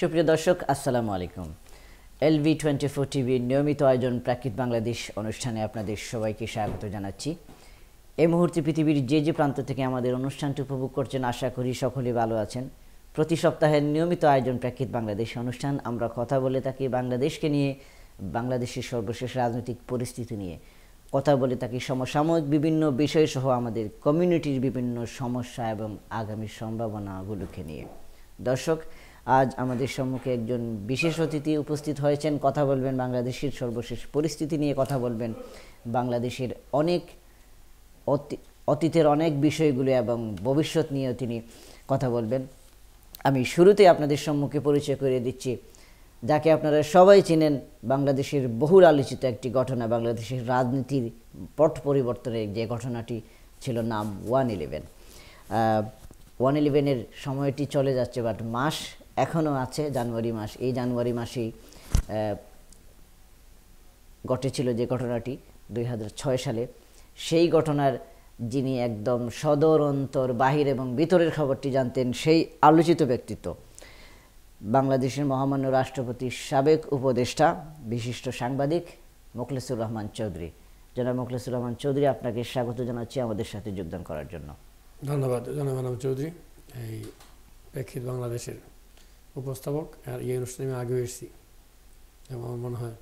সুপ্রিয় দর্শক আসসালামু আলাইকুম এলভি টোয়েন্টি ফোর টিভির নিয়মিত আয়োজন প্রাকৃত বাংলাদেশ অনুষ্ঠানে আপনাদের সবাইকে স্বাগত জানাচ্ছি এই মুহূর্তে পৃথিবীর যে যে প্রান্ত থেকে আমাদের অনুষ্ঠানটি উপভোগ করছেন আশা করি সকলে ভালো আছেন প্রতি সপ্তাহের নিয়মিত আয়োজন প্রাকৃত বাংলাদেশ অনুষ্ঠান আমরা কথা বলে থাকি বাংলাদেশকে নিয়ে বাংলাদেশের সর্বশেষ রাজনৈতিক পরিস্থিতি নিয়ে কথা বলে থাকি সমসাময়িক বিভিন্ন বিষয়সহ আমাদের কমিউনিটির বিভিন্ন সমস্যা এবং আগামী সম্ভাবনাগুলোকে নিয়ে দর্শক আজ আমাদের সম্মুখে একজন বিশেষ অতিথি উপস্থিত হয়েছেন কথা বলবেন বাংলাদেশের সর্বশেষ পরিস্থিতি নিয়ে কথা বলবেন বাংলাদেশের অনেক অতীতের অনেক বিষয়গুলো এবং ভবিষ্যৎ নিয়েও তিনি কথা বলবেন আমি শুরুতে আপনাদের সম্মুখে পরিচয় করিয়ে দিচ্ছি যাকে আপনারা সবাই চিনেন বাংলাদেশের বহুল আলোচিত একটি ঘটনা বাংলাদেশের রাজনীতির পট পরিবর্তনের যে ঘটনাটি ছিল নাম ওয়ান ইলেভেন ওয়ান ইলেভেনের সময়টি চলে যাচ্ছে বাট মাস এখনও আছে জানুয়ারি মাস এই জানুয়ারি মাসেই ঘটেছিল যে ঘটনাটি দুই সালে সেই ঘটনার যিনি একদম সদর অন্তর বাহির এবং ভিতরের খবরটি জানতেন সেই আলোচিত ব্যক্তিত্ব বাংলাদেশের মহামান্য রাষ্ট্রপতির সাবেক উপদেষ্টা বিশিষ্ট সাংবাদিক মুখলেসুর রহমান চৌধুরী জনাব মুখলেসুর রহমান চৌধুরী আপনাকে স্বাগত জানাচ্ছি আমাদের সাথে যোগদান করার জন্য ধন্যবাদ জনাব চৌধুরী এই প্রেক্ষিত বাংলাদেশের উপস্থাপক আর এই অনুষ্ঠানে আমি আগেও এসেছি আমার মনে হয়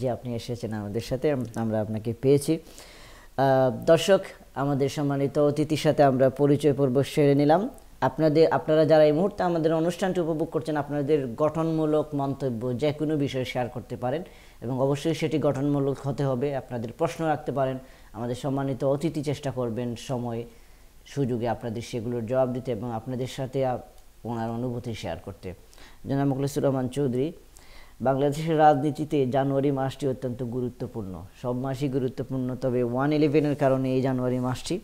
যে আপনি এসেছেন আমাদের সাথে আমরা আপনাকে পেয়েছি দর্শক আমাদের সম্মানিত অতিথির সাথে আমরা পরিচয় পর্ব সেরে নিলাম আপনাদের আপনারা যারা এই মুহূর্তে আমাদের অনুষ্ঠানটি উপভোগ করছেন আপনাদের গঠনমূলক মন্তব্য যে কোনো বিষয়ে শেয়ার করতে পারেন এবং অবশ্যই সেটি গঠনমূলক হতে হবে আপনাদের প্রশ্ন রাখতে পারেন আমাদের সম্মানিত অতিথি চেষ্টা করবেন সময় সুযোগে আপনাদের সেগুলোর জবাব দিতে এবং আপনাদের সাথে ওনার অনুভূতি শেয়ার করতে জনাব মুখলিসুর রহমান চৌধুরী বাংলাদেশের রাজনীতিতে জানুয়ারি মাসটি অত্যন্ত গুরুত্বপূর্ণ সব মাসই গুরুত্বপূর্ণ তবে ওয়ান ইলেভেনের কারণে এই জানুয়ারি মাসটি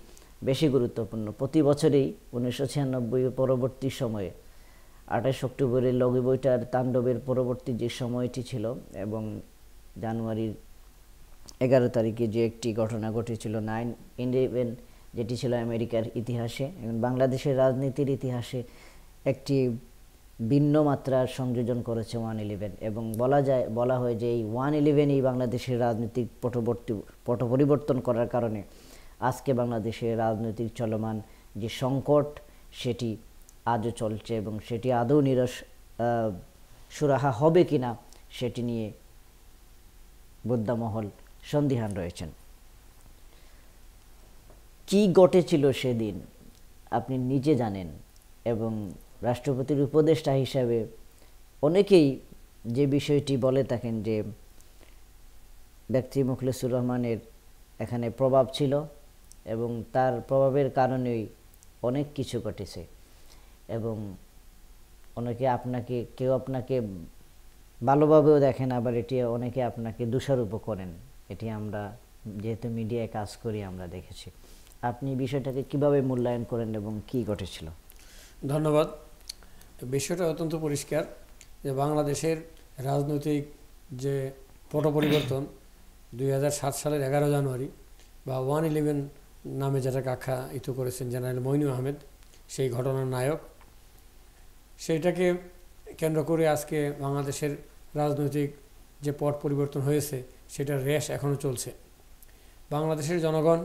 বেশি গুরুত্বপূর্ণ প্রতি বছরেই উনিশশো ছিয়ানব্বই পরবর্তী সময়ে আঠাশ অক্টোবরের লগি বইটার তাণ্ডবের পরবর্তী যে সময়টি ছিল এবং জানুয়ারির এগারো তারিখে যে একটি ঘটনা ঘটেছিল নাইন ইলেভেন যেটি ছিল আমেরিকার ইতিহাসে এবং বাংলাদেশের রাজনীতির ইতিহাসে একটি ভিন্ন মাত্রার সংযোজন করেছে ওয়ান ইলেভেন এবং বলা যায় বলা হয় যে এই ওয়ান ইলেভেনই বাংলাদেশের রাজনৈতিক পটবর্তী পট পরিবর্তন করার কারণে আজকে বাংলাদেশের রাজনৈতিক চলমান যে সংকট সেটি আজও চলছে এবং সেটি আদৌ নিরস সুরাহা হবে কি না সেটি নিয়ে বুদ্ধামহল সন্দিহান রয়েছেন কি ঘটেছিল সেদিন আপনি নিজে জানেন এবং রাষ্ট্রপতির উপদেষ্টা হিসাবে অনেকেই যে বিষয়টি বলে থাকেন যে ব্যক্তি মুখলেসুর রহমানের এখানে প্রভাব ছিল এবং তার প্রভাবের কারণেই অনেক কিছু ঘটেছে এবং অনেকে আপনাকে কেউ আপনাকে ভালোভাবেও দেখেন আবার এটি অনেকে আপনাকে দোষারোপ করেন এটি আমরা যেহেতু মিডিয়ায় কাজ করি আমরা দেখেছি আপনি বিষয়টাকে কিভাবে মূল্যায়ন করেন এবং কি ঘটেছিল ধন্যবাদ তো বিষয়টা অত্যন্ত পরিষ্কার যে বাংলাদেশের রাজনৈতিক যে পট পরিবর্তন দুই সালের এগারো জানুয়ারি বা ওয়ান ইলেভেন নামে যেটা যেটাকে ইতু করেছেন জেনারেল মইনু আহমেদ সেই ঘটনার নায়ক সেইটাকে কেন্দ্র করে আজকে বাংলাদেশের রাজনৈতিক যে পট পরিবর্তন হয়েছে সেটার রেশ এখনও চলছে বাংলাদেশের জনগণ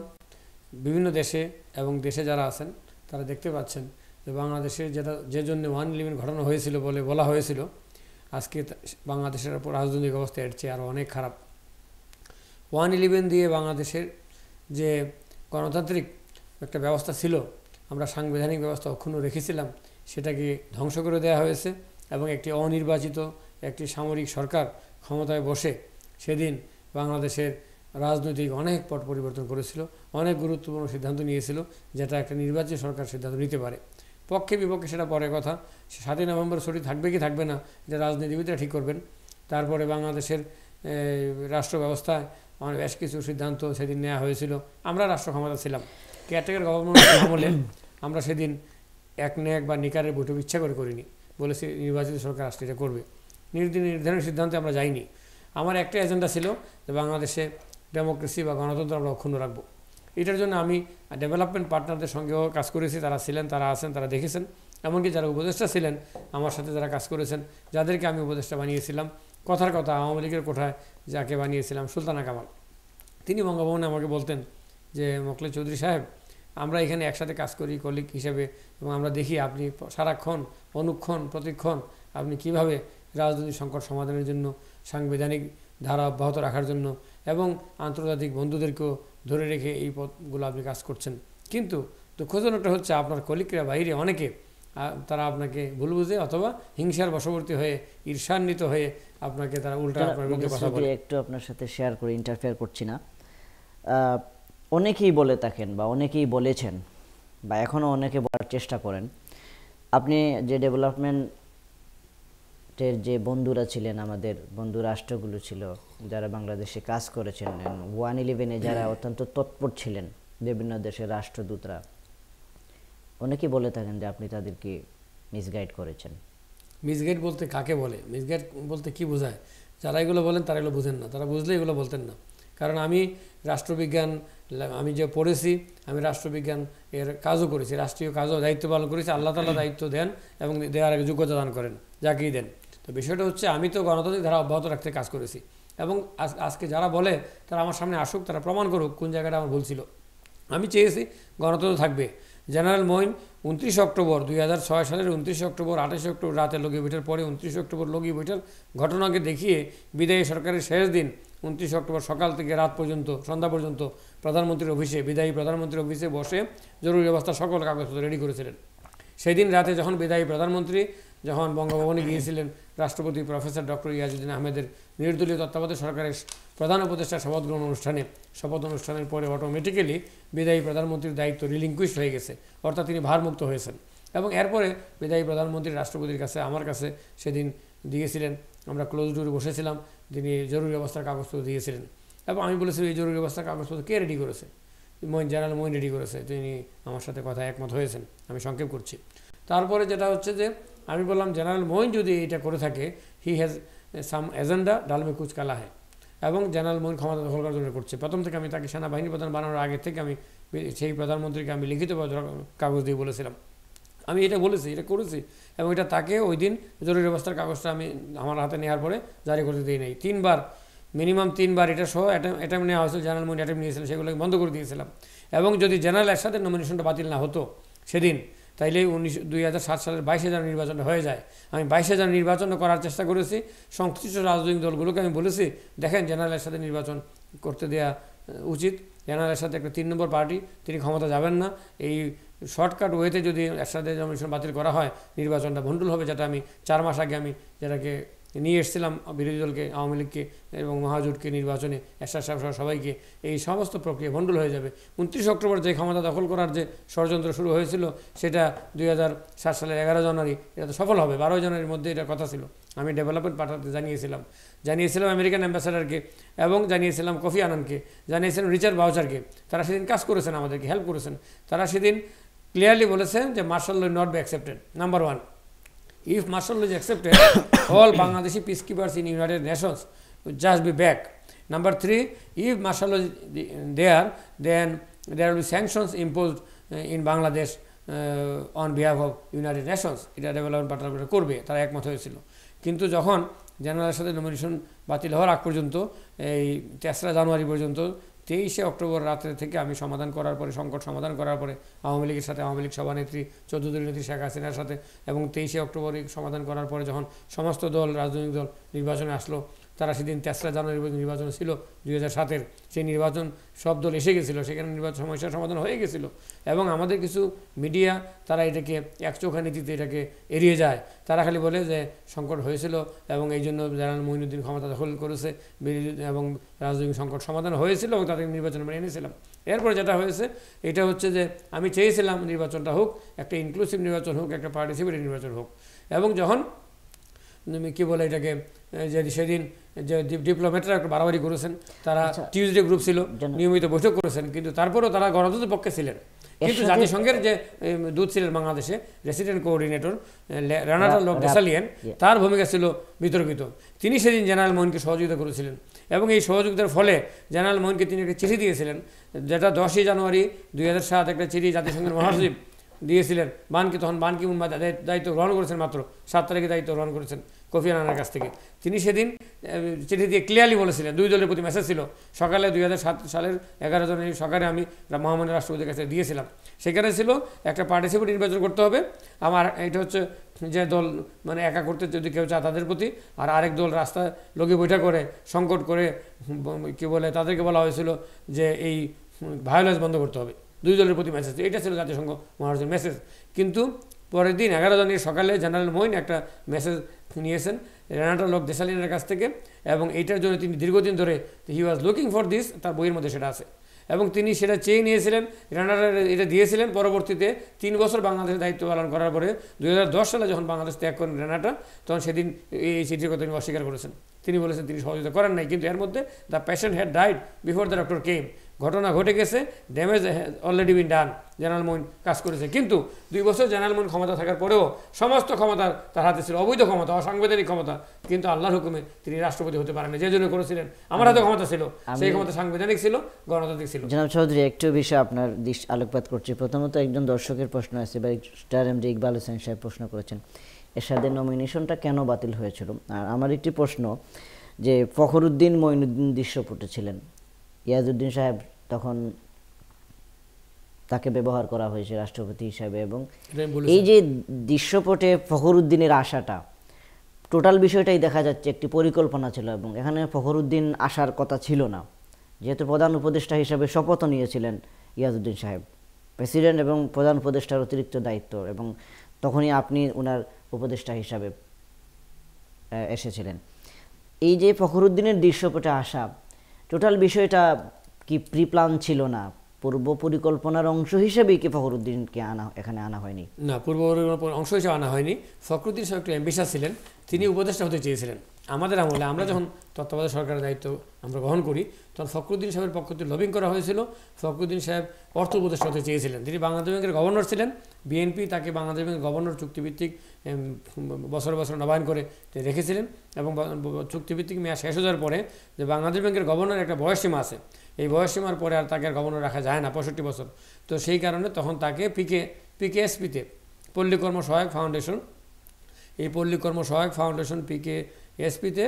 বিভিন্ন দেশে এবং দেশে যারা আছেন তারা দেখতে পাচ্ছেন যে বাংলাদেশে যেটা যে জন্য ওয়ান ইলেভেন ঘটনা হয়েছিল বলে বলা হয়েছিল আজকে বাংলাদেশের রাজনৈতিক অবস্থা এর চেয়ে আরও অনেক খারাপ ওয়ান ইলেভেন দিয়ে বাংলাদেশের যে গণতান্ত্রিক একটা ব্যবস্থা ছিল আমরা সাংবিধানিক ব্যবস্থা অক্ষুণ্ণ রেখেছিলাম সেটাকে ধ্বংস করে দেওয়া হয়েছে এবং একটি অনির্বাচিত একটি সামরিক সরকার ক্ষমতায় বসে সেদিন বাংলাদেশের রাজনৈতিক অনেক পট পরিবর্তন করেছিল অনেক গুরুত্বপূর্ণ সিদ্ধান্ত নিয়েছিল যেটা একটা নির্বাচিত সরকার সিদ্ধান্ত নিতে পারে পক্ষে বিপক্ষে সেটা পরের কথা সাতই নভেম্বর ছুটি থাকবে কি থাকবে না যে রাজনীতিবিদরা ঠিক করবেন তারপরে বাংলাদেশের রাষ্ট্র ব্যবস্থায় আমার বেশ কিছু সিদ্ধান্ত সেদিন নেওয়া হয়েছিল আমরা রাষ্ট্র ক্ষমতা ছিলাম ক্যাটেগর গভর্নমেন্ট আমলে আমরা সেদিন এক ন্যাক বা নিকারের বৈঠক ইচ্ছা করে করিনি বলেছি নির্বাচিত সরকার আসতে করবে করবে নির্ধারণের সিদ্ধান্তে আমরা যাইনি আমার একটা এজেন্ডা ছিল যে বাংলাদেশে ডেমোক্রেসি বা গণতন্ত্র আমরা অক্ষুণ্ণ রাখবো এটার জন্য আমি ডেভেলপমেন্ট পার্টনারদের সঙ্গেও কাজ করেছি তারা ছিলেন তারা আছেন তারা দেখেছেন এমনকি যারা উপদেষ্টা ছিলেন আমার সাথে যারা কাজ করেছেন যাদেরকে আমি উপদেষ্টা বানিয়েছিলাম কথার কথা আওয়ামী লীগের কোঠায় যাকে বানিয়েছিলাম সুলতানা কামাল তিনি বঙ্গভবনে আমাকে বলতেন যে মকলে চৌধুরী সাহেব আমরা এখানে একসাথে কাজ করি কলিগ হিসেবে এবং আমরা দেখি আপনি সারাক্ষণ অনুক্ষণ প্রতিক্ষণ আপনি কিভাবে রাজনৈতিক সংকট সমাধানের জন্য সাংবিধানিক ধারা অব্যাহত রাখার জন্য এবং আন্তর্জাতিক বন্ধুদেরকেও ধরে রেখে এই পথগুলো আপনি কাজ করছেন কিন্তু দুঃখজনকটা হচ্ছে আপনার কলিকরা বাইরে অনেকে তারা আপনাকে ভুল বুঝে অথবা হিংসার বশবর্তী হয়ে ঈর্ষান্বিত হয়ে আপনাকে তারা উল্টা আপনার বলে একটু আপনার সাথে শেয়ার করে ইন্টারফেয়ার করছি না অনেকেই বলে থাকেন বা অনেকেই বলেছেন বা এখনও অনেকে বলার চেষ্টা করেন আপনি যে ডেভেলপমেন্ট টের যে বন্ধুরা ছিলেন আমাদের বন্ধু রাষ্ট্রগুলো ছিল যারা বাংলাদেশে কাজ করেছেন ওয়ান ইলেভেনে যারা অত্যন্ত তৎপর ছিলেন বিভিন্ন দেশের রাষ্ট্রদূতরা অনেকে বলে থাকেন যে আপনি তাদেরকে মিসগাইড করেছেন মিসগাইড বলতে কাকে বলে মিসগাইড বলতে কি বোঝায় যারা এগুলো বলেন তারা এগুলো বুঝেন না তারা বুঝলে এগুলো বলতেন না কারণ আমি রাষ্ট্রবিজ্ঞান আমি যে পড়েছি আমি রাষ্ট্রবিজ্ঞান এর কাজও করেছি রাষ্ট্রীয় কাজও দায়িত্ব পালন করেছি আল্লাহ তালা দায়িত্ব দেন এবং দেওয়ার আগে যোগ্যতা দান করেন যাকেই দেন তো বিষয়টা হচ্ছে আমি তো গণতান্ত্রিক ধারা অব্যাহত রাখতে কাজ করেছি এবং আজকে যারা বলে তারা আমার সামনে আসুক তারা প্রমাণ করুক কোন জায়গাটা আমার ভুল ছিল আমি চেয়েছি গণতন্ত্র থাকবে জেনারেল মইন উনত্রিশ অক্টোবর দুই সালের উনত্রিশ অক্টোবর আঠাশে অক্টোবর রাতে লগি বৈঠার পরে উনত্রিশ অক্টোবর লগি বৈঠার ঘটনাকে দেখিয়ে বিদায়ী সরকারের শেষ দিন উনত্রিশ অক্টোবর সকাল থেকে রাত পর্যন্ত সন্ধ্যা পর্যন্ত প্রধানমন্ত্রীর অফিসে বিদায়ী প্রধানমন্ত্রীর অফিসে বসে জরুরি অবস্থা সকল কাগজপত্র রেডি করেছিলেন দিন রাতে যখন বিদায়ী প্রধানমন্ত্রী যখন বঙ্গভবনে গিয়েছিলেন রাষ্ট্রপতি প্রফেসর ডক্টর ইয়াজুদ্দিন আহমেদের নির্দলীয় তত্ত্বাবধায়ক সরকারের প্রধান উপদেষ্টা শপথ গ্রহণ অনুষ্ঠানে শপথ অনুষ্ঠানের পরে অটোমেটিক্যালি বিদায়ী প্রধানমন্ত্রীর দায়িত্ব রিলিঙ্কুইশ হয়ে গেছে অর্থাৎ তিনি ভারমুক্ত হয়েছেন এবং এরপরে বিদায়ী প্রধানমন্ত্রী রাষ্ট্রপতির কাছে আমার কাছে সেদিন দিয়েছিলেন আমরা ক্লোজ ডোরে বসেছিলাম তিনি জরুরি অবস্থার কাগজপত্র দিয়েছিলেন এবং আমি বলেছিলাম এই জরুরি অবস্থার কাগজপত্র কে রেডি করেছে মহিন জেনারেল মহিন রেডি করেছে তিনি আমার সাথে কথা একমত হয়েছেন আমি সংক্ষেপ করছি তারপরে যেটা হচ্ছে যে আমি বললাম জেনারেল মোইন যদি এটা করে থাকে হি হ্যাজ সাম এজেন্ডা ডালমে কুচ কালা হ্যাঁ এবং জেনারেল মোইন ক্ষমতা দখল করার জন্য করছে প্রথম থেকে আমি তাকে সেনাবাহিনী প্রধান বানানোর আগে থেকে আমি সেই প্রধানমন্ত্রীকে আমি লিখিত কাগজ দিয়ে বলেছিলাম আমি এটা বলেছি এটা করেছি এবং এটা তাকে ওই দিন জরুরি অবস্থার কাগজটা আমি আমার হাতে নেওয়ার পরে জারি করতে দিই নাই তিনবার মিনিমাম তিনবার এটা সহ এটা অ্যাটেম নেওয়া হয়েছিল জেনারেল মোইন অ্যাটেম্প নিয়েছিলাম সেগুলোকে বন্ধ করে দিয়েছিলাম এবং যদি জেনারেল একসাথে নমিনেশনটা বাতিল না হতো সেদিন তাইলে উনিশ দুই সালের বাইশে জানুয়ারি নির্বাচন হয়ে যায় আমি বাইশে হাজার নির্বাচন করার চেষ্টা করেছি সংশ্লিষ্ট রাজনৈতিক দলগুলোকে আমি বলেছি দেখেন জেনারেলের সাথে নির্বাচন করতে দেয়া উচিত জেনারেলের সাথে একটা তিন নম্বর পার্টি তিনি ক্ষমতা যাবেন না এই শর্টকাট ওয়েতে যদি একসাথে নমিনেশন বাতিল করা হয় নির্বাচনটা ভণ্ডুল হবে যেটা আমি চার মাস আগে আমি যেটাকে নিয়ে এসেছিলাম বিরোধী দলকে আওয়ামী লীগকে এবং মহাজোটকে নির্বাচনে এরশাদ সাহেব সবাইকে এই সমস্ত প্রক্রিয়া ভণ্ডুল হয়ে যাবে উনত্রিশ অক্টোবর যে ক্ষমতা দখল করার যে ষড়যন্ত্র শুরু হয়েছিল সেটা দুই হাজার সালের এগারো জানুয়ারি এটা তো সফল হবে বারোই জানুয়ারির মধ্যে এটা কথা ছিল আমি ডেভেলপমেন্ট পাঠাতে জানিয়েছিলাম জানিয়েছিলাম আমেরিকান অ্যাম্বাসাডারকে এবং জানিয়েছিলাম কফি আনন্দকে জানিয়েছিলাম রিচার্ড বাউচারকে তারা সেদিন কাজ করেছেন আমাদেরকে হেল্প করেছেন তারা সেদিন ক্লিয়ারলি বলেছেন যে martial law not be accepted number one If martial law is accepted, all Bangladeshi peacekeepers in United Nations will just be back. Number three, if martial law is there, then there will be sanctions imposed uh, in Bangladesh uh, on behalf of United Nations. It is partner করবে তারা Kurbe, Tarak কিন্তু Kintu জেনারেলের General Assembly nomination, হওয়ার আগ পর্যন্ত এই তেসরা জানুয়ারি পর্যন্ত তেইশে অক্টোবর রাত্রে থেকে আমি সমাধান করার পরে সংকট সমাধান করার পরে আওয়ামী লীগের সাথে আওয়ামী লীগ সভানেত্রী চৌধুরী নেত্রী শেখ হাসিনার সাথে এবং তেইশে অক্টোবর সমাধান করার পরে যখন সমস্ত দল রাজনৈতিক দল নির্বাচনে আসলো তারা সেদিন তেসরা জানুয়ারি নির্বাচন ছিল দুই হাজার সাতের সেই নির্বাচন সব দল এসে গেছিলো সেখানে নির্বাচন সমস্যার সমাধান হয়ে গেছিলো এবং আমাদের কিছু মিডিয়া তারা এটাকে একচোখা নীতিতে এটাকে এড়িয়ে যায় তারা খালি বলে যে সংকট হয়েছিল এবং এই জন্য যারা মহিনুদ্দিন ক্ষমতা দখল করেছে এবং রাজনৈতিক সংকট সমাধান হয়েছিল এবং তাদের নির্বাচন আমরা এনেছিলাম এরপরে যেটা হয়েছে এটা হচ্ছে যে আমি চেয়েছিলাম নির্বাচনটা হোক একটা ইনক্লুসিভ নির্বাচন হোক একটা পার্টিসিপেটিভ নির্বাচন হোক এবং যখন কি বলে এটাকে যে সেদিন যে ডিপ্লোমেটরা একটু বাড়াবাড়ি করেছেন তারা টিউজডে আচ্ছা। গ্রুপ ছিল নিয়মিত বৈঠক করেছেন কিন্তু তারপরেও তারা গণতন্ত্রের পক্ষে ছিলেন কিন্তু জাতিসংঘের যে দূত ছিলেন বাংলাদেশে রেসিডেন্ট কোঅর্ডিনেটর রানাটা লোক ডেসালিয়ান তার ভূমিকা ছিল বিতর্কিত তিনি সেদিন জেনারেল মোহনকে সহযোগিতা করেছিলেন এবং এই সহযোগিতার ফলে জেনারেল মোহনকে তিনি একটা চিঠি দিয়েছিলেন যেটা দশই জানুয়ারি দুই একটা চিঠি জাতিসংঘের মহাসচিব দিয়েছিলেন বানকে তখন বানকি মুম্বা দায়িত্ব গ্রহণ করেছেন মাত্র সাত তারিখে দায়িত্ব গ্রহণ করেছেন কফি আনানের কাছ থেকে তিনি সেদিন চিঠি দিয়ে ক্লিয়ারলি বলেছিলেন দুই দলের প্রতি মেসেজ ছিল সকালে দুই সালের এগারো জনের সকালে আমি মহামান্য রাষ্ট্রপতির কাছে দিয়েছিলাম সেখানে ছিল একটা পার্টিসিপেট নির্বাচন করতে হবে আমার এটা হচ্ছে যে দল মানে একা করতে যদি কেউ চায় তাদের প্রতি আর আরেক দল রাস্তা লোকে বৈঠা করে সংকট করে কি বলে তাদেরকে বলা হয়েছিল যে এই ভায়োলেন্স বন্ধ করতে হবে দুই দলের প্রতি মেসেজ এটা ছিল জাতিসংঘ মহারাজের মেসেজ কিন্তু পরের দিন এগারো জনের সকালে জেনারেল মইন একটা মেসেজ নিয়েছেন রেনাটো লোক দেশালিনের কাছ থেকে এবং এইটার জন্য তিনি দীর্ঘদিন ধরে he was looking for this তার বইয়ের মধ্যে সেটা আছে এবং তিনি সেটা চেয়ে নিয়েছিলেন রানারা এটা দিয়েছিলেন পরবর্তীতে তিন বছর বাংলাদেশের দায়িত্ব পালন করার পরে দু সালে যখন বাংলাদেশ ত্যাগ করেন রানাটা তখন সেদিন এই চিঠির কথা তিনি অস্বীকার করেছেন তিনি বলেছেন তিনি সহযোগিতা করেন নাই কিন্তু এর মধ্যে the patient had died before the doctor came ঘটনা ঘটে গেছে damage already been done general Moin কাজ করেছে কিন্তু দুই বছর জেনারেল মইন ক্ষমতা থাকার পরেও সমস্ত ক্ষমতা তার হাতে ছিল অবৈধ ক্ষমতা অসাংবিধানিক ক্ষমতা কিন্তু আল্লাহর হুকুমে তিনি রাষ্ট্রপতি হতে পারেন যে জন্য করেছিলেন আমার হাতে ক্ষমতা ছিল সেই ক্ষমতা সাংবিধানিক ছিল গণতান্ত্রিক ছিল জনাব চৌধুরী একটু বিষয় আপনার আলোকপাত করছি প্রথমত একজন দর্শকের প্রশ্ন আছে star M D Iqbal Hossain সাহেব প্রশ্ন করেছেন এরশাদের নমিনেশনটা কেন বাতিল হয়েছিল আর আমার একটি প্রশ্ন যে ফখরুদ্দিন মঈনুদ্দিন দৃশ্য ছিলেন ইয়াজউদ্দিন সাহেব তখন তাকে ব্যবহার করা হয়েছে রাষ্ট্রপতি হিসাবে এবং এই যে দৃশ্যপটে ফখরুদ্দিনের আশাটা টোটাল বিষয়টাই দেখা যাচ্ছে একটি পরিকল্পনা ছিল এবং এখানে ফখরুদ্দিন আসার কথা ছিল না যেহেতু প্রধান উপদেষ্টা হিসাবে শপথও নিয়েছিলেন ইয়াজউদ্দিন সাহেব প্রেসিডেন্ট এবং প্রধান উপদেষ্টার অতিরিক্ত দায়িত্ব এবং তখনই আপনি ওনার উপদেষ্টা হিসাবে এসেছিলেন এই যে ফখরুদ্দিনের দৃশ্যপটে আসা টোটাল বিষয়টা কি প্রি প্ল্যান ছিল না পূর্ব পরিকল্পনার অংশ হিসেবেই কি ফখরুদ্দিনকে আনা এখানে আনা হয়নি না পূর্ব পরিকল্পনার অংশ হিসেবে আনা হয়নি ফখরুদ্দিন সাহেব একটু অ্যাম্বিশাস ছিলেন তিনি উপদেষ্টা হতে চেয়েছিলেন আমাদের আমলে আমরা যখন তত্ত্বাবধায়ক সরকারের দায়িত্ব আমরা গ্রহণ করি তখন ফখরুদ্দিন সাহেবের পক্ষ থেকে লবিং করা হয়েছিল ফখরুদ্দিন সাহেব অর্থ উপদেষ্টা হতে চেয়েছিলেন তিনি বাংলাদেশ ব্যাংকের গভর্নর ছিলেন বিএনপি তাকে বাংলাদেশ ব্যাংকের গভর্নর চুক্তিভিত্তিক বছর বছর নবায়ন করে রেখেছিলেন এবং চুক্তিভিত্তিক মেয়াদ শেষ হওয়ার পরে যে বাংলাদেশ ব্যাংকের গভর্নর একটা সীমা আছে এই বয়সীমার পরে আর তাকে গভর্নর রাখা যায় না পঁয়ষট্টি বছর তো সেই কারণে তখন তাকে পিকে পিকেএসপিতে পল্লীকর্ম সহায়ক ফাউন্ডেশন এই পল্লীকর্ম সহায়ক ফাউন্ডেশন পিকে এসপিতে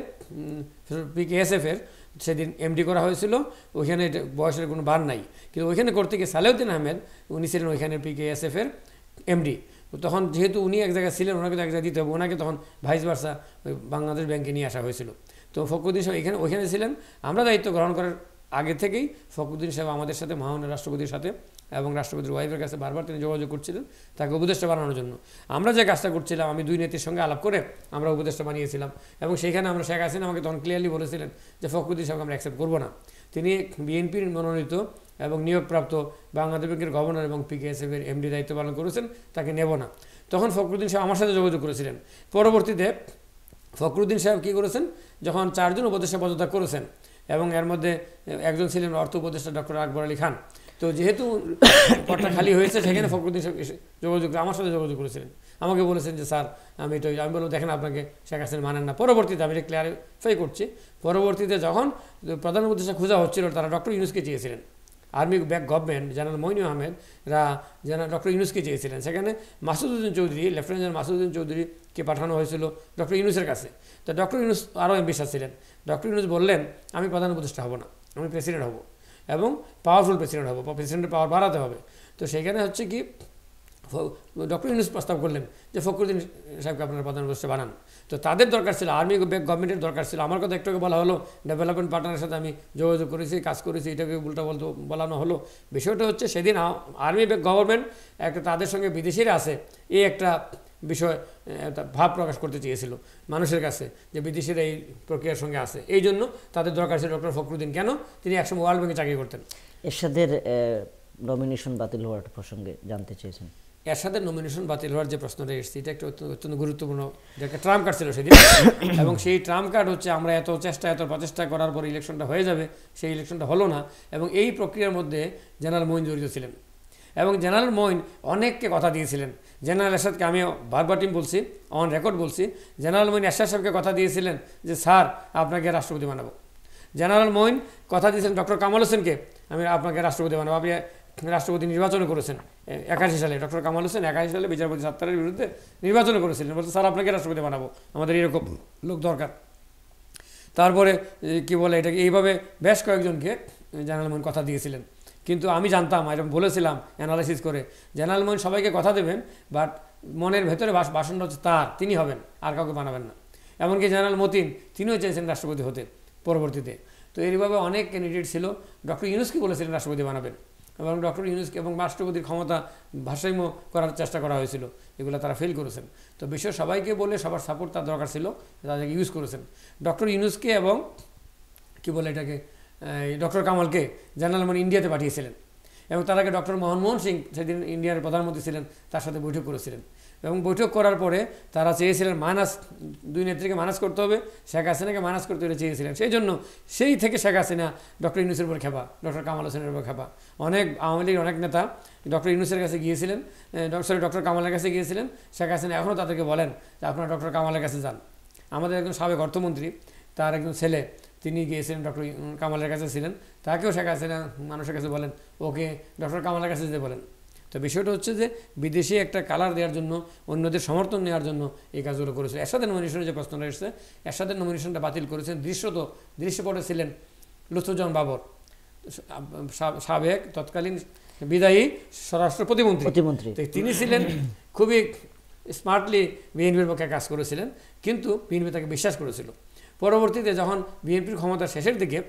পিকে এসএফের সেদিন এমডি করা হয়েছিল ওইখানে বয়সের কোনো বার নাই কিন্তু ওইখানে করতে গিয়ে সালেউদ্দিন আহমেদ উনি ছিলেন ওইখানে পিকে এসএফের এমডি তখন যেহেতু উনি এক জায়গায় ছিলেন ওনাকে তো এক জায়গায় দিতে হবে ওনাকে তখন ভাইস ভার্সা বাংলাদেশ ব্যাংকে নিয়ে আসা হয়েছিল তো ফখরুদ্দিন সাহেব এখানে ওইখানে ছিলেন আমরা দায়িত্ব গ্রহণ করার আগে থেকেই ফখরুদ্দিন সাহেব আমাদের সাথে মহামান্য রাষ্ট্রপতির সাথে এবং রাষ্ট্রপতির ওয়াইফের কাছে বারবার তিনি যোগাযোগ করছিলেন তাকে উপদেষ্টা বানানোর জন্য আমরা যে কাজটা করছিলাম আমি দুই নেত্রীর সঙ্গে আলাপ করে আমরা উপদেষ্টা বানিয়েছিলাম এবং সেইখানে আমরা শেখ হাসিনা আমাকে তখন ক্লিয়ারলি বলেছিলেন যে ফখরুদ্দিন সাহেব আমরা অ্যাকসেপ্ট করবো না তিনি বিএনপির মনোনীত এবং নিয়োগপ্রাপ্ত বাংলাদেশ ব্যাংকের গভর্নর এবং পিকেএসএফের এমডি দায়িত্ব পালন করেছেন তাকে নেব না তখন ফখরুদ্দিন সাহেব আমার সাথে যোগাযোগ করেছিলেন পরবর্তীতে ফখরুদ্দিন সাহেব কী করেছেন যখন চারজন উপদেষ্টা পদত্যাগ করেছেন এবং এর মধ্যে একজন ছিলেন অর্থ উপদেষ্টা ডক্টর আকবর আলী খান তো যেহেতু পটটা খালি হয়েছে সেখানে ফখরুদ্দিন যোগাযোগ আমার সাথে যোগাযোগ করেছিলেন আমাকে বলেছেন যে স্যার আমি এটা আমি বলবো দেখেন আপনাকে শেখ হাসিনা মানেন না পরবর্তীতে আমি এটা ক্লিয়ারিফাই করছি পরবর্তীতে যখন প্রধান উপদেষ্টা খোঁজা হচ্ছিল তারা ডক্টর ইউনুসকে চেয়েছিলেন army back government general Moinu Ahmed রা জেনারেল ডক্টর ইউনুসকে চেয়েছিলেন সেখানে মাসুদউদ্দিন চৌধুরী লেফটেন্যান্ট জেনারেল মাসুদউদ্দিন চৌধুরীকে পাঠানো হয়েছিল ডক্টর ইউনুসের কাছে তো ডক্টর ইউনুস আরও বিশ্বাস ছিলেন ডক্টর ইউনুস বললেন আমি প্রধান উপদেষ্টা হব না আমি প্রেসিডেন্ট হব এবং পাওয়ারফুল প্রেসিডেন্ট হব প্রেসিডেন্টের পাওয়ার বাড়াতে হবে তো সেখানে হচ্ছে কি ডক্টর ইউনুস প্রস্তাব করলেন যে ফখরুদ্দিন সাহেবকে আপনারা প্রধান উপদেষ্টা বানান তো তাদের দরকার ছিল আর্মি গভর্নমেন্টের দরকার ছিল আমার কথা একটুকে বলা হলো ডেভেলপমেন্ট পার্টনারের সাথে আমি যোগাযোগ করেছি কাজ করেছি এটাকে উল্টা বলতো বলানো হলো বিষয়টা হচ্ছে সেদিন আর্মি গভর্নমেন্ট একটা তাদের সঙ্গে বিদেশিরা আছে এই একটা বিষয় একটা ভাব প্রকাশ করতে চেয়েছিল মানুষের কাছে যে বিদেশের এই প্রক্রিয়ার সঙ্গে আছে এই জন্য তাদের দরকার ছিল ডক্টর ফখরুদ্দিন কেন তিনি একসময় ওয়ার্ল্ড ব্যাংকে চাকরি করতেন এরশাদের নমিনেশন বাতিল হওয়ার প্রসঙ্গে জানতে চেয়েছেন এরশাদের নমিনেশন বাতিল হওয়ার যে প্রশ্নটা এসেছে এটা একটা অত্যন্ত গুরুত্বপূর্ণ যে একটা ট্রাম্প কার্ড ছিল সেদিন এবং সেই ট্রাম্প কার্ড হচ্ছে আমরা এত চেষ্টা এত প্রচেষ্টা করার পর ইলেকশনটা হয়ে যাবে সেই ইলেকশনটা হলো না এবং এই প্রক্রিয়ার মধ্যে জেনারেল মইন জড়িত ছিলেন এবং জেনারেল মইন অনেককে কথা দিয়েছিলেন জেনারেল এরশাদকে আমিও বারবারটিম বলছি অন রেকর্ড বলছি জেনারেল মইন এরশাদ সাহেবকে কথা দিয়েছিলেন যে স্যার আপনাকে রাষ্ট্রপতি বানাবো জেনারেল মইন কথা দিয়েছিলেন ডক্টর কামাল হোসেনকে আমি আপনাকে রাষ্ট্রপতি বানাবো আপনি রাষ্ট্রপতি নির্বাচন করেছেন একাশি সালে ডক্টর কামাল হোসেন একাশি সালে বিচারপতি সাত্তারের বিরুদ্ধে নির্বাচন করেছিলেন বলতে স্যার আপনাকে রাষ্ট্রপতি বানাবো আমাদের এরকম লোক দরকার তারপরে কি বলে এটাকে এইভাবে বেশ কয়েকজনকে জেনারেল মইন কথা দিয়েছিলেন কিন্তু আমি জানতাম এরকম বলেছিলাম অ্যানালাইসিস করে জেনারেল মন সবাইকে কথা দেবেন বাট মনের ভেতরে বাসনটা হচ্ছে তার তিনি হবেন আর কাউকে বানাবেন না এমনকি জেনারেল মতিন তিনিও চেয়েছেন রাষ্ট্রপতি হতে পরবর্তীতে তো এইভাবে অনেক ক্যান্ডিডেট ছিল ডক্টর ইউনুসকে বলেছিলেন রাষ্ট্রপতি বানাবেন এবং ডক্টর ইউনুসকে এবং রাষ্ট্রপতির ক্ষমতা ভারসাম্য করার চেষ্টা করা হয়েছিল এগুলো তারা ফেল করেছেন তো বিশ্বের সবাইকে বলে সবার সাপোর্ট তার দরকার ছিল তাদেরকে ইউজ করেছেন ডক্টর ইউনুসকে এবং কি বলে এটাকে ডক্টর কামালকে জেনারেল মন মানে ইন্ডিয়াতে পাঠিয়েছিলেন এবং তার আগে ডক্টর মনমোহন সিং সেদিন ইন্ডিয়ার প্রধানমন্ত্রী ছিলেন তার সাথে বৈঠক করেছিলেন এবং বৈঠক করার পরে তারা চেয়েছিলেন মানাস দুই নেত্রীকে মানাস করতে হবে শেখ হাসিনাকে মানাস করতে হলে চেয়েছিলেন সেই জন্য সেই থেকে শেখ হাসিনা ডক্টর ইউনুসের উপর খেপা ডক্টর কামাল হোসেনের উপর খেপা অনেক আওয়ামী লীগের অনেক নেতা ডক্টর ইউনুসের কাছে গিয়েছিলেন সরি ডক্টর কামালের কাছে গিয়েছিলেন শেখ হাসিনা এখনও তাদেরকে বলেন যে আপনারা ডক্টর কামালের কাছে যান আমাদের একজন সাবেক অর্থমন্ত্রী তার একজন ছেলে তিনি গিয়েছিলেন ডক্টর কামালের কাছে ছিলেন তাকেও শেখ মানুষের কাছে বলেন ওকে ডক্টর কামালের কাছে যেতে বলেন তো বিষয়টা হচ্ছে যে বিদেশি একটা কালার দেওয়ার জন্য অন্যদের সমর্থন নেওয়ার জন্য এই কাজগুলো করেছিল এরশাদের নমিনেশনের যে প্রশ্নটা এসেছে এরশাদের নমিনেশনটা বাতিল করেছেন দৃশ্যত দৃশ্যপটে ছিলেন লুৎফুজ্জামান বাবর সাবেক তৎকালীন বিদায়ী স্বরাষ্ট্র প্রতিমন্ত্রী প্রতিমন্ত্রী তিনি ছিলেন খুবই স্মার্টলি বিএনপির পক্ষে কাজ করেছিলেন কিন্তু বিএনপি তাকে বিশ্বাস করেছিল পরবর্তীতে যখন বিএনপির ক্ষমতা শেষের দিকে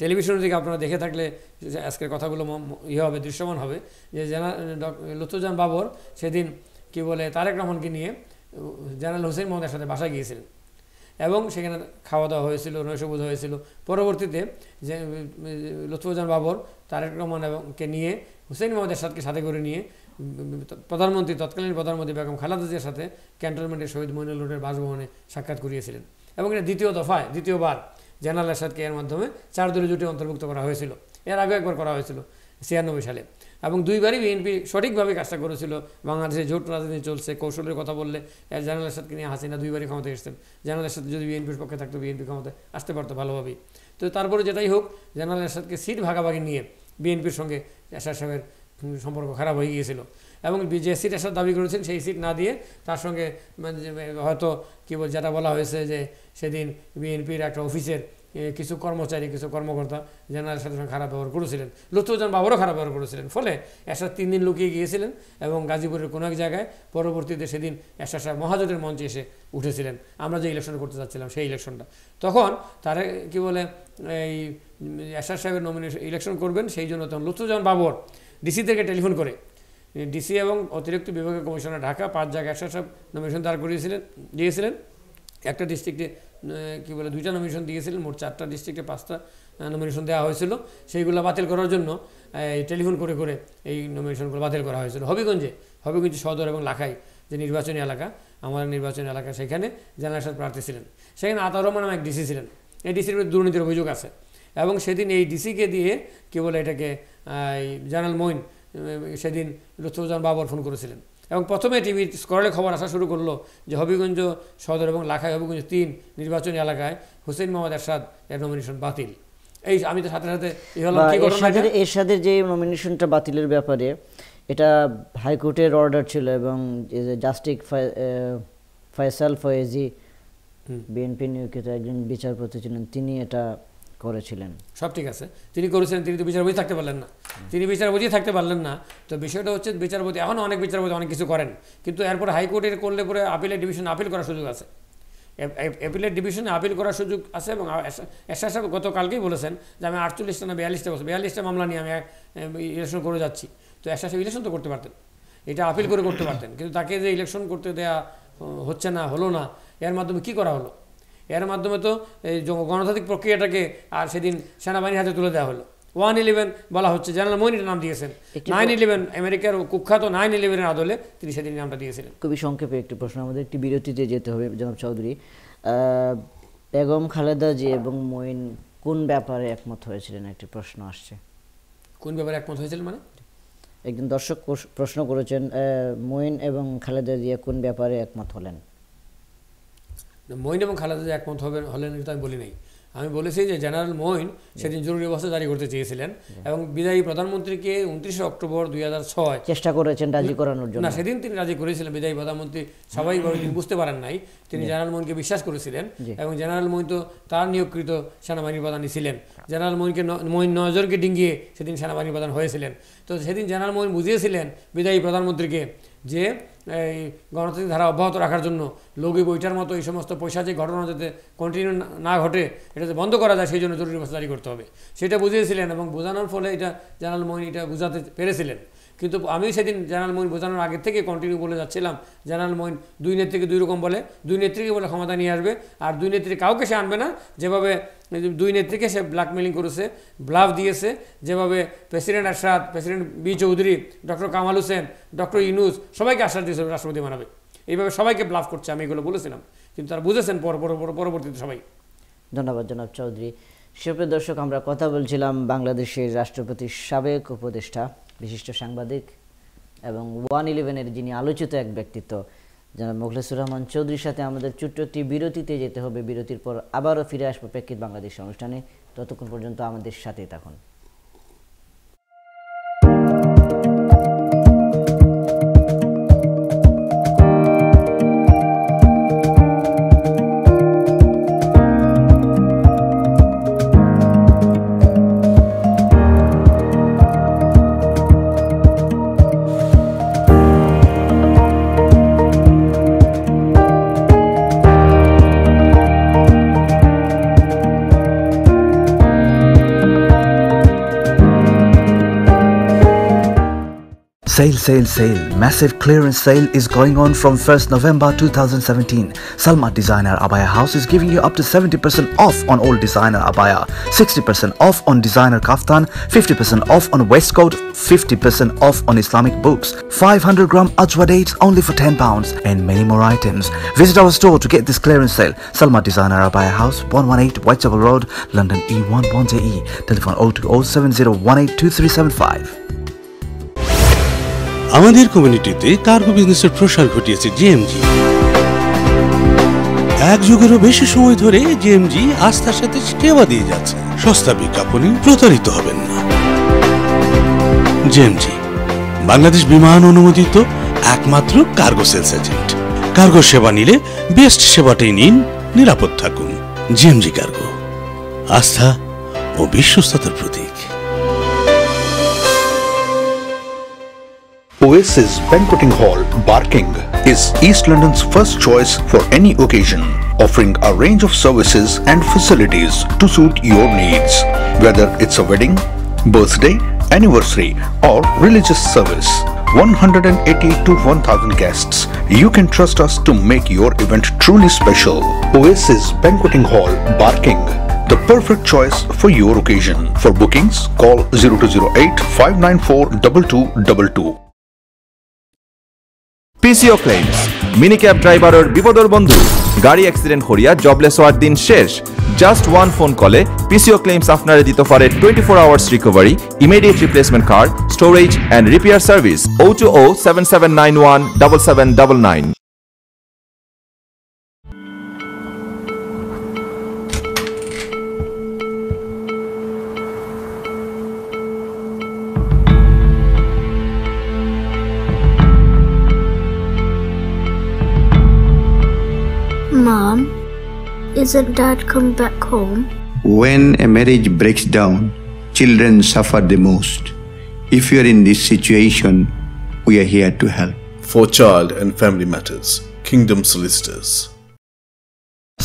টেলিভিশনের দিকে আপনারা দেখে থাকলে আজকের কথাগুলো ইয়ে হবে দৃশ্যমান হবে যে জেনারেল লুৎফুজান বাবর সেদিন কি বলে তারেক রহমানকে নিয়ে জেনারেল হোসেন মোহাম্মদের সাথে বাসায় গিয়েছিলেন এবং সেখানে খাওয়া দাওয়া হয়েছিল নৈশবোধ হয়েছিল পরবর্তীতে যে লুৎফুজান বাবর তারেক রহমান এবংকে নিয়ে হুসেন মোহাম্মদের সাথে সাথে করে নিয়ে প্রধানমন্ত্রী তৎকালীন প্রধানমন্ত্রী বেগম খালাদাজের সাথে ক্যান্টনমেন্টের শহীদ মইনুল রোডের বাসভবনে সাক্ষাৎ করিয়েছিলেন এবং এটা দ্বিতীয় দফায় দ্বিতীয়বার জেনারেল এরশাদকে এর মাধ্যমে চার দলীয় জোটে অন্তর্ভুক্ত করা হয়েছিল এর আগে একবার করা হয়েছিল ছিয়ানব্বই সালে এবং দুইবারই বিএনপি সঠিকভাবে কাজটা করেছিল বাংলাদেশে জোট রাজনীতি চলছে কৌশলের কথা বললে জেনারেল এরশাদকে নিয়ে হাসিনা দুইবারই ক্ষমতায় এসছেন জেনারেল এরশাদ যদি বিএনপির পক্ষে থাকতো বিএনপি ক্ষমতায় আসতে পারতো ভালোভাবেই তো তারপরে যেটাই হোক জেনারেল এরশাদকে সিট ভাগাভাগি নিয়ে বিএনপির সঙ্গে এরশাদ সাহেবের সম্পর্ক খারাপ হয়ে গিয়েছিল এবং যে সিট আসার দাবি করেছেন সেই সিট না দিয়ে তার সঙ্গে মানে হয়তো কী বল যেটা বলা হয়েছে যে সেদিন বিএনপির একটা অফিসের কিছু কর্মচারী কিছু কর্মকর্তা জেনারেলের সাথে খারাপ ব্যবহার করেছিলেন লুৎফুজ্জান বাবরও খারাপ ব্যবহার করেছিলেন ফলে একসাথে তিন দিন লুকিয়ে গিয়েছিলেন এবং গাজীপুরের কোনো এক জায়গায় পরবর্তীতে সেদিন একসা সাহেব মহাজোটের মঞ্চে এসে উঠেছিলেন আমরা যে ইলেকশন করতে চাচ্ছিলাম সেই ইলেকশনটা তখন তারা কি বলে এই এসআর সাহেবের নমিনেশন ইলেকশন করবেন সেই জন্য তখন লুৎফুজ্জান বাবর ডিসিদেরকে টেলিফোন করে ডিসি এবং অতিরিক্ত বিভাগীয় কমিশনার ঢাকা পাঁচ জায়গায় একশো সব নমিনেশন দাঁড় করিয়েছিলেন দিয়েছিলেন একটা ডিস্ট্রিক্টে কী বলে দুইটা নমিনেশন দিয়েছিলেন মোট চারটা ডিস্ট্রিক্টে পাঁচটা নমিনেশন দেওয়া হয়েছিল সেইগুলো বাতিল করার জন্য এই টেলিফোন করে করে এই নমিনেশনগুলো বাতিল করা হয়েছিল হবিগঞ্জে হবিগঞ্জ সদর এবং লাখাই যে নির্বাচনী এলাকা আমার নির্বাচনী এলাকা সেখানে সাথে প্রার্থী ছিলেন সেখানে আতা রহমান নামে এক ডিসি ছিলেন এই ডিসির দুর্নীতির অভিযোগ আছে এবং সেদিন এই ডিসিকে দিয়ে কী বলে এটাকে জানাল মইন সেদিন লুৎফুজান বাবর ফোন করেছিলেন এবং প্রথমে টিভির স্করলে খবর আসা শুরু করলো যে হবিগঞ্জ সদর এবং লাখাই হবিগঞ্জ তিন নির্বাচনী এলাকায় হুসেন মোহাম্মদ এরশাদ এর নমিনেশন বাতিল এই আমি তো সাথে সাথে এরশাদের যে নমিনেশনটা বাতিলের ব্যাপারে এটা হাইকোর্টের অর্ডার ছিল এবং জাস্টিক ফয়সাল ফয়েজি বিএনপি নিয়োগিত একজন বিচারপতি ছিলেন তিনি এটা করেছিলেন সব ঠিক আছে তিনি করেছিলেন তিনি তো বিচারপতি থাকতে পারলেন না তিনি বিচারপতি থাকতে পারলেন না তো বিষয়টা হচ্ছে বিচারপতি এখন অনেক বিচারপতি অনেক কিছু করেন কিন্তু এরপর হাইকোর্টের করলে পরে আপিলের ডিভিশন আপিল করার সুযোগ আছে অ্যাপিলের ডিভিশনে আপিল করার সুযোগ আছে এবং এসআর সাহেব গতকালকেই বলেছেন যে আমি আটচল্লিশটা না বিয়াল্লিশটা বছর বিয়াল্লিশটা মামলা নিয়ে আমি ইলেকশন করে যাচ্ছি তো এসআর সাহেব ইলেকশন তো করতে পারতেন এটা আপিল করে করতে পারতেন কিন্তু তাকে যে ইলেকশন করতে দেয়া হচ্ছে না হলো না এর মাধ্যমে কি করা হলো এর মাধ্যমে তো এই গণতান্ত্রিক প্রক্রিয়াটাকে আর সেদিন সেনাবাহিনীর হাতে তুলে দেওয়া হলো ওয়ান ইলেভেন বলা হচ্ছে জেনারেল মৈনির নাম দিয়েছেন নাইন ইলেভেন আমেরিকার কুখ্যাত নাইন ইলেভেনের আদলে তিনি সেদিন নামটা দিয়েছিলেন খুবই সংক্ষেপে একটি প্রশ্ন আমাদের একটি বিরতিতে যেতে হবে জনাব চৌধুরী বেগম খালেদা জি এবং মইন কোন ব্যাপারে একমত হয়েছিলেন একটি প্রশ্ন আসছে কোন ব্যাপারে একমত হয়েছিলেন মানে একজন দর্শক প্রশ্ন করেছেন মইন এবং খালেদা জিয়া কোন ব্যাপারে একমত হলেন মইন এবং খালেদা যে একমত হবে হলেন কিন্তু আমি বলি নাই আমি বলেছি যে জেনারেল মইন সেদিন জরুরি অবস্থা জারি করতে চেয়েছিলেন এবং বিদায়ী প্রধানমন্ত্রীকে উনত্রিশে অক্টোবর দুই হাজার ছয় চেষ্টা করেছেন রাজি করানোর জন্য না সেদিন তিনি রাজি করেছিলেন বিদায়ী প্রধানমন্ত্রী স্বাভাবিকভাবে তিনি বুঝতে পারেন নাই তিনি জেনারেল মইনকে বিশ্বাস করেছিলেন এবং জেনারেল মইন তো তার নিয়োগকৃত সেনাবাহিনীর প্রধান ছিলেন জেনারেল মইনকে মইন নজরকে ডিঙ্গিয়ে সেদিন সেনাবাহিনীর প্রধান হয়েছিলেন তো সেদিন জেনারেল মইন বুঝিয়েছিলেন বিদায়ী প্রধানমন্ত্রীকে যে এই গণতান্ত্রিক ধারা অব্যাহত রাখার জন্য লগি বইটার মতো এই সমস্ত পয়সা যে ঘটনা যাতে কন্টিনিউ না ঘটে এটাতে বন্ধ করা যায় সেই জন্য জরুরি অবস্থা জারি করতে হবে সেটা বুঝিয়েছিলেন এবং বোঝানোর ফলে এটা জেনারেল মইন এটা বোঝাতে পেরেছিলেন কিন্তু আমি সেদিন জেনারেল মইন বোঝানোর আগের থেকে কন্টিনিউ বলে যাচ্ছিলাম জেনারেল মইন দুই নেত্রীকে দুই রকম বলে দুই নেত্রীকে বলে ক্ষমতা নিয়ে আসবে আর দুই নেত্রী কাউকে সে আনবে না যেভাবে মানে দুই নেত্রীকে সে ব্ল্যাকমেলিং করেছে ব্লাফ দিয়েছে যেভাবে president Ershad president B Chowdhury doctor Kamal Hossain doctor Yunus সবাইকে আশ্বাস দিয়েছে রাষ্ট্রপতি মানাবে এইভাবে সবাইকে ব্লাফ করছে আমি এগুলো বলেছিলাম কিন্তু তারা বুঝেছেন পর পরবর্তীতে সবাই ধন্যবাদ জনাব চৌধুরী সুপ্রিয় দর্শক আমরা কথা বলছিলাম বাংলাদেশের রাষ্ট্রপতির সাবেক উপদেষ্টা বিশিষ্ট সাংবাদিক এবং ওয়ান ইলেভেনের যিনি আলোচিত এক ব্যক্তিত্ব জনাব মোখলেসুর রহমান চৌধুরীর সাথে আমাদের ছোট্ট একটি বিরতিতে যেতে হবে বিরতির পর আবারও ফিরে আসবো প্রেক্ষিত বাংলাদেশ অনুষ্ঠানে ততক্ষণ পর্যন্ত আমাদের সাথে থাকুন Sale, sale, sale. Massive clearance sale is going on from 1st November 2017. Salma Designer Abaya House is giving you up to 70% off on all designer abaya, 60% off on designer kaftan, 50% off on waistcoat, 50% off on Islamic books, 500 gram ajwa dates only for 10 pounds, and many more items. Visit our store to get this clearance sale. Salma Designer Abaya House, 118 Whitechapel Road, London E1 1JE. Telephone 020 7018 2375. আমাদের কমিউনিটিতে cargo বিজনেসের প্রসার ঘটিয়েছে GMG এক যুগেরও বেশি সময় ধরে GMG আস্থার সাথে সেবা দিয়ে যাচ্ছে সস্তা বিজ্ঞাপনে প্রতারিত হবেন না জিএমজি বাংলাদেশ বিমান অনুমোদিত একমাত্র কার্গো সেলস এজেন্ট কার্গো সেবা নিলে বেস্ট সেবাটাই নিন নিরাপদ থাকুন জিএমজি কার্গো আস্থা ও বিশ্বস্ততার প্রতীক Oasis Banqueting Hall, Barking is East London's first choice for any occasion, offering a range of services and facilities to suit your needs, whether it's a wedding, birthday, anniversary or religious service. 180 to 1000 guests. You can trust us to make your event truly special. Oasis Banqueting Hall, Barking. The perfect choice for your occasion. For bookings, call 0208 594 2222. PCO claims mini cab ড্রাইভারের বিপদর বন্ধু গাড়ি accident করিয়া jobless হওয়ার দিন শেষ just one phone কলে PCO claims আপনারা দিতে পারে twenty four hours recovery immediate replacement car storage and repair service o two o seven seven nine one double seven double nine isn't dad come back home? When a marriage breaks down, children suffer the most. If you are in this situation, we are here to help. For child and family matters, Kingdom Solicitors.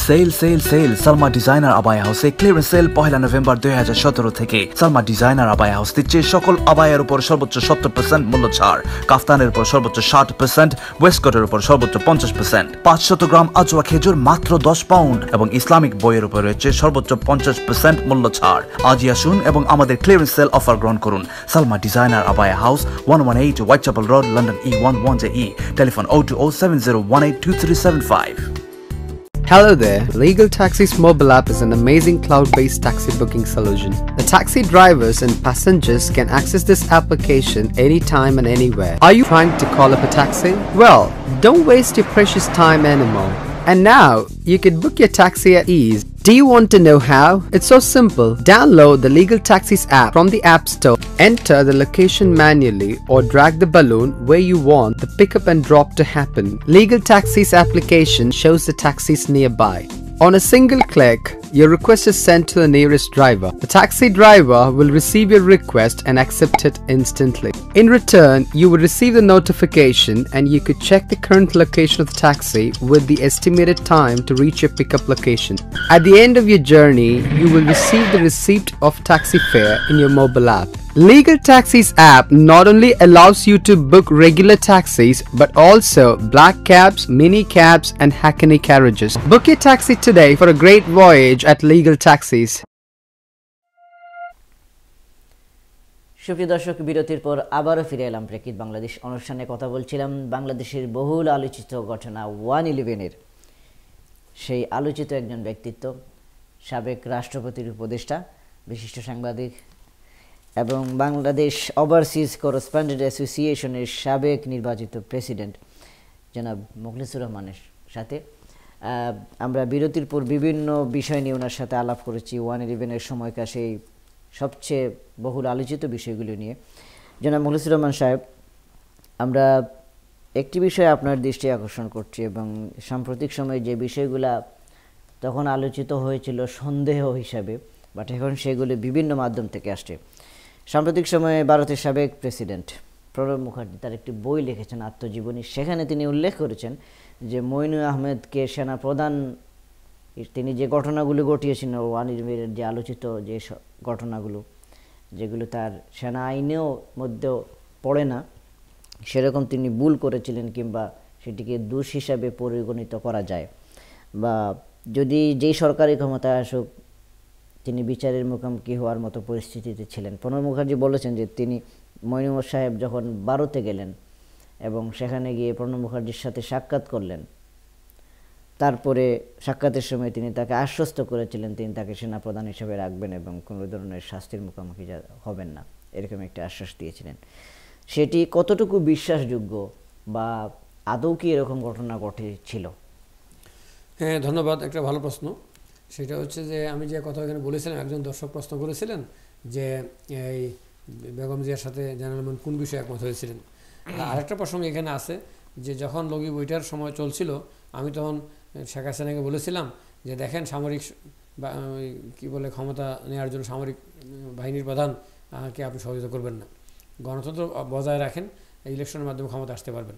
Sale sale sale Salma designer abaya হাউসে clearance sale পহেলা November দুই হাজার সতেরো থেকে Salma designer abaya house দিচ্ছে সকল আবায়ের উপর সর্বোচ্চ সত্তর পার্সেন্ট মূল্য ছাড় কাফতানের উপর সর্বোচ্চ ষাট পার্সেন্ট ওয়েস্টকোটের উপর সর্বোচ্চ পঞ্চাশ পার্সেন্ট পাঁচ শত গ্রাম আচুয়া খেজুর মাত্র দশ পাউন্ড এবং ইসলামিক বইয়ের উপর রয়েছে সর্বোচ্চ পঞ্চাশ পার্সেন্ট মূল্য ছাড় আজই আসুন এবং আমাদের ক্লিয়ারেন্স সেল অফার গ্রহণ করুন Salma designer abaya house one one eight Whitechapel road London E one one J E telephone o two o seven zero one eight two three seven five Hello there, Legal Taxi's mobile app is an amazing cloud-based taxi booking solution. The taxi drivers and passengers can access this application anytime and anywhere. Are you trying to call up a taxi? Well, don't waste your precious time anymore. And now, you can book your taxi at ease. Do you want to know how? It's so simple. Download the Legal Taxis app from the App Store. Enter the location manually or drag the balloon where you want the pickup and drop to happen. Legal Taxis application shows the taxis nearby. On a single click, your request is sent to the nearest driver. The taxi driver will receive your request and accept it instantly. In return, you will receive the notification and you could check the current location of the taxi with the estimated time to reach your pickup location. At the end of your journey, you will receive the receipt of taxi fare in your mobile app. Legal Taxis app not only allows you to book regular taxis but also black cabs, mini cabs and hackney carriages. Book your taxi today for a great voyage at Legal Taxis. সুপ্রিয় দর্শক বিরতির পর আবারও ফিরে এলাম প্রেক্ষিত বাংলাদেশ অনুষ্ঠানে কথা বলছিলাম বাংলাদেশের বহুল আলোচিত ঘটনা ওয়ান ইলেভেনের সেই আলোচিত একজন ব্যক্তিত্ব সাবেক রাষ্ট্রপতির উপদেষ্টা বিশিষ্ট সাংবাদিক এবং বাংলাদেশ ওভারসিজ করসপন্ডেন্ট অ্যাসোসিয়েশনের সাবেক নির্বাচিত প্রেসিডেন্ট জনাব মুখলিসুর রহমানের সাথে আমরা বিরতির পর বিভিন্ন বিষয় নিয়ে ওনার সাথে আলাপ করেছি ওয়ান ইলেভেনের সময়কার সেই সবচেয়ে বহুল আলোচিত বিষয়গুলো নিয়ে জনাব মুখলিসুর রহমান সাহেব আমরা একটি বিষয়ে আপনার দৃষ্টি আকর্ষণ করছি এবং সাম্প্রতিক সময়ে যে বিষয়গুলা তখন আলোচিত হয়েছিল সন্দেহ হিসাবে বাট এখন সেগুলি বিভিন্ন মাধ্যম থেকে আসছে সাম্প্রতিক সময়ে ভারতের সাবেক প্রেসিডেন্ট প্রণব মুখার্জি তার একটি বই লিখেছেন আত্মজীবনী সেখানে তিনি উল্লেখ করেছেন যে মইনু আহমেদকে সেনা প্রধান তিনি যে ঘটনাগুলি ঘটিয়েছেন ওয়ানির্মিরের যে আলোচিত যে ঘটনাগুলো যেগুলো তার সেনা আইনেও মধ্যেও পড়ে না সেরকম তিনি ভুল করেছিলেন কিংবা সেটিকে দোষ হিসাবে পরিগণিত করা যায় বা যদি যেই সরকারি ক্ষমতায় আসুক তিনি বিচারের মুখোমুখি হওয়ার মতো পরিস্থিতিতে ছিলেন প্রণব মুখার্জি বলেছেন যে তিনি মইনুমর সাহেব যখন বারোতে গেলেন এবং সেখানে গিয়ে প্রণব মুখার্জির সাথে সাক্ষাৎ করলেন তারপরে সাক্ষাতের সময় তিনি তাকে আশ্বস্ত করেছিলেন তিনি তাকে সেনাপ্রধান হিসেবে রাখবেন এবং কোনো ধরনের শাস্তির মুখোমুখি হবেন না এরকম একটি আশ্বাস দিয়েছিলেন সেটি কতটুকু বিশ্বাসযোগ্য বা আদৌ কি এরকম ঘটনা ঘটেছিল হ্যাঁ ধন্যবাদ একটা ভালো প্রশ্ন সেটা হচ্ছে যে আমি যে কথা এখানে বলেছিলাম একজন দর্শক প্রশ্ন করেছিলেন যে এই বেগম জিয়ার সাথে জানালমান কোন বিষয়ে একমত হয়েছিলেন আরেকটা প্রসঙ্গ এখানে আছে যে যখন লগি বইটার সময় চলছিল আমি তখন শেখ হাসিনাকে বলেছিলাম যে দেখেন সামরিক বা কী বলে ক্ষমতা নেওয়ার জন্য সামরিক বাহিনীর প্রধানকে আপনি সহযোগিতা করবেন না গণতন্ত্র বজায় রাখেন ইলেকশনের মাধ্যমে ক্ষমতা আসতে পারবেন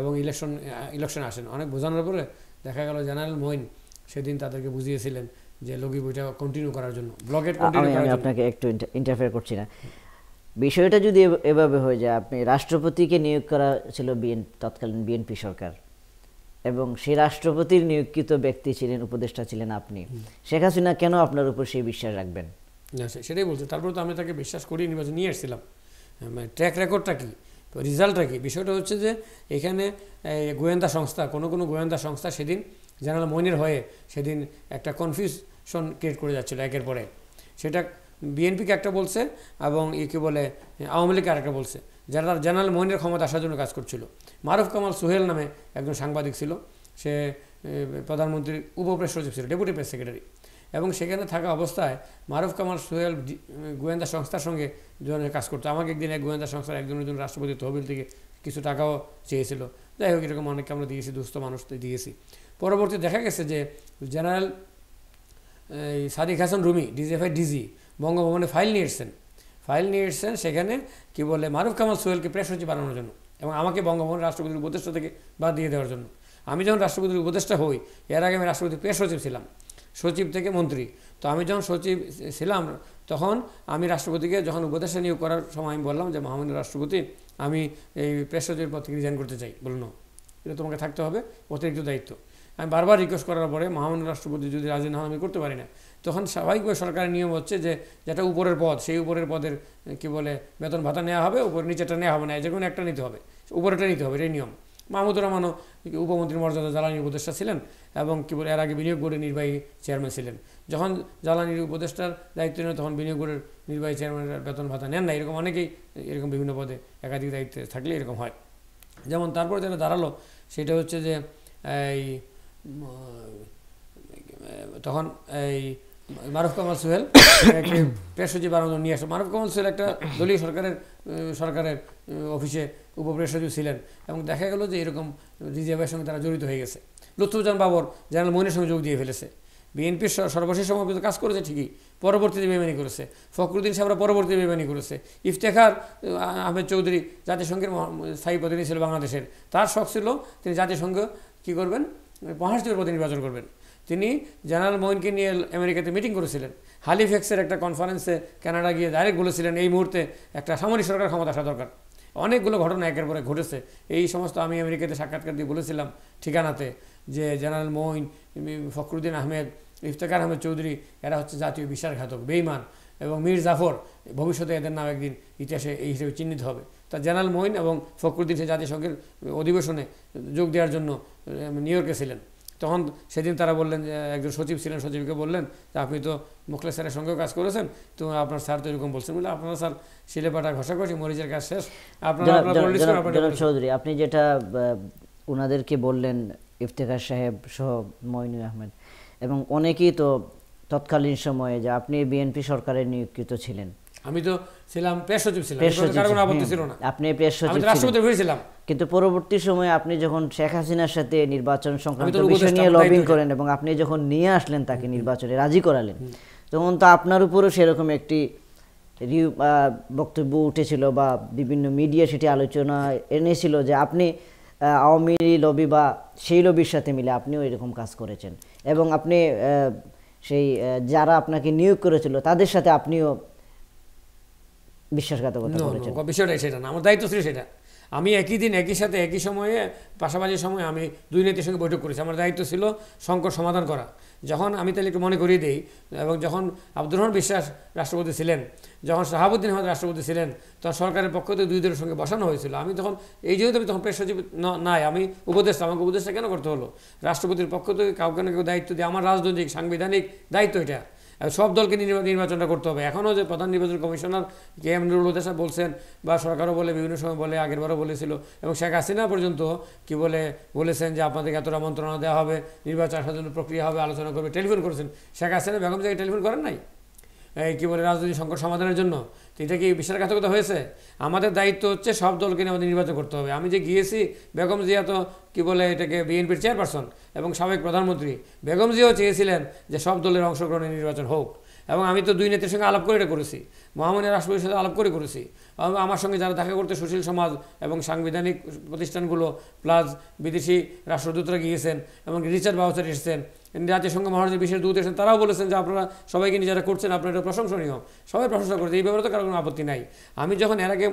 এবং ইলেকশন ইলেকশন আসেন অনেক বোঝানোর পরে দেখা গেল জেনারেল মইন সেদিন তাদেরকে বুঝিয়েছিলেন যে লগি বইটা কন্টিনিউ করার জন্য ব্লগের কন্টিনিউ আমি আপনাকে একটু ইন্টারফেয়ার করছি না বিষয়টা যদি এভাবে হয়ে যায় আপনি রাষ্ট্রপতিকে নিয়োগ করা ছিল বিএন তৎকালীন বিএনপি সরকার এবং সেই রাষ্ট্রপতির নিয়োগকৃত ব্যক্তি ছিলেন উপদেষ্টা ছিলেন আপনি শেখ হাসিনা কেন আপনার উপর সেই বিশ্বাস রাখবেন সেটাই বলছে তারপরে তো আমি তাকে বিশ্বাস করি নির্বাচন নিয়ে এসেছিলাম হ্যাঁ, মানে ট্র্যাক রেকর্ডটা কি রেজাল্টটা কি বিষয়টা হচ্ছে যে এখানে গোয়েন্দা সংস্থা কোনো কোনো গোয়েন্দা সংস্থা সেদিন জেনারেল মইনের হয়ে সেদিন একটা কনফিউশন ক্রিয়েট করে যাচ্ছিল একের পরে সেটা বিএনপিকে একটা বলছে এবং ইকে বলে আওয়ামী লীগকে আরেকটা বলছে যারা তার জেনারেল মহিনের ক্ষমতা আসার জন্য কাজ করছিল মারুফ কামাল সোহেল নামে একজন সাংবাদিক ছিল সে প্রধানমন্ত্রীর উপপ্রেস সচিব ছিল ডেপুটি প্রেস সেক্রেটারি এবং সেখানে থাকা অবস্থায় মারুফ কামাল সোহেল গোয়েন্দা সংস্থার সঙ্গে দুজনের কাজ করতো আমাকে একদিন এক গোয়েন্দা সংস্থার একজন একজন রাষ্ট্রপতি তহবিল থেকে কিছু টাকাও চেয়েছিল যাই হোক এরকম অনেককে আমরা দিয়েছি দুস্থ মানুষ দিয়েছি পরবর্তী দেখা গেছে যে জেনারেল এই সাদিক হাসান রুমি ডিজিএফআই ডিজি বঙ্গভবনে ফাইল নিয়ে এসছেন ফাইল নিয়ে এসছেন সেখানে কি বলে মারুফ কামাল সোহেলকে প্রেস হচ্ছে বানানোর জন্য এবং আমাকে বঙ্গভবনে রাষ্ট্রপতির উপদেষ্টা থেকে বাদ দিয়ে দেওয়ার জন্য আমি যখন রাষ্ট্রপতির উপদেষ্টা হই এর আগে আমি রাষ্ট্রপতির প্রেস সচিব ছিলাম সচিব থেকে মন্ত্রী তো আমি যখন সচিব ছিলাম তখন আমি রাষ্ট্রপতিকে যখন উপদেষ্টা নিয়োগ করার সময় আমি বললাম যে মহামান্য রাষ্ট্রপতি আমি এই প্রেস সচিবের পদ থেকে রিজাইন করতে চাই বলুন এটা তোমাকে থাকতে হবে অতিরিক্ত দায়িত্ব আমি বারবার রিকোয়েস্ট করার পরে মহামান্য রাষ্ট্রপতি যদি রাজি না হন আমি করতে পারি না তখন স্বাভাবিকভাবে সরকারের নিয়ম হচ্ছে যে যেটা উপরের পদ সেই উপরের পদের কি বলে বেতন ভাতা নেওয়া হবে উপর নিচেটা নেওয়া হবে না যে কোনো একটা নিতে হবে উপরেটা নিতে হবে এই নিয়ম মাহমুদুর রহমানও উপমন্ত্রীর মর্যাদা জ্বালানি উপদেষ্টা ছিলেন এবং কি বলে এর আগে বিনিয়োগ বোর্ডের নির্বাহী চেয়ারম্যান ছিলেন যখন জ্বালানির উপদেষ্টার দায়িত্ব নেন তখন বিনিয়োগ বোর্ডের নির্বাহী চেয়ারম্যানের বেতন ভাতা নেন না এরকম অনেকেই এরকম বিভিন্ন পদে একাধিক দায়িত্বে থাকলে এরকম হয় যেমন তারপর যেটা দাঁড়ালো সেটা হচ্ছে যে এই তখন এই মারুফ কামাল সোহেল একটি প্রেস সচিব আনন্দ নিয়ে আসে মারুফ কামাল সোহেল একটা দলীয় সরকারের সরকারের অফিসে উপপ্রেস সচিব ছিলেন এবং দেখা গেল যে এরকম রিজার্ভের সঙ্গে তারা জড়িত হয়ে গেছে লুৎফুজান বাবর জেনারেল মইনের সঙ্গে যোগ দিয়ে ফেলেছে বিএনপির সর্বশেষ সময় কাজ করেছে ঠিকই পরবর্তীতে বেমানি করেছে ফখরুদ্দিন সাহেবরা পরবর্তীতে বেমানি করেছে ইফতেখার আহমেদ চৌধুরী জাতিসংঘের স্থায়ী প্রতিনিধি ছিল বাংলাদেশের তার শখ ছিল তিনি জাতিসংঘ কী করবেন মহাসচিবের পদে নির্বাচন করবেন তিনি জেনারেল মোহিনকে নিয়ে আমেরিকাতে মিটিং করেছিলেন হালিফেক্সের একটা কনফারেন্সে কানাডা গিয়ে ডাইরেক্ট বলেছিলেন এই মুহূর্তে একটা সামরিক সরকার ক্ষমতা আসা দরকার অনেকগুলো ঘটনা একের পরে ঘটেছে এই সমস্ত আমি আমেরিকাতে সাক্ষাৎকার দিয়ে বলেছিলাম ঠিকানাতে যে জেনারেল মোহিন ফখরুদ্দিন আহমেদ ইফতেকার আহমেদ চৌধুরী এরা হচ্ছে জাতীয় বিশ্বাসঘাতক বেইমান এবং মীর জাফর ভবিষ্যতে এদের নাম একদিন ইতিহাসে এই হিসেবে চিহ্নিত হবে তা জেনারেল মইন এবং ফখরুদ্দিন সে জাতিসংঘের অধিবেশনে যোগ দেওয়ার জন্য নিউ ইয়র্কে ছিলেন তখন সেদিন তারা বললেন যে একজন সচিব ছিলেন সচিবকে বললেন যে আপনি তো মুখলে স্যারের সঙ্গেও কাজ করেছেন তো আপনার স্যার তো এরকম বলছেন বলে আপনার স্যার শিলেপাটা ঘষাঘষি মরিচের কাজ শেষ আপনার চৌধুরী আপনি যেটা ওনাদেরকে বললেন ইফতেখার সাহেব সহ মইনুল আহমেদ এবং অনেকেই তো তৎকালীন সময়ে যে আপনি বিএনপি সরকারের নিয়োগকৃত ছিলেন আমি তো ছিলাম প্রেস সচিব ছিলাম কোনো আপত্তি ছিল না আপনি প্রেস সচিব রাষ্ট্রপতি হয়েছিলাম কিন্তু পরবর্তী সময়ে আপনি যখন শেখ হাসিনার সাথে নির্বাচন সংক্রান্ত বিষয় নিয়ে লবিং করেন এবং আপনি যখন নিয়ে আসলেন তাকে নির্বাচনে রাজি করালেন তখন তো আপনার উপরও সেরকম একটি বক্তব্য উঠেছিল বা বিভিন্ন মিডিয়া সেটি আলোচনা এনেছিল যে আপনি আওয়ামী লবি বা সেই লবির সাথে মিলে আপনিও এরকম কাজ করেছেন এবং আপনি সেই যারা আপনাকে নিয়োগ করেছিল তাদের সাথে আপনিও বিশ্বাসঘাতকতা বিষয়টাই সেটা না আমার দায়িত্ব ছিল সেটা আমি একই দিন একই সাথে একই সময়ে পাশাপাশি সময়ে আমি দুই সঙ্গে বৈঠক করেছি আমার দায়িত্ব ছিল সংকট সমাধান করা যখন আমি তাহলে একটু মনে করিয়ে দিই এবং যখন আব্দুর রহমান বিশ্বাস রাষ্ট্রপতি ছিলেন যখন শাহাবুদ্দিন আহমদ রাষ্ট্রপতি ছিলেন তখন সরকারের পক্ষ থেকে দুই দলের সঙ্গে বসানো হয়েছিল আমি তখন এই জন্য আমি তখন প্রেস সচিব নাই আমি উপদেষ্টা আমাকে উপদেষ্টা কেন করতে হলো রাষ্ট্রপতির পক্ষ থেকে কাউকে না কেউ দায়িত্ব দিয়ে আমার রাজনৈতিক সাংবিধানিক দায়িত্ব এটা সব দলকে নির্বাচনটা করতে হবে এখনও যে প্রধান নির্বাচন কমিশনার কে এম নুরুল হুদেশা বলছেন বা সরকারও বলে বিভিন্ন সময় বলে আগেরবারও বলেছিল এবং শেখ হাসিনা পর্যন্ত কি বলে বলেছেন যে আপনাদেরকে এতটা মন্ত্রণা দেওয়া হবে নির্বাচন আসার জন্য প্রক্রিয়া হবে আলোচনা করবে টেলিফোন করেছেন শেখ হাসিনা বেগম জায়গায় টেলিফোন করেন নাই কী বলে রাজনৈতিক সংকট সমাধানের জন্য তো এটা কি বিশ্বাসঘাতকতা হয়েছে আমাদের দায়িত্ব হচ্ছে সব দলকে নিয়ে আমাদের নির্বাচন করতে হবে আমি যে গিয়েছি বেগম জিয়া তো কী বলে এটাকে বিএনপির চেয়ারপারসন এবং সাবেক প্রধানমন্ত্রী বেগম জিয়াও চেয়েছিলেন যে সব দলের অংশগ্রহণে নির্বাচন হোক এবং আমি তো দুই নেত্রীর সঙ্গে আলাপ করে এটা করেছি মহামান্য রাষ্ট্রপতির সাথে আলাপ করে করেছি আমার সঙ্গে যারা দেখা করতে সুশীল সমাজ এবং সাংবিধানিক প্রতিষ্ঠানগুলো প্লাস বিদেশি রাষ্ট্রদূতরা গিয়েছেন এবং রিচার্ড বাউচার এসেছেন জাতিসংঘ মহারাজের বিশেষ দূত এসেছেন তারাও বলেছেন যে আপনারা সবাইকে নিজেরা করছেন আপনারা এটা প্রশংসনীয় সবাই প্রশংসা করছে এই ব্যাপারে তো কারো কোনো আপত্তি নাই আমি যখন এর আগে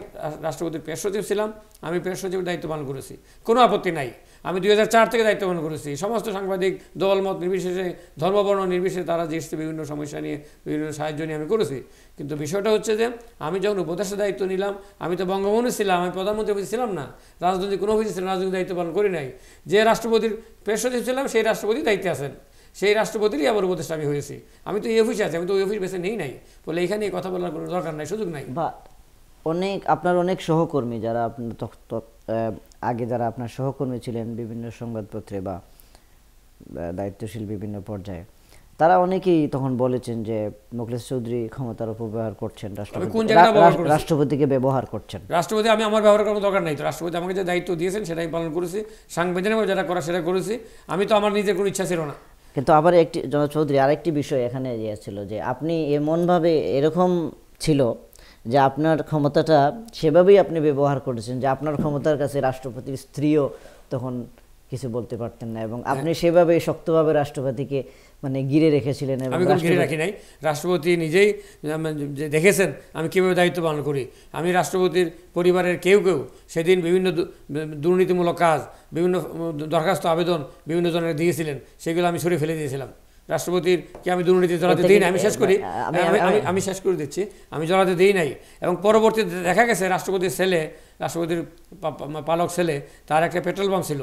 রাষ্ট্রপতির প্রেস সচিব ছিলাম আমি প্রেস সচিবের দায়িত্ব পালন করেছি কোনো আপত্তি নাই আমি দুই থেকে দায়িত্ব পালন করেছি সমস্ত সাংবাদিক দলমত নির্বিশেষে ধর্মবর্ণ নির্বিশেষে তারা যে বিভিন্ন সমস্যা নিয়ে বিভিন্ন সাহায্য নিয়ে আমি করেছি কিন্তু বিষয়টা হচ্ছে যে আমি যখন উপদেশের দায়িত্ব নিলাম আমি তো বঙ্গবন্ধু ছিলাম আমি প্রধানমন্ত্রী অফিসে ছিলাম না রাজনৈতিক কোনো অফিসে ছিলাম রাজনৈতিক দায়িত্ব পালন করি নাই যে রাষ্ট্রপতির প্রেস সচিব ছিলাম সেই রাষ্ট্রপতি দায়িত্বে আছেন সেই রাষ্ট্রপতিরই আবার উপদেষ্টা আমি হয়েছি আমি তো এই অফিসে আছি আমি তো ওই অফিস বেছে নেই নাই বলে এখানে কথা বলার কোনো দরকার নাই সুযোগ নাই বা অনেক আপনার অনেক সহকর্মী যারা আপনার আগে যারা আপনার সহকর্মী ছিলেন বিভিন্ন সংবাদপত্রে বা দায়িত্বশীল বিভিন্ন পর্যায়ে তারা অনেকেই তখন বলেছেন যে মুকলেশ চৌধুরী ক্ষমতার অপব্যবহার করছেন রাষ্ট্রপতিকে ব্যবহার করছেন রাষ্ট্রপতি আমি আমার ব্যবহার করার দরকার নাই তো রাষ্ট্রপতি আমাকে যে দায়িত্ব দিয়েছেন সেটাই পালন করেছি সাংবিধানিক যারা করা সেটা করেছি আমি তো আমার নিজের কোনো ইচ্ছা ছিল না কিন্তু আবার একটি জনাব চৌধুরী আরেকটি বিষয় এখানে ছিল যে আপনি এমনভাবে এরকম ছিল যে আপনার ক্ষমতাটা সেভাবেই আপনি ব্যবহার করেছেন যে আপনার ক্ষমতার কাছে রাষ্ট্রপতির স্ত্রীও তখন কিছু বলতে পারতেন না এবং আপনি সেভাবে শক্তভাবে রাষ্ট্রপতিকে মানে গিরে রেখেছিলেন আমি কোনো ঘিরে রাখি নাই রাষ্ট্রপতি নিজেই দেখেছেন আমি কীভাবে দায়িত্ব পালন করি আমি রাষ্ট্রপতির পরিবারের কেউ কেউ সেদিন বিভিন্ন দুর্নীতিমূলক কাজ বিভিন্ন দরখাস্ত আবেদন বিভিন্ন জনের দিয়েছিলেন সেগুলো আমি সরিয়ে ফেলে দিয়েছিলাম রাষ্ট্রপতির কি আমি দুর্নীতি জড়াতে দিই আমি শেষ করি আমি শেষ করে দিচ্ছি আমি জড়াতে দিই নাই এবং পরবর্তীতে দেখা গেছে রাষ্ট্রপতির ছেলে রাষ্ট্রপতির পালক ছেলে তার একটা পেট্রোল পাম্প ছিল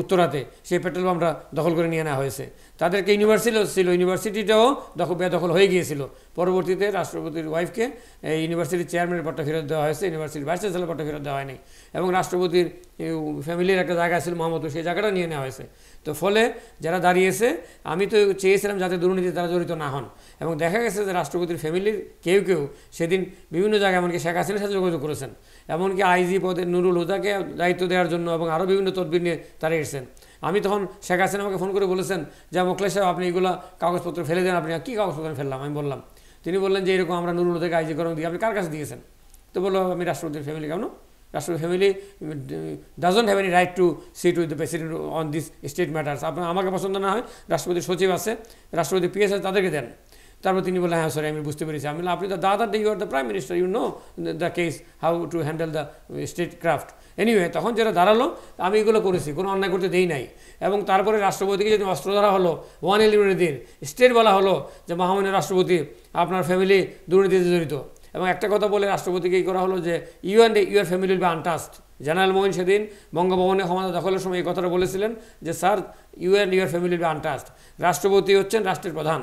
উত্তরাতে সেই পেট্রোল পাম্পটা দখল করে নিয়ে নেওয়া হয়েছে তাদেরকে ইউনিভার্সিটি ছিল ইউনিভার্সিটিটাও দখল বেদখল হয়ে গিয়েছিল পরবর্তীতে রাষ্ট্রপতির ওয়াইফকে এই ইউনিভার্সিটির চেয়ারম্যানের পট্টা ফেরত দেওয়া হয়েছে ইউনিভার্সিটির ভাইস চ্যান্সেলার পট্টা ফেরত দেওয়া হয়নি এবং রাষ্ট্রপতির ফ্যামিলির একটা জায়গা ছিল মোহাম্মদ সেই জায়গাটা নিয়ে নেওয়া হয়েছে তো ফলে যারা দাঁড়িয়েছে আমি তো চেয়েছিলাম যাতে দুর্নীতি তারা জড়িত না হন এবং দেখা গেছে যে রাষ্ট্রপতির ফ্যামিলির কেউ কেউ সেদিন বিভিন্ন জায়গায় এমনকি শেখ হাসিনার সাথে যোগাযোগ করেছেন এমনকি আইজি পদে নুরুল হুদাকে দায়িত্ব দেওয়ার জন্য এবং আরও বিভিন্ন তদবির নিয়ে তারা এসেছেন আমি তখন শেখ হাসিনা আমাকে ফোন করে বলেছেন যে মোকলেশ সাহেব আপনি এগুলো কাগজপত্র ফেলে দেন আপনি কী কাগজপত্র ফেললাম আমি বললাম তিনি বললেন যে এরকম আমরা নুরুল থেকে আইজি করম দিয়ে আপনি কার কাছে দিয়েছেন তো বললো আমি রাষ্ট্রপতির ফ্যামিলি কেন রাষ্ট্রপতি family doesn't have any right to sit with the president on this state matters আপনার আমাকে পছন্দ না হয় রাষ্ট্রপতির সচিব আছে রাষ্ট্রপতি পিএস আছে তাদেরকে দেন তারপর তিনি বললেন হ্যাঁ সরি আমি বুঝতে পেরেছি আমি আপনি তো the day you are the prime minister you know the case how to handle the statecraft anyway তখন যেটা দাঁড়ালো আমি এগুলো করেছি কোনো অন্যায় করতে দেই নাই এবং তারপরে রাষ্ট্রপতিকে যদি অস্ত্র ধরা হলো ওয়ান এলিমিনের দিন স্টেট বলা হলো যে মহামান্য রাষ্ট্রপতি আপনার ফ্যামিলি দুর্নীতিতে জড়িত এবং একটা কথা বলে রাষ্ট্রপতিকে এই করা হলো যে you and your family will be untouched general Mohan সেদিন বঙ্গভবনে ক্ষমতা দখলের সময় এই কথাটা বলেছিলেন যে sir you and your family will be untouched রাষ্ট্রপতি হচ্ছেন রাষ্ট্রের প্রধান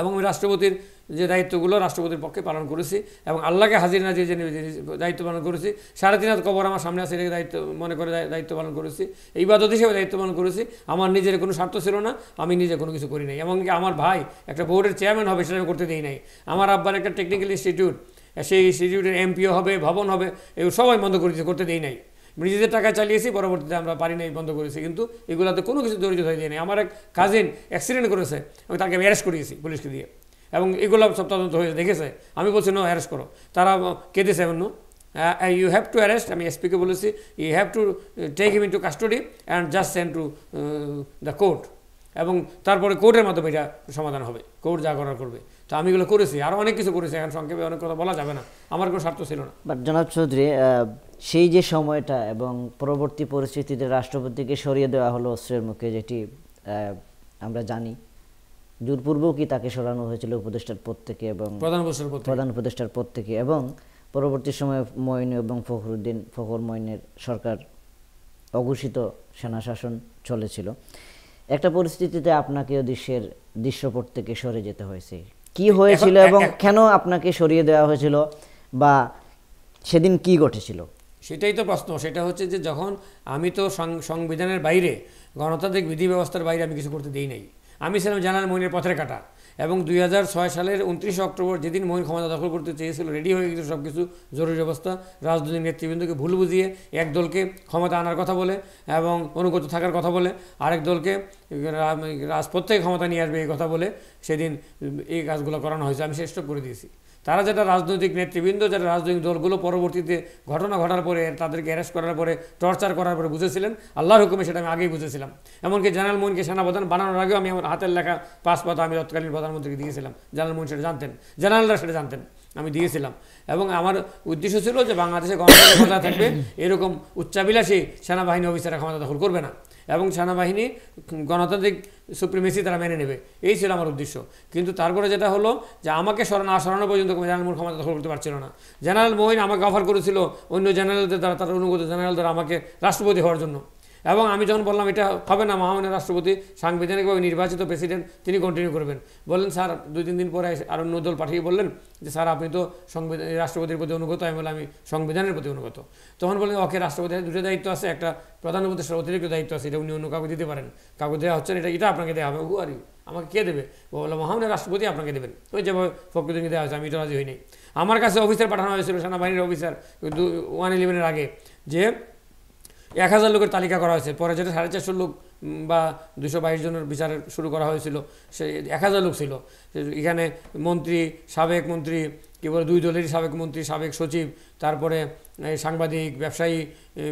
এবং আমি রাষ্ট্রপতির যে দায়িত্বগুলো রাষ্ট্রপতির পক্ষে পালন করেছি এবং আল্লাহকে হাজির নাজির যে দায়িত্ব পালন করেছি সাড়ে তিন হাত কবর আমার সামনে আছে এটাকে দায়িত্ব মনে করে দায়িত্ব পালন করেছি ইবাদত হিসেবে দায়িত্ব পালন করেছি আমার নিজের কোনো স্বার্থ ছিল না আমি নিজে কোনো কিছু করি নাই এমনকি আমার ভাই একটা বোর্ডের চেয়ারম্যান হবে সেটা আমি করতে দিই নাই আমার আব্বার একটা টেকনিক্যাল ইনস্টিটিউট সেই ইনস্টিটিউটের এমপিও হবে ভবন হবে এগুলো সবাই বন্ধ করে দিতে করতে দিই নাই নিজেদের টাকা চালিয়েছি পরবর্তীতে আমরা পারি নাই বন্ধ করেছি কিন্তু এগুলাতে কোনো কিছু জড়িত হয়ে যায়নি আমার এক কাজিন অ্যাক্সিডেন্ট করেছে আমি তাকে আমি অ্যারেস্ট করিয়েছি পুলিশকে দিয়ে এবং এগুলো সব তদন্ত হয়ে দেখেছে আমি বলছি নো অ্যারেস্ট করো তারা কেঁদেছে অন্য ইউ হ্যাভ টু অ্যারেস্ট আমি এসপিকে বলেছি you have to take him into custody and just send to the court এবং তারপরে কোর্টের মাধ্যমে এটা সমাধান হবে কোর্ট যা করার করবে তো আমি এগুলো করেছি আরও অনেক কিছু করেছি এখন সংক্ষেপে অনেক কথা বলা যাবে না আমার কোনো স্বার্থ ছিল না বাট জনাব চৌধুরী সেই যে সময়টা এবং পরবর্তী পরিস্থিতিতে রাষ্ট্রপতিকে সরিয়ে দেওয়া হলো অস্ত্রের মুখে যেটি আমরা জানি জোরপূর্বক কি তাকে সরানো হয়েছিল উপদেষ্টার পর থেকে এবং প্রধান উপদেষ্টার পর থেকে এবং পরবর্তী সময়ে মইনু এবং ফখরুদ্দিন ফখর ময়নের সরকার অঘোষিত সেনা শাসন চলেছিল একটা পরিস্থিতিতে আপনাকে দৃশ্যের দৃশ্যপট থেকে সরে যেতে হয়েছে কি হয়েছিল এবং কেন আপনাকে সরিয়ে দেওয়া হয়েছিল বা সেদিন কি ঘটেছিল সেটাই তো প্রশ্ন সেটা হচ্ছে যে যখন আমি তো সংবিধানের বাইরে গণতান্ত্রিক বিধি ব্যবস্থার বাইরে আমি কিছু করতে দিই নাই আমি ছিলাম জানার মহিনের পথের কাটা এবং দুই হাজার ছয় সালের উনত্রিশে অক্টোবর যেদিন মহিন ক্ষমতা দখল করতে চেয়েছিল রেডি হয়ে গেছিল সব কিছু জরুরি অবস্থা রাজনৈতিক নেতৃবৃন্দকে ভুল বুঝিয়ে এক দলকে ক্ষমতা আনার কথা বলে এবং অনুগত থাকার কথা বলে আরেক দলকে রাজপথ থেকে ক্ষমতা নিয়ে আসবে এই কথা বলে সেদিন এই কাজগুলো করানো হয়েছে আমি শেষ করে দিয়েছি তারা যেটা রাজনৈতিক নেতৃবৃন্দ যারা রাজনৈতিক দলগুলো পরবর্তীতে ঘটনা ঘটার পরে তাদেরকে অ্যারেস্ট করার পরে টর্চার করার পরে বুঝেছিলেন আল্লাহর হুকুমে সেটা আমি আগেই বুঝেছিলাম এমনকি জানাল মোহনকে সেনাপ্রধান বানানোর আগেও আমি আমার হাতের লেখা পাসপাত আমি তৎকালীন প্রধানমন্ত্রীকে দিয়েছিলাম জানাল মোহন সেটা জানতেন জানালরা সেটা জানতেন আমি দিয়েছিলাম এবং আমার উদ্দেশ্য ছিল যে বাংলাদেশে গণতন্ত্র থাকবে এরকম উচ্চাবিলাসী সেনাবাহিনী অফিসাররা ক্ষমতা দখল করবে না এবং সেনাবাহিনী গণতান্ত্রিক সুপ্রিমেসি তারা মেনে নেবে এই ছিল আমার উদ্দেশ্য কিন্তু তারপরে যেটা হলো যে আমাকে সরানো সরানো পর্যন্ত জেনারেল মোহন ক্ষমতা দখল করতে পারছিল না জেনারেল মোহিন আমাকে অফার করেছিল অন্য জেনারেলদের দ্বারা তার অনুগত জেনারেল দ্বারা আমাকে রাষ্ট্রপতি হওয়ার জন্য এবং আমি যখন বললাম এটা হবে না মহামান্য রাষ্ট্রপতি সাংবিধানিকভাবে নির্বাচিত প্রেসিডেন্ট তিনি কন্টিনিউ করবেন বললেন স্যার দুই তিন দিন পরে আর অন্য দল পাঠিয়ে বললেন যে স্যার আপনি তো সংবিধান রাষ্ট্রপতির প্রতি অনুগত আমি বললাম আমি সংবিধানের প্রতি অনুগত তখন বললেন ওকে রাষ্ট্রপতি দুটো দায়িত্ব আছে একটা প্রধানমন্ত্রীর উপদেষ্টার অতিরিক্ত দায়িত্ব আছে এটা উনি অন্য কাউকে দিতে পারেন কাউকে দেওয়া হচ্ছে এটা এটা আপনাকে দেওয়া হবে হু আমাকে কে দেবে বললাম মহামান্য রাষ্ট্রপতি আপনাকে দেবেন ওই যেভাবে ফকরুদ্দিনকে দেওয়া হয়েছে আমি তো রাজি হইনি আমার কাছে অফিসার পাঠানো হয়েছিল সেনাবাহিনীর অফিসার ওয়ান ইলেভেনের আগে যে এক হাজার লোকের তালিকা করা হয়েছে পরে যেটা সাড়ে চারশো লোক বা দুশো বাইশ জনের বিচার শুরু করা হয়েছিল সে এক হাজার লোক ছিল এখানে মন্ত্রী সাবেক মন্ত্রী কি বলে দুই দলেরই সাবেক মন্ত্রী সাবেক সচিব তারপরে সাংবাদিক ব্যবসায়ী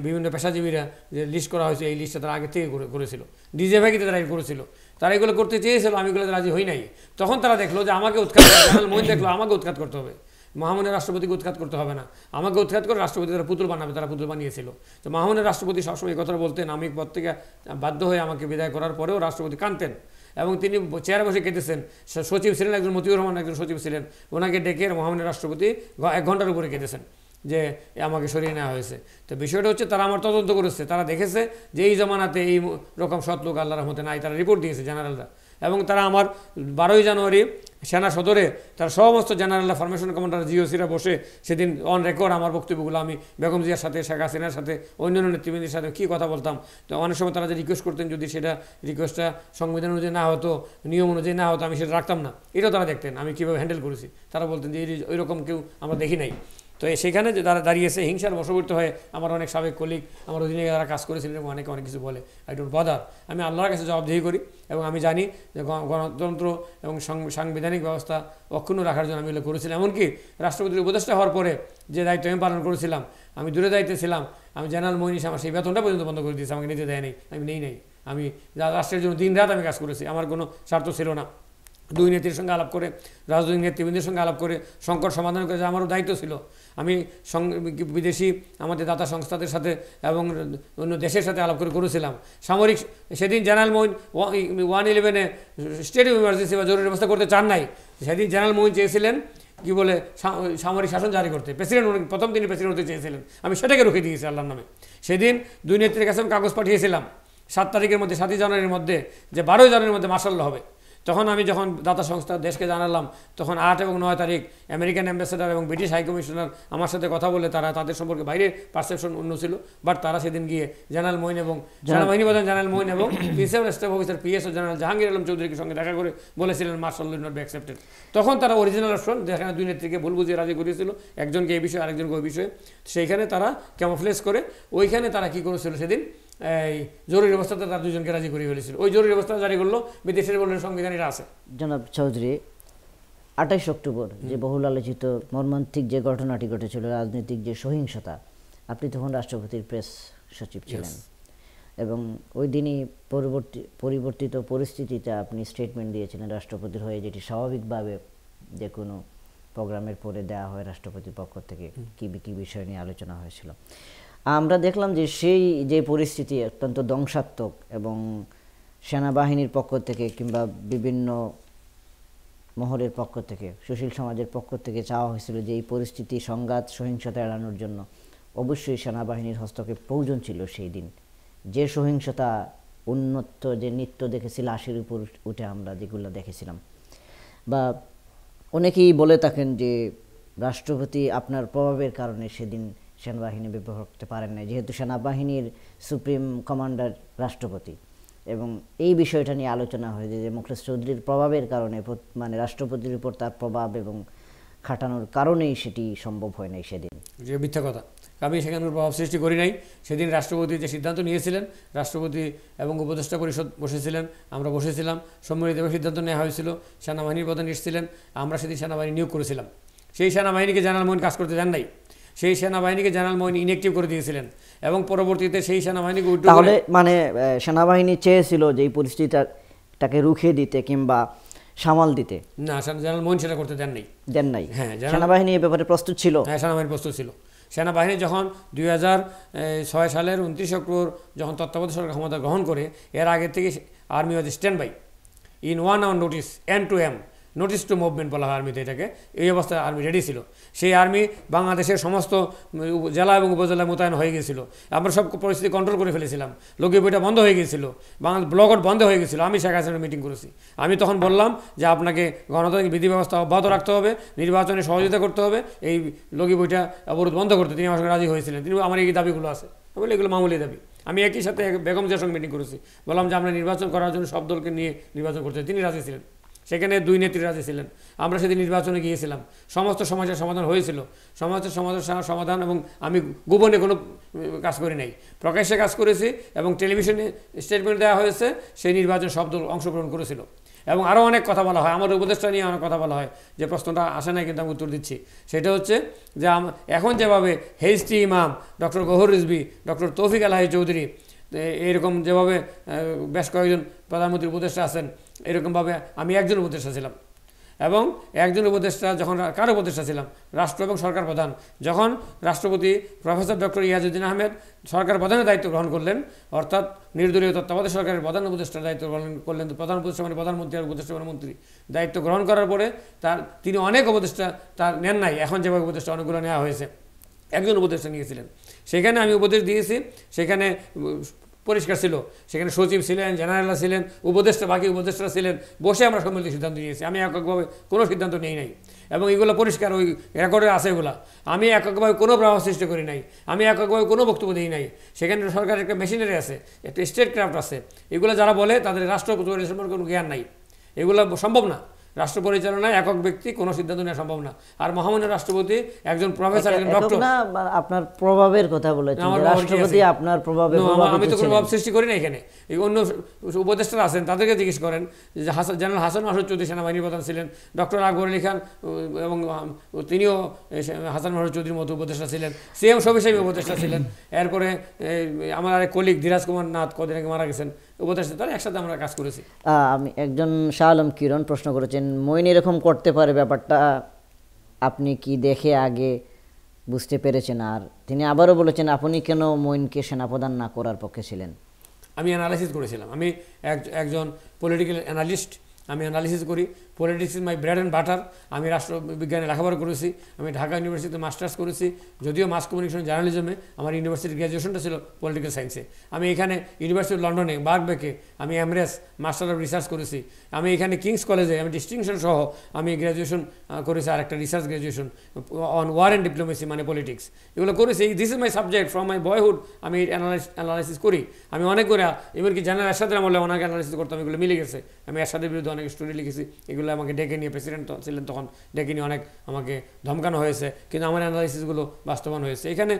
বিভিন্ন পেশাজীবীরা যে লিস্ট করা হয়েছে এই লিস্টটা তারা আগে থেকে করেছিল ডিজে ভাগিতে তারা করেছিল তারা এগুলো করতে চেয়েছিল আমি এগুলো রাজি হই নাই তখন তারা দেখলো যে আমাকে উৎখাত মন দেখলো আমাকে উৎখাত করতে হবে মাহমুনের রাষ্ট্রপতিকে উৎখাত করতে হবে না আমাকে উৎখাত করে রাষ্ট্রপতি তারা পুতুল বানাবে তারা পুতুল বানিয়েছিল তো মাহমুনের রাষ্ট্রপতি সবসময় কথা বলতেন আমি পর থেকে বাধ্য হয়ে আমাকে বিদায় করার পরেও রাষ্ট্রপতি কানতেন এবং তিনি চেয়ার বসে কেঁদেছেন সচিব ছিলেন একজন মতিউর রহমান একজন সচিব ছিলেন ওনাকে ডেকে মহামান্য রাষ্ট্রপতি এক ঘন্টার উপরে কেঁদেছেন যে আমাকে সরিয়ে নেওয়া হয়েছে তো বিষয়টা হচ্ছে তারা আমার তদন্ত করেছে তারা দেখেছে যে এই জমানাতে এই রকম সৎ লোক আল্লাহ রহমতে নাই তারা রিপোর্ট দিয়েছে জেনারেলরা এবং তারা আমার বারোই জানুয়ারি সেনা সদরে তার সমস্ত জেনারেল ফরমেশন কমান্ডার জিওসিরা বসে সেদিন অন রেকর্ড আমার বক্তব্যগুলো আমি বেগম জিয়ার সাথে শেখ হাসিনার সাথে অন্যান্য নেতৃবৃন্দের সাথে কী কথা বলতাম তো অনেক সময় তারা যে রিকোয়েস্ট করতেন যদি সেটা রিকোয়েস্টটা সংবিধান অনুযায়ী না হতো নিয়ম অনুযায়ী না হতো আমি সেটা রাখতাম না এটাও তারা দেখতেন আমি কীভাবে হ্যান্ডেল করেছি তারা বলতেন যে এই রকম কেউ আমরা দেখি নাই তো সেখানে তারা দাঁড়িয়েছে হিংসার বশবর্তী হয়ে আমার অনেক সাবেক কলিক আমার অধীনে যারা কাজ করেছিলেন এবং অনেকে অনেক কিছু বলে আই ডোন্ট বদার আমি আল্লাহর কাছে জবাবদেহি করি এবং আমি জানি যে গণতন্ত্র এবং সাংবিধানিক ব্যবস্থা অক্ষুণ্ণ রাখার জন্য আমি এগুলো করেছিলাম এমনকি রাষ্ট্রপতির উপদেষ্টা হওয়ার পরে যে দায়িত্ব আমি পালন করেছিলাম আমি দূরে দায়িত্বে ছিলাম আমি জেনারেল মহিনিস আমার সেই বেতনটা পর্যন্ত বন্ধ করে দিয়েছে আমাকে নিতে দেয় নেই আমি নেই নেই আমি রাষ্ট্রের জন্য দিন রাত আমি কাজ করেছি আমার কোনো স্বার্থ ছিল না দুই নেত্রীর সঙ্গে আলাপ করে রাজনৈতিক নেতৃবৃন্দের সঙ্গে আলাপ করে সংকট সমাধান করে আমারও দায়িত্ব ছিল আমি বিদেশি আমাদের দাতা সংস্থাদের সাথে এবং অন্য দেশের সাথে আলাপ করে করেছিলাম সামরিক সেদিন জেনারেল মোহিন ওয়ান ইলেভেনে স্টেট অফ ইমার্জেন্সি বা জরুরি ব্যবস্থা করতে চান নাই সেদিন জেনারেল মোহিন চেয়েছিলেন কি বলে সামরিক শাসন জারি করতে প্রেসিডেন্ট প্রথম তিনি প্রেসিডেন্ট হতে চেয়েছিলেন আমি সেটাকে রুখে দিয়েছি আল্লাহর নামে সেদিন দুই নেত্রীর কাছে আমি কাগজ পাঠিয়েছিলাম সাত তারিখের মধ্যে সাতই জানুয়ারির মধ্যে যে বারোই জানুয়ারির মধ্যে মার্শাল্লা হবে তখন আমি যখন দাতা সংস্থা দেশকে জানালাম তখন আট এবং নয় তারিখ আমেরিকান অ্যাম্বাসেডার এবং ব্রিটিশ হাইকমিশনার আমার সাথে কথা বলে তারা তাদের সম্পর্কে বাইরের পারসেপশন অন্য ছিল বাট তারা সেদিন গিয়ে জেনারেল মইন এবং সেনাবাহিনী প্রধান জেনারেল মইন এবং principal staff officer PSO general Jahangir Alam চৌধুরীর সঙ্গে দেখা করে বলেছিলেন মার্শাল নট বি অ্যাকসেপ্টেড তখন তারা অরিজিনাল অপশন যেখানে দুই নেত্রীকে ভুল বুঝিয়ে রাজি করেছিল একজনকে এই বিষয়ে আরেকজনকে ওই বিষয়ে সেইখানে তারা ক্যামোফ্লেস করে ওইখানে তারা কি করেছিল সেদিন এই জরুরি অবস্থাতে তার দুজনকে রাজি করিয়ে ফেলেছিল ওই জরুরি অবস্থা জারি করলো বিদেশের বললেন সংবিধান এটা আছে জনাব চৌধুরী আঠাইশ অক্টোবর যে বহুল আলোচিত মর্মান্তিক যে ঘটনাটি ঘটেছিল রাজনৈতিক যে সহিংসতা আপনি তখন রাষ্ট্রপতির প্রেস সচিব ছিলেন এবং ওই দিনই পরিবর্তি পরিবর্তিত পরিস্থিতিতে আপনি স্টেটমেন্ট দিয়েছিলেন রাষ্ট্রপতির হয়ে যেটি স্বাভাবিকভাবে যে কোনো প্রোগ্রামের পরে দেওয়া হয় রাষ্ট্রপতির পক্ষ থেকে কী কী বিষয় নিয়ে আলোচনা হয়েছিল আমরা দেখলাম যে সেই যে পরিস্থিতি অত্যন্ত ধ্বংসাত্মক এবং সেনাবাহিনীর পক্ষ থেকে কিংবা বিভিন্ন মহলের পক্ষ থেকে সুশীল সমাজের পক্ষ থেকে চাওয়া হয়েছিল যে এই পরিস্থিতি সংঘাত সহিংসতা এড়ানোর জন্য অবশ্যই সেনাবাহিনীর হস্তক্ষেপ প্রয়োজন ছিল সেই দিন যে সহিংসতা উন্নত যে নৃত্য দেখেছি লাশের উপর উঠে আমরা যেগুলো দেখেছিলাম বা অনেকেই বলে থাকেন যে রাষ্ট্রপতি আপনার প্রভাবের কারণে সেদিন সেনাবাহিনী ব্যবহার করতে পারেন না যেহেতু সেনাবাহিনীর সুপ্রিম কমান্ডার রাষ্ট্রপতি এবং এই বিষয়টা নিয়ে আলোচনা হয়েছে যে মুখলেশ চৌধুরীর প্রভাবের কারণে মানে রাষ্ট্রপতির উপর তার প্রভাব এবং খাটানোর কারণেই সেটি সম্ভব হয় নাই সেদিন যে মিথ্যা কথা আমি সেখানে প্রভাব সৃষ্টি করি নাই সেদিন রাষ্ট্রপতি যে সিদ্ধান্ত নিয়েছিলেন রাষ্ট্রপতি এবং উপদেষ্টা পরিষদ বসেছিলেন আমরা বসেছিলাম সম্মিলিত সিদ্ধান্ত নেওয়া হয়েছিল সেনাবাহিনীর প্রধান এসেছিলেন আমরা সেদিন সেনাবাহিনী নিয়োগ করেছিলাম সেই সেনাবাহিনীকে জানার মন কাজ করতে যান নাই সেই সেনাবাহিনীকে জেনারেল মইন ইনএক্টিভ করে দিয়েছিলেন এবং পরবর্তীতে সেই সেনাবাহিনীকে তাহলে মানে সেনাবাহিনী চেয়েছিল যে এই পরিস্থিতিটাকে রুখে দিতে কিংবা সামাল দিতে না জেনারেল মইন সেটা করতে দেন নাই দেন নাই হ্যাঁ সেনাবাহিনী এ ব্যাপারে প্রস্তুত ছিল হ্যাঁ সেনাবাহিনী প্রস্তুত ছিল সেনাবাহিনী যখন দুই ছয় সালের উনত্রিশ অক্টোবর যখন তত্ত্বাবধায়ক সরকার ক্ষমতা গ্রহণ করে এর আগে থেকে army was stand by in one hour notice M to M notice to movement বলা হয় আর্মিতে এটাকে এই অবস্থায় আর্মি রেডি ছিল সেই আর্মি বাংলাদেশের সমস্ত জেলা এবং উপজেলা মোতায়েন হয়ে গেছিলো আমরা সব পরিস্থিতি কন্ট্রোল করে ফেলেছিলাম লোকে বইটা বন্ধ হয়ে গেছিলো বাংলা ব্লকট বন্ধ হয়ে গেছিলো আমি শেখ হাসিনার মিটিং করেছি আমি তখন বললাম যে আপনাকে গণতান্ত্রিক বিধি ব্যবস্থা অব্যাহত রাখতে হবে নির্বাচনে সহযোগিতা করতে হবে এই লোকে বইটা অবরোধ বন্ধ করতে তিনি আমার সঙ্গে রাজি হয়েছিলেন তিনি আমার এই দাবিগুলো আছে বলে এগুলো মামুলি দাবি আমি একই সাথে বেগম জিয়ার সঙ্গে মিটিং করেছি বললাম যে আমরা নির্বাচন করার জন্য সব দলকে নিয়ে নির্বাচন করতে তিনি রাজি ছিলেন সেখানে দুই নেত্রী রাজি ছিলেন আমরা সেদিন নির্বাচনে গিয়েছিলাম সমস্ত সমস্যার সমাধান হয়েছিল সমস্ত সমস্যার সমাধান এবং আমি গোপনে কোনো কাজ করি নাই প্রকাশ্যে কাজ করেছি এবং টেলিভিশনে স্টেটমেন্ট দেওয়া হয়েছে সেই নির্বাচন শব্দ অংশগ্রহণ করেছিল এবং আরও অনেক কথা বলা হয় আমার উপদেশটা নিয়ে অনেক কথা বলা হয় যে প্রশ্নটা আসে না কিন্তু আমি উত্তর দিচ্ছি সেটা হচ্ছে যে এখন যেভাবে হেইস্টি ইমাম ডক্টর গহর রিজবি ডক্টর তৌফিক আলাহি চৌধুরী এইরকম যেভাবে বেশ কয়েকজন প্রধানমন্ত্রী উপদেষ্টা আছেন এরকমভাবে আমি একজন উপদেষ্টা ছিলাম এবং একজন উপদেষ্টা যখন কার উপদেষ্টা ছিলাম রাষ্ট্র এবং সরকার প্রধান যখন রাষ্ট্রপতি প্রফেসর ডক্টর ইয়াজুদ্দিন আহমেদ সরকার প্রধানের দায়িত্ব গ্রহণ করলেন অর্থাৎ নির্দলীয় তত্ত্বাবধায়ক সরকারের প্রধান উপদেষ্টার দায়িত্ব গ্রহণ করলেন প্রধান উপদেষ্টা মানে প্রধানমন্ত্রী আর উপদেষ্টা মানে মন্ত্রী দায়িত্ব গ্রহণ করার পরে তার তিনি অনেক উপদেষ্টা তার নেন নাই এখন যেভাবে উপদেষ্টা অনেকগুলো নেওয়া হয়েছে একজন উপদেষ্টা নিয়েছিলেন সেখানে আমি উপদেশ দিয়েছি সেখানে পরিষ্কার ছিল সেখানে সচিব ছিলেন জেনারেলরা ছিলেন উপদেষ্টা বাকি উপদেষ্টারা ছিলেন বসে আমরা সম্মিলিত সিদ্ধান্ত নিয়েছি আমি এককভাবে কোনো সিদ্ধান্ত নেই নাই এবং এগুলো পরিষ্কার ওই রেকর্ডে আছে এগুলো আমি এককভাবে কোনো প্রভাব সৃষ্টি করি নাই আমি এককভাবে কোনো বক্তব্য দিই নাই সেখানে সরকারের একটা মেশিনারি আছে একটা স্টেট ক্রাফট আছে এগুলো যারা বলে তাদের রাষ্ট্র সম্পর্কে কোনো জ্ঞান নাই এগুলো সম্ভব না রাষ্ট্র পরিচালনায় একক ব্যক্তি কোনো সিদ্ধান্ত নেওয়া সম্ভব না আর মহামান্য রাষ্ট্রপতি একজন প্রফেসর একজন ডক্টর না আপনার প্রভাবের কথা বলেছেন রাষ্ট্রপতি আপনার প্রভাবে আমি তো কোনো প্রভাব সৃষ্টি করি না এখানে এই অন্য উপদেষ্টা আছেন তাদেরকে জিজ্ঞেস করেন যে হাসান জেনারেল হাসান মাসুদ চৌধুরী সেনাবাহিনীর প্রধান ছিলেন ডক্টর আকবর আলী খান এবং তিনিও হাসান মাসুদ চৌধুরীর মতো উপদেষ্টা ছিলেন সিএম সবিসাহী উপদেষ্টা ছিলেন এরপরে আমার আরেক কলিগ ধীরাজ কুমার নাথ কদিন আগে মারা গেছেন উপদেশ একসাথে আমরা কাজ করেছি আমি একজন শাহ আলম কিরণ প্রশ্ন করেছেন মইন এরকম করতে পারে ব্যাপারটা আপনি কি দেখে আগে বুঝতে পেরেছেন আর তিনি আবারও বলেছেন আপনি কেন মইনকে সেনাপ্রধান না করার পক্ষে ছিলেন আমি অ্যানালিসিস করেছিলাম আমি একজন পলিটিক্যাল অ্যানালিস্ট আমি অ্যানালিসিস করি politics is my bread and butter আমি রাষ্ট্রবিজ্ঞানে লেখাপড়া করেছি আমি ঢাকা ইউনিভার্সিটিতে মাস্টার্স করেছি যদিও মাস কমিউনিকেশন জার্নালিজমে আমার ইউনিভার্সিটির গ্র্যাজুয়েশনটা ছিল পলিটিক্যাল সায়েন্সে আমি এখানে ইউনিভার্সিটি অফ লন্ডনে বার্কবেকে আমি এমরেস মাস্টার অফ রিসার্চ করেছি আমি এখানে কিংস কলেজে আমি ডিস্টিংশন সহ আমি গ্র্যাজুয়েশন করেছি আর একটা research graduation on war and diplomacy মানে পলিটিক্স এগুলো করেছি this is my subject from my boyhood আমি অ্যানালাইস অ্যানালাইসিস করি আমি অনেক করে এমনকি জানার এরশাদের আমলে অনেক অ্যানালাইসিস করতাম এগুলো মিলে গেছে আমি এরশাদের বিরুদ্ধে অনেক স্টোরি লিখেছি এগুলো প্রেসিডেন্টগুলো আমাকে ডেকে নিয়ে প্রেসিডেন্ট ছিলেন তখন ডেকে নিয়ে অনেক আমাকে ধমকানো হয়েছে কিন্তু আমার অ্যানালাইসিসগুলো বাস্তবায়ন হয়েছে এখানে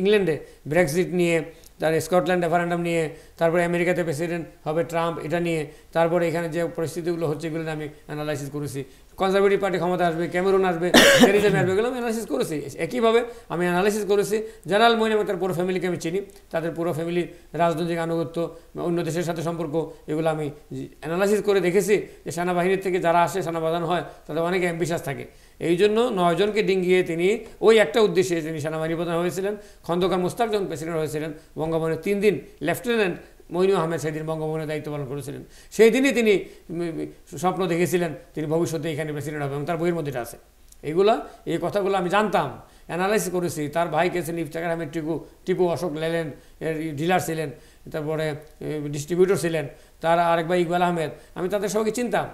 ইংল্যান্ডে ব্রেক্সিট নিয়ে তার স্কটল্যান্ড রেফারেন্ডাম নিয়ে তারপরে আমেরিকাতে প্রেসিডেন্ট হবে ট্রাম্প এটা নিয়ে তারপরে এখানে যে পরিস্থিতিগুলো হচ্ছে এগুলো আমি অ্যানালাইসিস করেছি কনজারভেটিভ পার্টি ক্ষমতা আসবে ক্যামেরুন আসবে টেরিজমে আসবে এগুলো আমি অ্যানালিসিস করেছি একইভাবে আমি অ্যানালিসিস করেছি জেনারেল মহিলা তার পুরো ফ্যামিলিকে আমি চিনি তাদের পুরো ফ্যামিলির রাজনৈতিক আনুগত্য অন্য দেশের সাথে সম্পর্ক এগুলো আমি অ্যানালাইসিস করে দেখেছি যে সেনাবাহিনীর থেকে যারা আসে সেনা হয় তাদের অনেকে অ্যাম্বিশাস থাকে এই জন্য নয়জনকে ডিঙ্গিয়ে তিনি ওই একটা উদ্দেশ্যে তিনি সেনাবাহিনী প্রধান হয়েছিলেন খন্দকার মুস্তাক যখন প্রেসিডেন্ট হয়েছিলেন বঙ্গবন্ধু তিন দিন লেফটেন্যান্ট মইনু আহমেদ সেদিন বঙ্গভবনে দায়িত্ব পালন করেছিলেন সেই দিনই তিনি স্বপ্ন দেখেছিলেন তিনি ভবিষ্যতে এখানে প্রেসিডেন্ট হবে এবং তার বইয়ের মধ্যে আছে এইগুলা এই কথাগুলো আমি জানতাম অ্যানালাইসিস করেছি তার ভাই গেছেন ইফতাকার আহমেদ টিপু টিপু অশোক লেলেন এর ডিলার ছিলেন তারপরে ডিস্ট্রিবিউটর ছিলেন তার আরেক ভাই ইকবাল আহমেদ আমি তাদের সবাইকে চিনতাম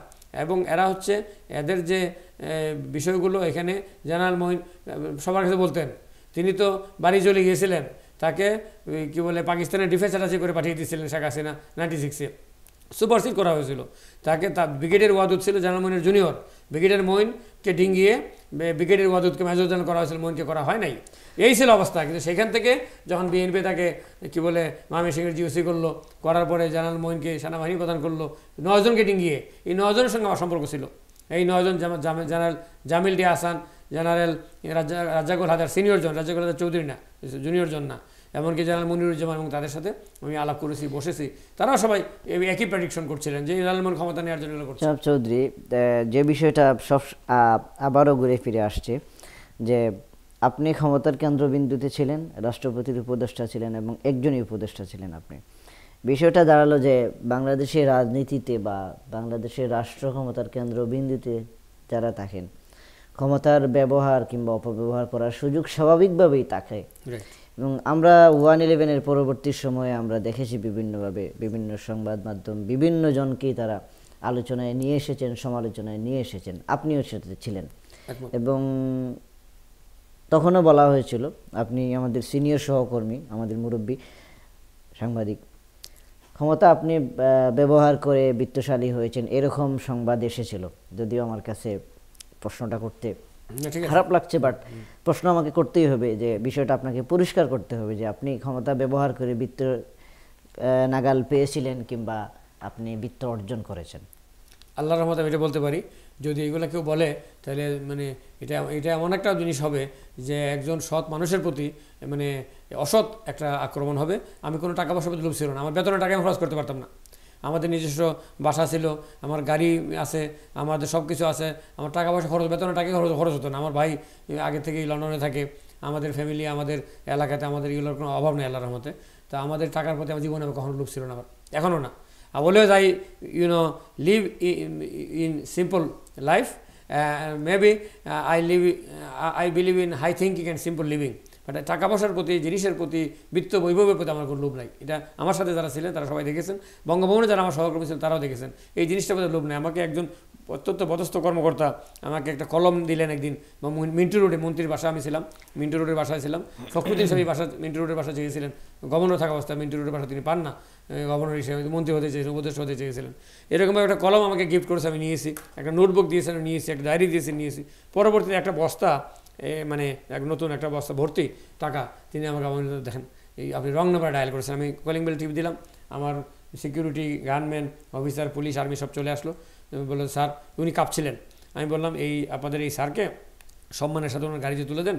এবং এরা হচ্ছে এদের যে বিষয়গুলো এখানে জেনারেল মহিন সবার কাছে বলতেন তিনি তো বাড়ি চলে গিয়েছিলেন তাকে কি বলে পাকিস্তানের ডিফেন্স অ্যাটাচি করে পাঠিয়ে দিয়েছিলেন শেখ হাসিনা নাইনটি সিক্সে সুপারসিড করা হয়েছিল তাকে তার ব্রিগেডের ওয়াদুদ ছিল জেনারেল মোহিনের জুনিয়র ব্রিগেডের মইনকে ডিঙ্গিয়ে ব্রিগেডের ওয়াদুদকে মেজর জেনারেল করা হয়েছিল মোহিনকে করা হয় নাই এই ছিল অবস্থা কিন্তু সেখান থেকে যখন বিএনপি তাকে কি বলে মামি সিংয়ের জিওসি করলো করার পরে জেনারেল মোহিনকে সেনাবাহিনী প্রদান করলো নজনকে ডিঙ্গিয়ে এই নজনের সঙ্গে আমার সম্পর্ক ছিল এই নজন general Jamil D Ahsan general Raja রাজাকুল সিনিয়র জন রাজাকুল হাজার চৌধুরী না জুনিয়র না এমনকি জালাল মনিরুজ্জামান এবং তাদের সাথে আমি আলাপ করেছি বসেছি তারাও সবাই একই প্রেডিকশন করছিলেন যে জালালমন ক্ষমতা নেওয়ার জন্য করছে চৌধুরী যে বিষয়টা সব আবারও ঘুরে ফিরে আসছে যে আপনি ক্ষমতার কেন্দ্রবিন্দুতে ছিলেন রাষ্ট্রপতির উপদেষ্টা ছিলেন এবং একজনই উপদেষ্টা ছিলেন আপনি বিষয়টা দাঁড়ালো যে বাংলাদেশের রাজনীতিতে বা বাংলাদেশের রাষ্ট্র ক্ষমতার কেন্দ্রবিন্দুতে যারা থাকেন ক্ষমতার ব্যবহার কিংবা অপব্যবহার করার সুযোগ স্বাভাবিকভাবেই থাকে এবং আমরা ওয়ান ইলেভেনের পরবর্তী সময়ে আমরা দেখেছি বিভিন্নভাবে বিভিন্ন সংবাদ মাধ্যম বিভিন্ন জনকেই তারা আলোচনায় নিয়ে এসেছেন সমালোচনায় নিয়ে এসেছেন আপনিও সেটাতে ছিলেন এবং তখনও বলা হয়েছিল আপনি আমাদের সিনিয়র সহকর্মী আমাদের মুরব্বী সাংবাদিক ক্ষমতা আপনি ব্যবহার করে বিত্তশালী হয়েছেন এরকম সংবাদ এসেছিল যদিও আমার কাছে প্রশ্নটা করতে খারাপ লাগছে বাট প্রশ্ন আমাকে করতেই হবে যে বিষয়টা আপনাকে পরিষ্কার করতে হবে যে আপনি ক্ষমতা ব্যবহার করে বৃত্ত নাগাল পেয়েছিলেন কিংবা আপনি বৃত্ত অর্জন করেছেন আল্লাহ রহমত আমি এটা বলতে পারি যদি এগুলো কেউ বলে তাহলে মানে এটা এটা এমন একটা জিনিস হবে যে একজন সৎ মানুষের প্রতি মানে অসৎ একটা আক্রমণ হবে আমি কোনো টাকা পয়সা প্রতি লোভ ছিল না আমার বেতনে টাকা আমি খরচ করতে পারতাম না আমাদের নিজস্ব বাসা ছিল আমার গাড়ি আছে আমাদের সব কিছু আছে আমার টাকা পয়সা খরচ বেতনের টাকাই খরচ খরচ হতো না আমার ভাই আগে থেকেই লন্ডনে থাকে আমাদের ফ্যামিলি আমাদের এলাকাতে আমাদের এগুলোর কোনো অভাব নেই আল্লাহর মতে তো আমাদের টাকার প্রতি আমার জীবনে কখনো লোভ ছিল না আমার এখনও না আর বলেও যাই you know live in simple life maybe I live I believe in high thinking and simple living একটা টাকা পয়সার প্রতি জিনিসের প্রতি বৃত্ত বৈভবের প্রতি আমার কোনো লোভ নাই এটা আমার সাথে যারা ছিলেন তারা সবাই দেখেছেন বঙ্গভবনে যারা আমার সহকর্মী ছিলেন তারাও দেখেছেন এই জিনিসটার প্রতি লোভ নেই আমাকে একজন অত্যন্ত পদস্থ কর্মকর্তা আমাকে একটা কলম দিলেন একদিন মিন্টু রোডে মন্ত্রীর বাসা আমি ছিলাম মিন্টু রোডের বাসায় ছিলাম ফখরুদ্দিন সাহেব বাসা মিন্টু রোডের বাসা চেয়েছিলেন গভর্নর থাকা অবস্থা মিন্টু রোডের বাসা তিনি পান না গভর্নর হিসেবে মন্ত্রী হতে চেয়েছিলেন উপদেষ্টা হতে চেয়েছিলেন এরকম একটা কলম আমাকে গিফট করেছে আমি নিয়েছি একটা নোটবুক দিয়েছেন নিয়েছি একটা ডায়েরি দিয়েছি নিয়েছি পরবর্তীতে একটা বস্তা মানে এক নতুন একটা বস্তা ভর্তি টাকা তিনি আমাকে আমার দেখেন এই আপনি রং নাম্বার ডায়াল করেছেন আমি কলিং বেল টিপ দিলাম আমার security guardman officer police army সব চলে আসলো বললো স্যার উনি কাঁপছিলেন আমি বললাম এই আপনাদের এই স্যারকে সম্মানের সাথে ওনার গাড়িতে তুলে দেন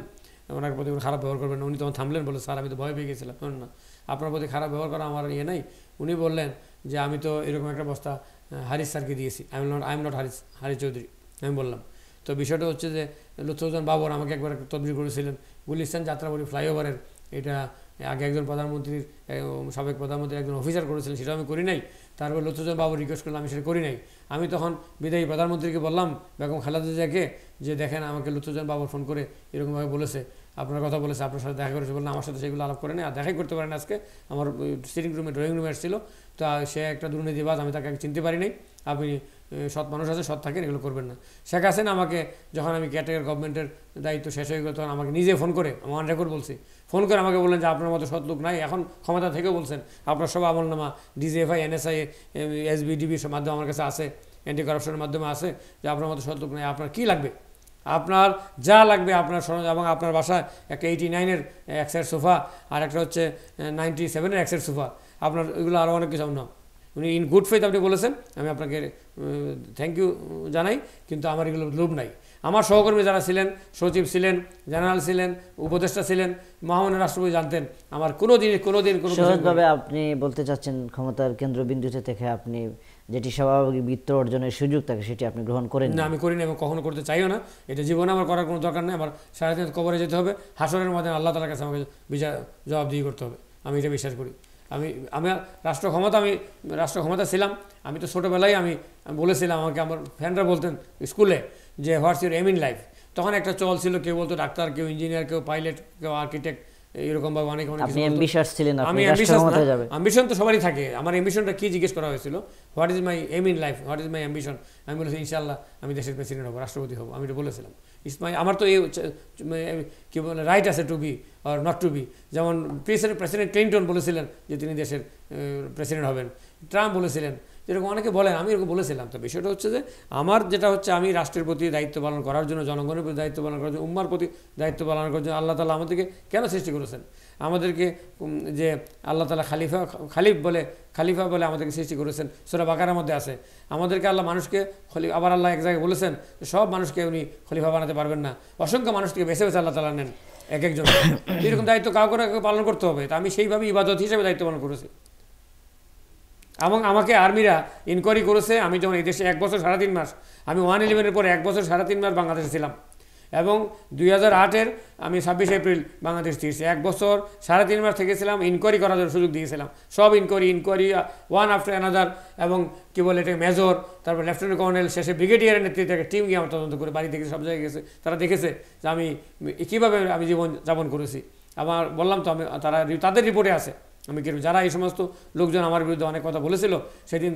ওনার প্রতি খারাপ ব্যবহার করবেন না উনি তখন থামলেন বললো স্যার আমি তো ভয় পেয়ে গেছিলাম না আপনার প্রতি খারাপ ব্যবহার করা আমার ইয়ে নাই উনি বললেন যে আমি তো এরকম একটা বস্তা হারিস স্যারকে দিয়েছি I am not I am not Haris Haris Chowdhury আমি বললাম তো বিষয়টা হচ্ছে যে লুৎফুজ্জান বাবর আমাকে একবার তদবির করেছিলেন গুলিস্তান যাত্রাবাড়ি ফ্লাইওভারের এটা আগে একজন প্রধানমন্ত্রীর সাবেক প্রধানমন্ত্রী একজন অফিসার করেছিলেন সেটা আমি করি নাই তারপর লুৎফুজ্জান বাবু রিকোয়েস্ট করলাম আমি সেটা করি নাই আমি তখন বিদায়ী প্রধানমন্ত্রীকে বললাম বেগম খালেদা জিয়াকে যে দেখেন আমাকে লুৎফুজ্জান বাবর ফোন করে এরকমভাবে বলেছে আপনার কথা বলেছে আপনার সাথে দেখা করেছে বললেন আমার সাথে সেগুলো আলাপ করে নেই আর দেখাই করতে পারেন আজকে আমার সিটিং রুমে ড্রয়িং রুমে এসেছিল তা সে একটা দুর্নীতিবাদ আমি তাকে চিনতে পারি নাই আপনি সৎ মানুষ আছে সৎ থাকেন এগুলো করবেন না শেখ হাসিনা আমাকে যখন আমি ক্যাটেগর গভর্নমেন্টের দায়িত্ব শেষ হয়ে গেল তখন আমাকে নিজে ফোন করে অন রেকর্ড বলছি ফোন করে আমাকে বললেন যে আপনার মতো সৎ লোক নাই এখন ক্ষমতা থেকেও বলছেন আপনার সব নামা ডিজিএফআই এনএসআই সব মাধ্যমে আমার কাছে আছে অ্যান্টি করাপশনের মাধ্যমে আছে যে আপনার মতো সৎ লোক নাই আপনার কী লাগবে আপনার যা লাগবে আপনার সরঞ্জ এবং আপনার বাসায় একটা এইটি নাইনের এক্সের সোফা আর একটা হচ্ছে নাইনটি সেভেনের এক্সের সোফা আপনার ওইগুলো আরও অনেক কিছু নাম উনি ইন গুড ফেথ আপনি বলেছেন আমি আপনাকে থ্যাংক ইউ জানাই কিন্তু আমার এগুলো লোভ নাই আমার সহকর্মী যারা ছিলেন সচিব ছিলেন জেনারেল ছিলেন উপদেষ্টা ছিলেন মহামান্য রাষ্ট্রপতি জানতেন আমার কোনো দিন কোনো দিন কোনো আপনি বলতে চাচ্ছেন ক্ষমতার কেন্দ্রবিন্দুতে থেকে আপনি যেটি স্বাভাবিক বৃত্ত অর্জনের সুযোগ থাকে সেটি আপনি গ্রহণ করেন না আমি করিনি এবং কখনো করতে চাইও না এটা জীবনে আমার করার কোনো দরকার নেই আমার সারাদিন কবরে যেতে হবে হাসরের মাধ্যমে আল্লাহ তালার কাছে আমাকে বিচার জবাবদিহি করতে হবে আমি এটা বিশ্বাস করি আমি আমি রাষ্ট্র ক্ষমতা আমি রাষ্ট্র ক্ষমতা ছিলাম আমি তো ছোটোবেলায় আমি বলেছিলাম আমাকে আমার ফ্রেন্ডরা বলতেন স্কুলে যে what's your aim in life তখন একটা চল ছিল কেউ বলতো ডাক্তার কেউ ইঞ্জিনিয়ার কেউ পাইলট কেউ আর্কিটেক্ট এরকম ভাবে অনেক অনেক অ্যাম্বিশাস ছিলেন আপনি যাবে অ্যাম্বিশন তো সবারই থাকে আমার অ্যাম্বিশনটা কি জিজ্ঞেস করা হয়েছিল what is my aim in life what is my ambition আমি বলেছি ইনশাআল্লাহ আমি দেশের প্রেসিডেন্ট হবো রাষ্ট্রপতি হব আমি এটা বলেছিলাম মাই আমার তো এই কি বলে রাইট আছে to be or not to be যেমন প্রেসিডেন্ট প্রেসিডেন্ট ক্লিন্টন বলেছিলেন যে তিনি দেশের প্রেসিডেন্ট হবেন ট্রাম্প বলেছিলেন যেরকম অনেকে বলেন আমি এরকম বলেছিলাম তো বিষয়টা হচ্ছে যে আমার যেটা হচ্ছে আমি রাষ্ট্রের প্রতি দায়িত্ব পালন করার জন্য জনগণের প্রতি দায়িত্ব পালন করার জন্য উম্মার প্রতি দায়িত্ব পালন করার জন্য আল্লাহ তালা আমাদেরকে কেন সৃষ্টি করেছেন আমাদেরকে যে আল্লাহ তালা খালিফা খালিফ বলে খালিফা বলে আমাদেরকে সৃষ্টি করেছেন সোরা বাকারের মধ্যে আছে আমাদেরকে আল্লাহ মানুষকে খলি আবার আল্লাহ এক জায়গায় বলেছেন সব মানুষকে উনি খলিফা বানাতে পারবেন না অসংখ্য মানুষকে বেছে বেছে আল্লাহ তালা নেন এক একজন এরকম দায়িত্ব কাউকে পালন করতে হবে তা আমি সেইভাবে ইবাদত হিসেবে দায়িত্ব পালন করেছি এবং আমাকে আর্মিরা ইনকোয়ারি করেছে আমি যখন এই দেশে এক বছর সাড়ে তিন মাস আমি ওয়ান ইলেভেনের পর এক বছর সাড়ে তিন মাস বাংলাদেশে ছিলাম এবং দুই হাজার আটের আমি ছাব্বিশে এপ্রিল বাংলাদেশ দিয়েছি এক বছর সাড়ে তিন মাস থেকেছিলাম ইনকোয়ারি করার সুযোগ দিয়েছিলাম সব inquiry inquiry one after another এবং কী বলে এটা মেজর তারপর লেফটেন্যান্ট কর্নেল শেষে ব্রিগেডিয়ারের নেতৃত্বে একটা টিম গিয়ে আমার তদন্ত করে বাড়ি থেকে সব জায়গায় গেছে তারা দেখেছে যে আমি কীভাবে আমি জীবন যাপন করেছি আমার বললাম তো আমি তারা তাদের রিপোর্টে আছে আমি কিরকম যারা এই সমস্ত লোকজন আমার বিরুদ্ধে অনেক কথা বলেছিল সেদিন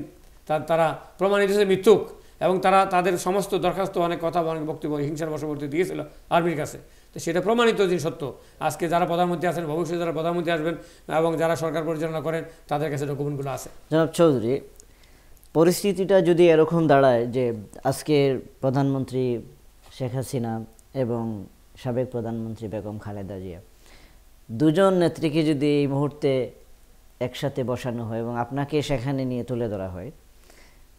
তারা প্রমাণিত হয়েছে মৃত্যুক এবং তারা তাদের সমস্ত দরখাস্ত অনেক কথা অনেক বক্তব্য হিংসার বশবর্তী দিয়েছিল আর্মির কাছে তো সেটা প্রমাণিত যে সত্য আজকে যারা প্রধানমন্ত্রী আছেন ভবিষ্যতে যারা প্রধানমন্ত্রী আসবেন এবং যারা সরকার পরিচালনা করেন তাদের কাছে ডকুমেন্টগুলো আছে জনাব চৌধুরী পরিস্থিতিটা যদি এরকম দাঁড়ায় যে আজকের প্রধানমন্ত্রী শেখ হাসিনা এবং সাবেক প্রধানমন্ত্রী বেগম খালেদা জিয়া দুজন নেত্রীকে যদি এই মুহূর্তে একসাথে বসানো হয় এবং আপনাকে সেখানে নিয়ে তুলে ধরা হয়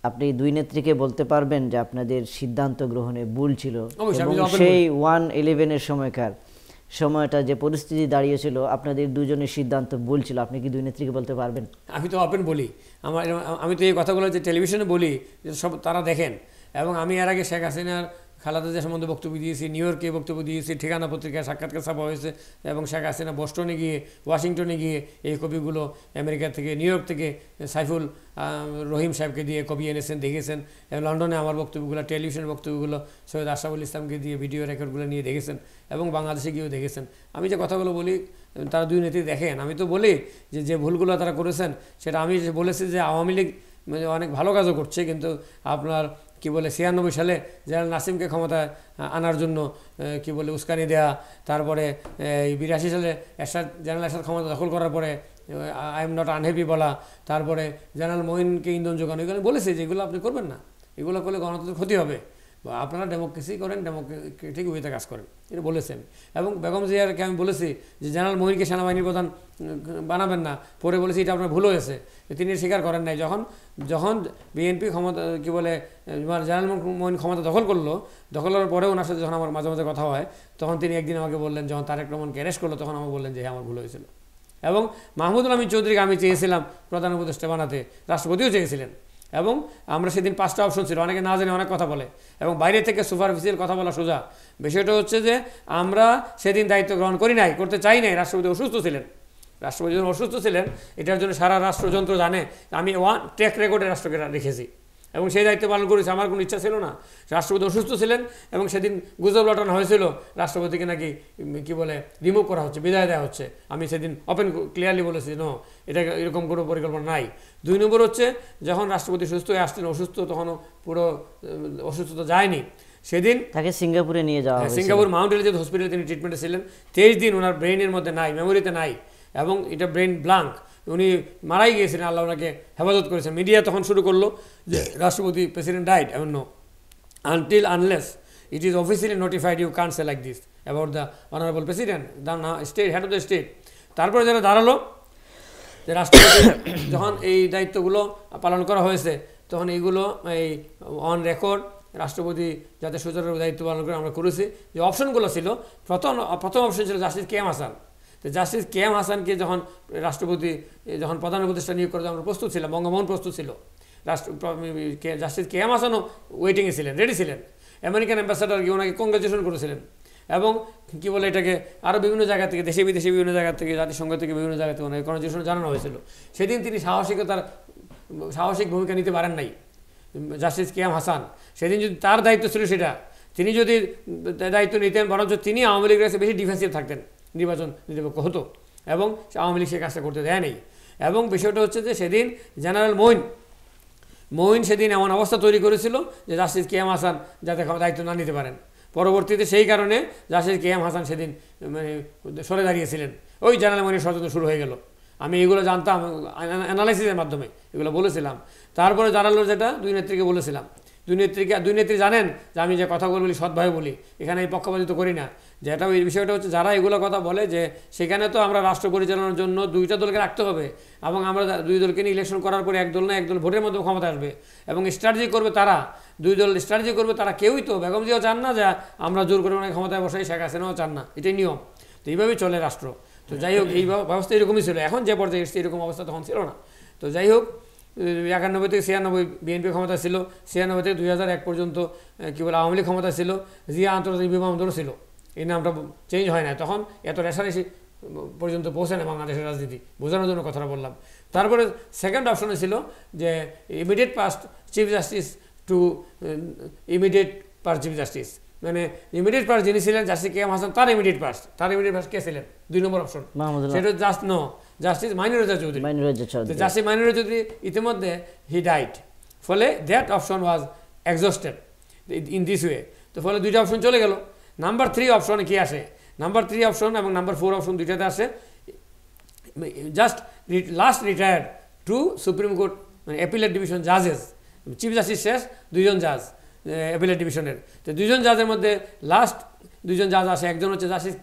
আপনি দুই নেত্রীকে বলতে পারবেন যে আপনাদের সিদ্ধান্ত গ্রহণে ভুল ছিল সেই ওয়ান ইলেভেনের সময়কার সময়টা যে পরিস্থিতি দাঁড়িয়েছিল আপনাদের দুজনের সিদ্ধান্ত ভুল ছিল আপনি কি দুই নেত্রীকে বলতে পারবেন আমি তো অপেন বলি আমার আমি তো এই কথাগুলো যে টেলিভিশনে বলি সব তারা দেখেন এবং আমি এর আগে শেখ হাসিনার খালাদা জিয়া সম্বন্ধে বক্তব্য দিয়েছি নিউ ইয়র্কে বক্তব্য দিয়েছি ঠিকানা পত্রিকায় সাক্ষাৎকার ছাপা হয়েছে এবং শেখ হাসিনা বস্টনে গিয়ে ওয়াশিংটনে গিয়ে এই কবিগুলো আমেরিকা থেকে নিউ ইয়র্ক থেকে সাইফুল রহিম সাহেবকে দিয়ে কবি এনেছেন দেখেছেন এবং লন্ডনে আমার বক্তব্যগুলো টেলিভিশনের বক্তব্যগুলো সৈয়দ আশাফুল ইসলামকে দিয়ে ভিডিও রেকর্ডগুলো নিয়ে দেখেছেন এবং বাংলাদেশে গিয়েও দেখেছেন আমি যে কথাগুলো বলি তারা দুই নেত্রী দেখেন আমি তো বলি যে যে ভুলগুলো তারা করেছেন সেটা আমি বলেছি যে আওয়ামী লীগ মানে অনেক ভালো কাজও করছে কিন্তু আপনার কি বলে ছিয়ানব্বই সালে জেনারেল নাসিমকে ক্ষমতা আনার জন্য কি বলে উস্কানি দেয়া তারপরে এই বিরাশি সালে এরশাদ জেনারেল এরশাদ ক্ষমতা দখল করার পরে আই এম নট আনহ্যাপি বলা তারপরে জেনারেল মহিনকে ইন্ধন যোগানো এগুলো বলেছে যে এগুলো আপনি করবেন না এগুলো করলে গণতন্ত্রের ক্ষতি হবে আপনারা ডেমোক্রেসি করেন ডেমোক্রেটিক ওয়েতে কাজ করেন এটা বলেছেন এবং বেগম জিয়াকে আমি বলেছি যে জেনারেল মহিনকে সেনাবাহিনীর প্রধান বানাবেন না পরে বলেছি এটা আপনার ভুল হয়েছে তিনি স্বীকার করেন নাই যখন যখন বিএনপি ক্ষমতা কী বলে জেনারেল মহিন ক্ষমতা দখল করলো দখল করার পরে ওনার সাথে যখন আমার মাঝে মাঝে কথা হয় তখন তিনি একদিন আমাকে বললেন যখন তারেক রহমানকে অ্যারেস্ট করলো তখন আমাকে বললেন যে হ্যাঁ আমার ভুল হয়েছিল এবং মাহমুদুল আমি চৌধুরীকে আমি চেয়েছিলাম প্রধান উপদেষ্টা বানাতে রাষ্ট্রপতিও চেয়েছিলেন এবং আমরা সেদিন পাঁচটা অপশন ছিল অনেকে না জানি অনেক কথা বলে এবং বাইরে থেকে সুপারফিসিয়াল কথা বলা সোজা বিষয়টা হচ্ছে যে আমরা সেদিন দায়িত্ব গ্রহণ করি নাই করতে চাই নাই রাষ্ট্রপতি অসুস্থ ছিলেন রাষ্ট্রপতি যখন অসুস্থ ছিলেন এটার জন্য সারা রাষ্ট্রযন্ত্র জানে আমি ওয়ান ট্র্যাক রেকর্ডে রাষ্ট্রকে রেখেছি এবং সেই দায়িত্ব পালন করেছে আমার কোনো ইচ্ছা ছিল না রাষ্ট্রপতি অসুস্থ ছিলেন এবং সেদিন গুজব লটানো হয়েছিল রাষ্ট্রপতিকে নাকি কি বলে রিমুভ করা হচ্ছে বিদায় দেওয়া হচ্ছে আমি সেদিন ওপেন ক্লিয়ারলি বলেছি ন এটা এরকম কোনো পরিকল্পনা নাই দুই নম্বর হচ্ছে যখন রাষ্ট্রপতি সুস্থ হয়ে আসছেন অসুস্থ তখনও পুরো অসুস্থতা যায়নি সেদিন তাকে সিঙ্গাপুরে নিয়ে যাওয়া হ্যাঁ, সিঙ্গাপুর মাউন্ট এলিজাবেথ হসপিটালে তিনি ট্রিটমেন্টে ছিলেন তেইশ দিন ওনার ব্রেনের মধ্যে নাই মেমোরিতে নাই এবং এটা ব্রেন ব্লাঙ্ক উনি মারাই গিয়েছেন আল্লাহ ওনাকে হেফাজত করেছেন মিডিয়া তখন শুরু করলো যে রাষ্ট্রপতি প্রেসিডেন্ট ডাইট এমন no until unless it is officially notified you can't like this about the honourable president the না state head of the state তারপরে যারা দাঁড়ালো যে রাষ্ট্রপতি যখন এই দায়িত্বগুলো পালন করা হয়েছে তখন এইগুলো এই অন রেকর্ড রাষ্ট্রপতি যাতে সুচারু দায়িত্ব পালন করে আমরা করেছি যে অপশনগুলো ছিল প্রথম প্রথম অপশন ছিল জাস্টিস কে এম আসাল তো জাস্টিস কে এম হাসানকে যখন রাষ্ট্রপতি যখন প্রধান উপদেষ্টা নিয়োগ করতে আমরা প্রস্তুত ছিলাম বঙ্গভবন প্রস্তুত ছিল রাষ্ট্র জাস্টিস কে এম হাসানও ওয়েটিংয়ে ছিলেন রেডি ছিলেন আমেরিকান অ্যাম্বাসাডারকে গিয়ে ওনাকে কংগ্রেচুলেশন করেছিলেন এবং কী বলে এটাকে আরও বিভিন্ন জায়গা থেকে দেশে বিদেশে বিভিন্ন জায়গা থেকে জাতিসংঘ থেকে বিভিন্ন জায়গা থেকে ওনাকে কংগ্রেচুলেশন জানানো হয়েছিল সেদিন তিনি সাহসিকতার সাহসিক ভূমিকা নিতে পারেন নাই জাস্টিস কে এম হাসান সেদিন যদি তার দায়িত্ব ছিল সেটা তিনি যদি দায়িত্ব নিতেন বরঞ্চ তিনি আওয়ামী লীগের কাছে বেশি ডিফেন্সিভ থাকতেন নির্বাচন নিরপেক্ষ হতো এবং আওয়ামী লীগ সে কাজটা করতে দেয় নেই এবং বিষয়টা হচ্ছে যে সেদিন জেনারেল মইন মইন সেদিন এমন অবস্থা তৈরি করেছিল যে জাস্টিস কে এম হাসান যাতে দায়িত্ব না নিতে পারেন পরবর্তীতে সেই কারণে জাস্টিস কে এম হাসান সেদিন মানে সরে দাঁড়িয়েছিলেন ওই জেনারেল মইনের ষড়যন্ত্র শুরু হয়ে গেল আমি এগুলো জানতাম অ্যানালাইসিসের মাধ্যমে এগুলো বলেছিলাম তারপরে জানালো যেটা দুই নেত্রীকে বলেছিলাম দুই নেত্রীকে দুই নেত্রী জানেন যে আমি যে কথা বলি সৎভাবে বলি এখানে আমি পক্ষপাতিত করি না যেটা এই বিষয়টা হচ্ছে যারা এগুলো কথা বলে যে সেখানে তো আমরা রাষ্ট্র পরিচালনার জন্য দুইটা দলকে রাখতে হবে এবং আমরা দুই দলকে নিয়ে ইলেকশন করার পরে এক দল না এক দল ভোটের মধ্যে ক্ষমতা আসবে এবং স্ট্র্যাটেজি করবে তারা দুই দল স্ট্র্যাটেজি করবে তারা কেউই তো বেগম জিও চান না যে আমরা জোর করে অনেক ক্ষমতায় বসাই শেখ হাসিনাও চান না এটাই নিয়ম তো এইভাবেই চলে রাষ্ট্র তো যাই হোক এই ব্যবস্থা এরকমই ছিল এখন যে পর্যায়ে এসছে এরকম অবস্থা তখন ছিল না তো যাই হোক একানব্বই থেকে ছিয়ানব্বই বিএনপি ক্ষমতা ছিল ছিয়ানব্বই থেকে দুই এক পর্যন্ত কী বলে আওয়ামী ক্ষমতা ছিল জিয়া আন্তর্জাতিক বিমান ছিল এই নামটা চেঞ্জ হয় না তখন এত রেশারেশি পর্যন্ত পৌঁছে না বাংলাদেশের রাজনীতি বোঝানোর জন্য কথাটা বললাম তারপরে সেকেন্ড অপশনে ছিল যে immediate past chief justice to immediate past chief justice মানে ইমিডিয়েট পাস্ট যিনি ছিলেন জাস্টিস কে এম হাসান তার ইমিডিয়েট পাস্ট তার ইমিডিয়েট পাস্ট কে ছিলেন দুই নম্বর অপশন সেটা জাস্ট ন জাস্টিস মাইনুরজা চৌধুরী জাস্টিস মাইনুরজা চৌধুরী ইতিমধ্যে হি ডাইট ফলে that option was exhausted in this way তো ফলে দুইটা অপশন চলে গেল নাম্বার থ্রি অপশনে কি আসে নাম্বার থ্রি অপশন এবং নাম্বার ফোর অপশন দুইটাতে আসে just last retired to supreme court মানে অ্যাপিলেট ডিভিশন জাজেস চিফ জাস্টিস শেষ দুইজন জাজ অ্যাপিলেট ডিভিশনের তো দুইজন জাজের মধ্যে লাস্ট দুইজন জাজ আসে একজন হচ্ছে জাস্টিস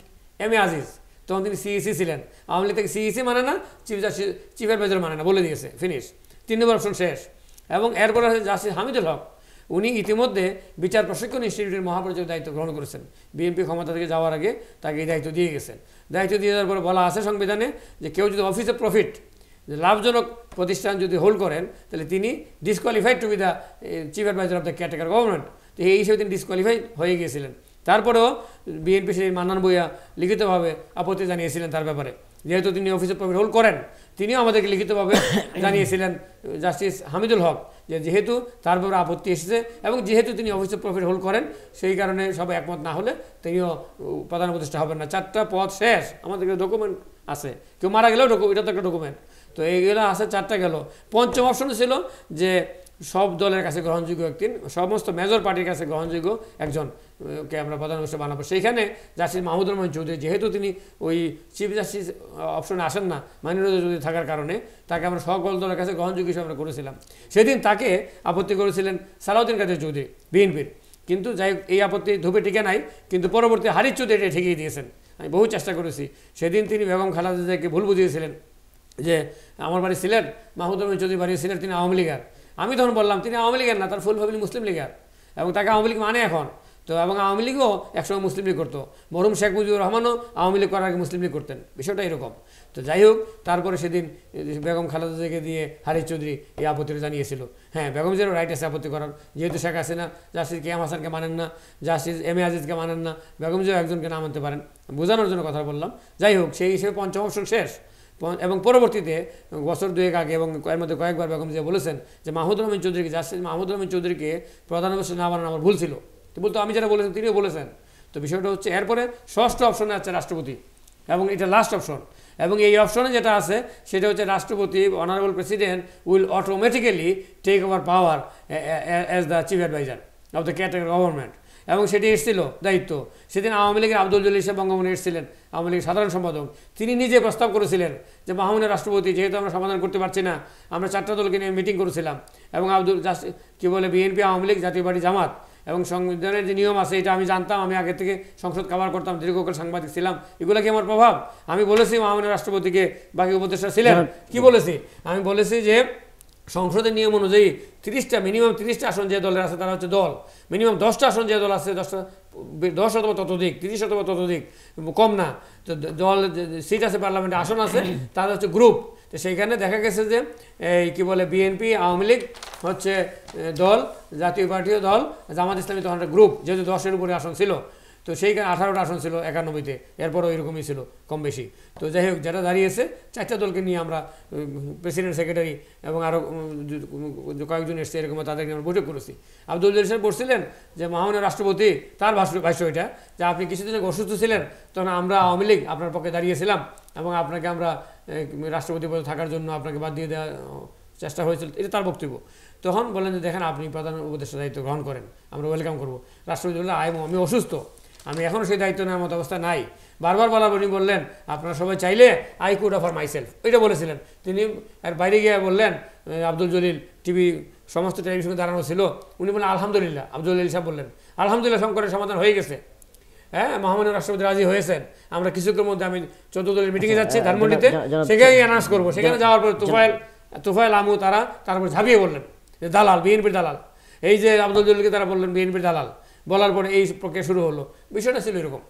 এম এ আজিজ তখন তিনি সিইসি e ছিলেন আওয়ামী লীগ থেকে সিইসি e মানে না চিফ জাস্টিস চিফ অ্যাডভাইজার মানে না বলে দিয়েছে ফিনিশ তিন নম্বর অপশন শেষ এবং এরপর আছে জাস্টিস হামিদুল হক উনি ইতিমধ্যে বিচার প্রশিক্ষণ ইনস্টিটিউটের মহাপরিচালক দায়িত্ব গ্রহণ করেছেন বিএনপি ক্ষমতা থেকে যাওয়ার আগে তাকে এই দায়িত্ব দিয়ে গেছেন দায়িত্ব দিয়ে দেওয়ার পরে বলা আছে সংবিধানে যে কেউ যদি অফিসে প্রফিট যে লাভজনক প্রতিষ্ঠান যদি হোল্ড করেন তাহলে তিনি disqualified to be the chief adviser of the caretaker government তো এই হিসেবে তিনি ডিসকোয়ালিফাই হয়ে গিয়েছিলেন তারপরেও বিএনপি সেই মান্নান বইয়া লিখিতভাবে আপত্তি জানিয়েছিলেন তার ব্যাপারে যেহেতু তিনি অফিসে প্রফিট হোল্ড করেন তিনিও আমাদেরকে লিখিতভাবে জানিয়েছিলেন জাস্টিস হামিদুল হক যে যেহেতু তার উপর আপত্তি এসেছে এবং যেহেতু তিনি অফিসে প্রফিট হোল্ড করেন সেই কারণে সবাই একমত না হলে তিনিও প্রধান উপদেষ্টা হবেন না চারটা পদ শেষ আমাদের ডকুমেন্ট আছে কেউ মারা গেলেও ডকু এটা তো একটা ডকুমেন্ট তো এইগুলো আছে চারটা গেল পঞ্চম অপশন ছিল যে সব দলের কাছে গ্রহণযোগ্য একদিন সমস্ত মেজর পার্টির কাছে গ্রহণযোগ্য একজনকে আমরা প্রধান হিসেবে বানাবো সেইখানে জাস্টিস মাহমুদ রহমান চৌধুরী যেহেতু তিনি ওই চিফ জাস্টিস অপশনে আসেন না মাইনরিটি চৌধুরী থাকার কারণে তাকে আমরা সকল দলের কাছে গ্রহণযোগ্য হিসেবে আমরা করেছিলাম সেদিন তাকে আপত্তি করেছিলেন সালাউদ্দিন কাদের চৌধুরী বিএনপির কিন্তু যাই এই আপত্তি ধুপে টিকে নাই কিন্তু পরবর্তী হারির চৌধুরী এটা ঠেকিয়ে দিয়েছেন আমি বহু চেষ্টা করেছি সেদিন তিনি বেগম খালাদাকে ভুল বুঝিয়েছিলেন যে আমার বাড়ি সিলেট মাহমুদ রহমান চৌধুরী বাড়ি সিলেট তিনি আওয়ামী লীগের আমি তখন বললাম তিনি আওয়ামী লীগের না তার ফুল ফ্যামিলি মুসলিম লীগের এবং তাকে আওয়ামী লীগ মানে এখন তো এবং আওয়ামী লীগও একসঙ্গে মুসলিম লীগ করতো মরুম শেখ মুজিবুর রহমানও আওয়ামী লীগ করার আগে মুসলিম লীগ করতেন বিষয়টা এরকম তো যাই হোক তারপরে সেদিন বেগম খালেদা জেগে দিয়ে হারিজ চৌধুরী এই আপত্তিটা জানিয়েছিল হ্যাঁ বেগম জিরো রাইট আছে আপত্তি করার যেহেতু Sheikh Hasina justice K M হাসানকে মানেন না জাস্টিস এম এ আজিজকে মানেন না বেগম জিরো একজনকে না মানতে পারেন বোঝানোর জন্য কথা বললাম যাই হোক সেই হিসেবে পঞ্চম অংশ শেষ এবং পরবর্তীতে বছর দুয়েক আগে এবং এর মধ্যে কয়েকবার বেগম যে বলেছেন যে মাহমুদ রহমান চৌধুরীকে জাস্টিস মাহমুদ রহমান চৌধুরীকে প্রধান উপস্থিত না বানানো আমার ভুল ছিল তো বলতো আমি যারা বলেছেন তিনিও বলেছেন তো বিষয়টা হচ্ছে এরপরে ষষ্ঠ অপশনে আছে রাষ্ট্রপতি এবং এটা লাস্ট অপশন এবং এই অপশনে যেটা আছে সেটা হচ্ছে রাষ্ট্রপতি honourable president will automatically take over power as the chief adviser of the caretaker government এবং সেটি এসেছিল দায়িত্ব সেদিন আওয়ামী লীগের আব্দুল জলিল সাহেব বঙ্গবন্ধু এসেছিলেন আওয়ামী লীগের সাধারণ সম্পাদক তিনি নিজে প্রস্তাব করেছিলেন যে মাহমুনের রাষ্ট্রপতি যেহেতু আমরা সমাধান করতে পারছি না আমরা চারটা দলকে নিয়ে মিটিং করেছিলাম এবং আব্দুল কী বলে বিএনপি আওয়ামী লীগ জাতীয় পার্টি জামাত এবং সংবিধানের যে নিয়ম আছে এটা আমি জানতাম আমি আগে থেকে সংসদ কাভার করতাম দীর্ঘকাল সাংবাদিক ছিলাম এগুলো কি আমার প্রভাব আমি বলেছি মাহমুনের রাষ্ট্রপতিকে বাকি উপদেষ্টা ছিলেন কি বলেছি আমি বলেছি যে সংসদের নিয়ম অনুযায়ী তিরিশটা মিনিমাম তিরিশটা আসন যে দলের আছে তারা হচ্ছে দল মিনিমাম দশটা আসন যে দল আছে দশটা দশ অথবা ততোধিক তিরিশ অথবা ততোধিক কম না তো দল সিট আছে পার্লামেন্টে আসন আছে তারা হচ্ছে গ্রুপ তো সেইখানে দেখা গেছে যে এই কী বলে বিএনপি আওয়ামী লীগ হচ্ছে দল জাতীয় পার্টিও দল জামাত ইসলামী তখন গ্রুপ যেহেতু দশের উপরে আসন ছিল তো সেইখানে আঠারোটা আসন ছিল একানব্বইতে এরপরও এরকমই ছিল কম বেশি তো যাই হোক যারা দাঁড়িয়েছে চারটা দলকে নিয়ে আমরা প্রেসিডেন্ট সেক্রেটারি এবং আরও কয়েকজন এসছে এরকম তাদেরকে আমরা বৈঠক করেছি আব্দুল জলিস বলছিলেন যে মহামান্য রাষ্ট্রপতি তার ভাষ্য ভাষ্য এটা যে আপনি কিছুদিন অসুস্থ ছিলেন তখন আমরা আওয়ামী লীগ আপনার পক্ষে দাঁড়িয়েছিলাম এবং আপনাকে আমরা রাষ্ট্রপতি পদে থাকার জন্য আপনাকে বাদ দিয়ে দেওয়া চেষ্টা হয়েছিল এটা তার বক্তব্য তখন বলেন যে দেখেন আপনি প্রধান উপদেষ্টা দায়িত্ব গ্রহণ করেন আমরা ওয়েলকাম করবো রাষ্ট্রপতি বললেন আমি অসুস্থ আমি এখনও সেই দায়িত্ব নেওয়ার মতো অবস্থা নাই বারবার বলা উনি বললেন আপনারা সবাই চাইলে আই কুড অফার মাইসেলফ ওইটা বলেছিলেন তিনি আর বাইরে গিয়ে বললেন আব্দুল জলিল টিভি সমস্ত টেলিভিশনে দাঁড়ানো ছিল উনি বললেন আলহামদুলিল্লাহ আব্দুল জলিল সাহেব বললেন আলহামদুলিল্লাহ সংকটের সমাধান হয়ে গেছে হ্যাঁ মহামান্য রাষ্ট্রপতি রাজি হয়েছেন আমরা কিছুক্ষণের মধ্যে আমি চোদ্দ দলের মিটিংয়ে যাচ্ছি হ্যাঁ, ধানমন্ডিতে সেখানে অ্যানাউন্স করবো সেখানে যাওয়ার পরে তুফাইল তুফাইল আমু তারা তারপর ঝাঁপিয়ে বললেন দালাল বিএনপির দালাল এই যে আব্দুল জলিলকে তারা বললেন বিএনপির দালাল বলার পরে এই প্রক্রিয়া শুরু হলো বিষয়টা ছিল এরকম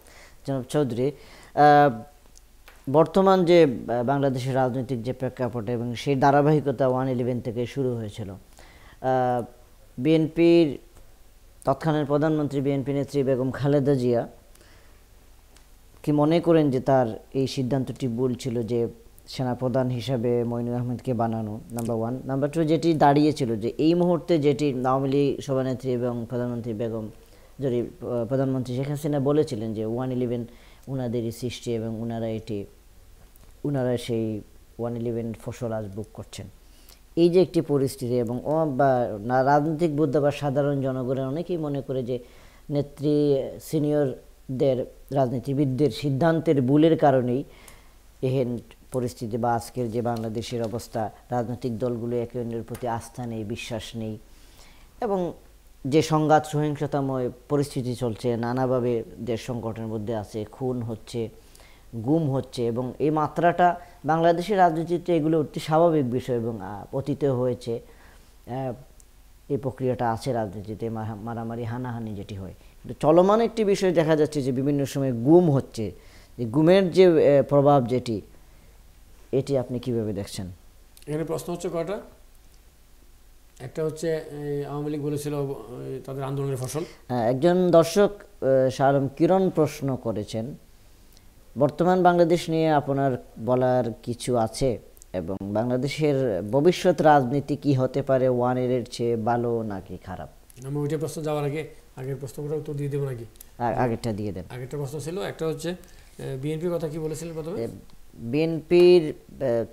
জনাব চৌধুরী বর্তমান যে বাংলাদেশের রাজনৈতিক যে প্রেক্ষাপটে এবং সেই ধারাবাহিকতা ওয়ান ইলেভেন থেকে শুরু হয়েছিল বিএনপির তৎকালীন প্রধানমন্ত্রী বিএনপি নেত্রী বেগম খালেদা জিয়া কি মনে করেন যে তার এই সিদ্ধান্তটি ভুল ছিল যে সেনাপ্রধান হিসাবে মইনুল আহমেদকে বানানো নাম্বার ওয়ান নাম্বার টু যেটি দাঁড়িয়েছিল যে এই মুহূর্তে যেটি আওয়ামী লীগ সভানেত্রী এবং প্রধানমন্ত্রী বেগম যদি প্রধানমন্ত্রী শেখ হাসিনা বলেছিলেন যে ওয়ান ইলেভেন ওনাদেরই সৃষ্টি এবং ওনারা এটি ওনারা সেই ওয়ান ইলেভেন ফসল আজ বুক করছেন এই যে একটি পরিস্থিতি এবং বা রাজনৈতিক বুদ্ধ বা সাধারণ জনগণের অনেকেই মনে করে যে নেত্রী সিনিয়রদের রাজনীতিবিদদের সিদ্ধান্তের ভুলের কারণেই এহেন পরিস্থিতি বা আজকের যে বাংলাদেশের অবস্থা রাজনৈতিক দলগুলো একে অন্যের প্রতি আস্থা নেই বিশ্বাস নেই এবং যে সংঘাত সহিংসতাময় পরিস্থিতি চলছে নানাভাবে দেশ সংগঠনের মধ্যে আছে খুন হচ্ছে গুম হচ্ছে এবং এই মাত্রাটা বাংলাদেশের রাজনীতিতে এগুলো অতি স্বাভাবিক বিষয় এবং অতীতে হয়েছে এই প্রক্রিয়াটা আছে রাজনীতিতে মারামারি হানাহানি যেটি হয় কিন্তু চলমান একটি বিষয় দেখা যাচ্ছে যে বিভিন্ন সময় গুম হচ্ছে যে গুমের যে প্রভাব যেটি এটি আপনি কিভাবে দেখছেন এখানে প্রশ্ন হচ্ছে কটা একটা হচ্ছে আওয়ামী লীগ বলেছিল তাদের আন্দোলনের ফসল হ্যাঁ, একজন দর্শক শাহরম কিরণ প্রশ্ন করেছেন বর্তমান বাংলাদেশ নিয়ে আপনার বলার কিছু আছে এবং বাংলাদেশের ভবিষ্যৎ রাজনীতি কি হতে পারে ওয়ান এর চেয়ে ভালো নাকি খারাপ আমি ওইটা প্রশ্ন যাওয়ার আগে আগের প্রশ্নগুলো উত্তর দিয়ে দেবো নাকি আগেরটা দিয়ে দেন আগেরটা প্রশ্ন ছিল একটা হচ্ছে বিএনপির কথা কি বলেছিলেন প্রথমে বিএনপির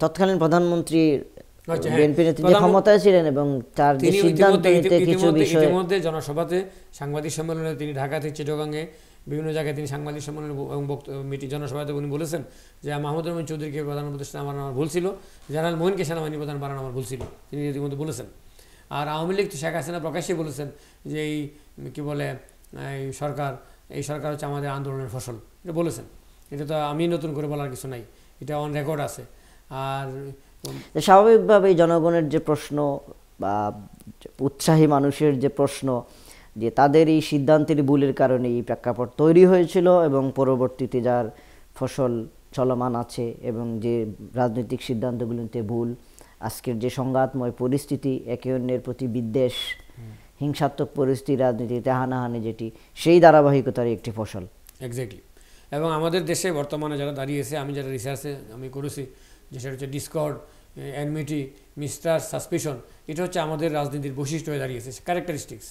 তৎকালীন প্রধানমন্ত্রী আচ্ছা, হ্যাঁ। বিএনপি ক্ষমতায় ছিলেন এবং তার যে সিদ্ধান্ত নিতে কিছু বিষয়ে ইতিমধ্যে জনসভাতে সাংবাদিক সম্মেলনে তিনি ঢাকা থেকে বিভিন্ন জায়গায় তিনি সাংবাদিক এবং মিটি জনসভাতে উনি বলেছেন যে মাহমুদ রহমান চৌধুরীকে আমার ভুল ছিল জেনারেল সেনাবাহিনী প্রধান বানানো আমার ভুল ছিল তিনি ইতিমধ্যে বলেছেন আর আওয়ামী লীগ শেখ হাসিনা প্রকাশ্যে বলেছেন যে এই কী বলে এই সরকার এই সরকার হচ্ছে আমাদের আন্দোলনের ফসল এটা বলেছেন এটা তো আমি নতুন করে বলার কিছু নাই এটা অন রেকর্ড আছে আর স্বাভাবিকভাবেই জনগণের যে প্রশ্ন বা উৎসাহী মানুষের যে প্রশ্ন যে তাদের এই সিদ্ধান্তের ভুলের কারণে এই প্রেক্ষাপট তৈরি হয়েছিল এবং পরবর্তীতে যার ফসল চলমান আছে এবং যে রাজনৈতিক সিদ্ধান্তগুলিতে ভুল আজকের যে সংঘাতময় পরিস্থিতি একে অন্যের প্রতি বিদ্বেষ হিংসাত্মক পরিস্থিতি রাজনীতিতে হানাহানি যেটি সেই ধারাবাহিকতার একটি ফসল এক্স্যাক্টলি এবং আমাদের দেশে বর্তমানে যারা দাঁড়িয়েছে আমি যারা রিসার্চে আমি করেছি যেটা হচ্ছে ডিসকর্ড অ্যানমিটি মিস্টার সাসপেশন এটা হচ্ছে আমাদের রাজনীতির বৈশিষ্ট্য হয়ে দাঁড়িয়েছে ক্যারেক্টারিস্টিক্স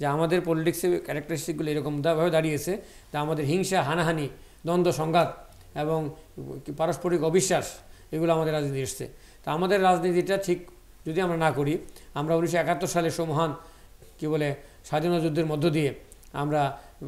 যে আমাদের পলিটিক্সের ক্যারেক্টারিস্টিকগুলো এরকমভাবে দাঁড়িয়েছে তা আমাদের হিংসা হানাহানি দ্বন্দ্ব সংঘাত এবং পারস্পরিক অবিশ্বাস এগুলো আমাদের রাজনীতি এসছে তা আমাদের রাজনীতিটা ঠিক যদি আমরা না করি আমরা উনিশশো একাত্তর সালে সমহান কী বলে স্বাধীনতা যুদ্ধের মধ্য দিয়ে আমরা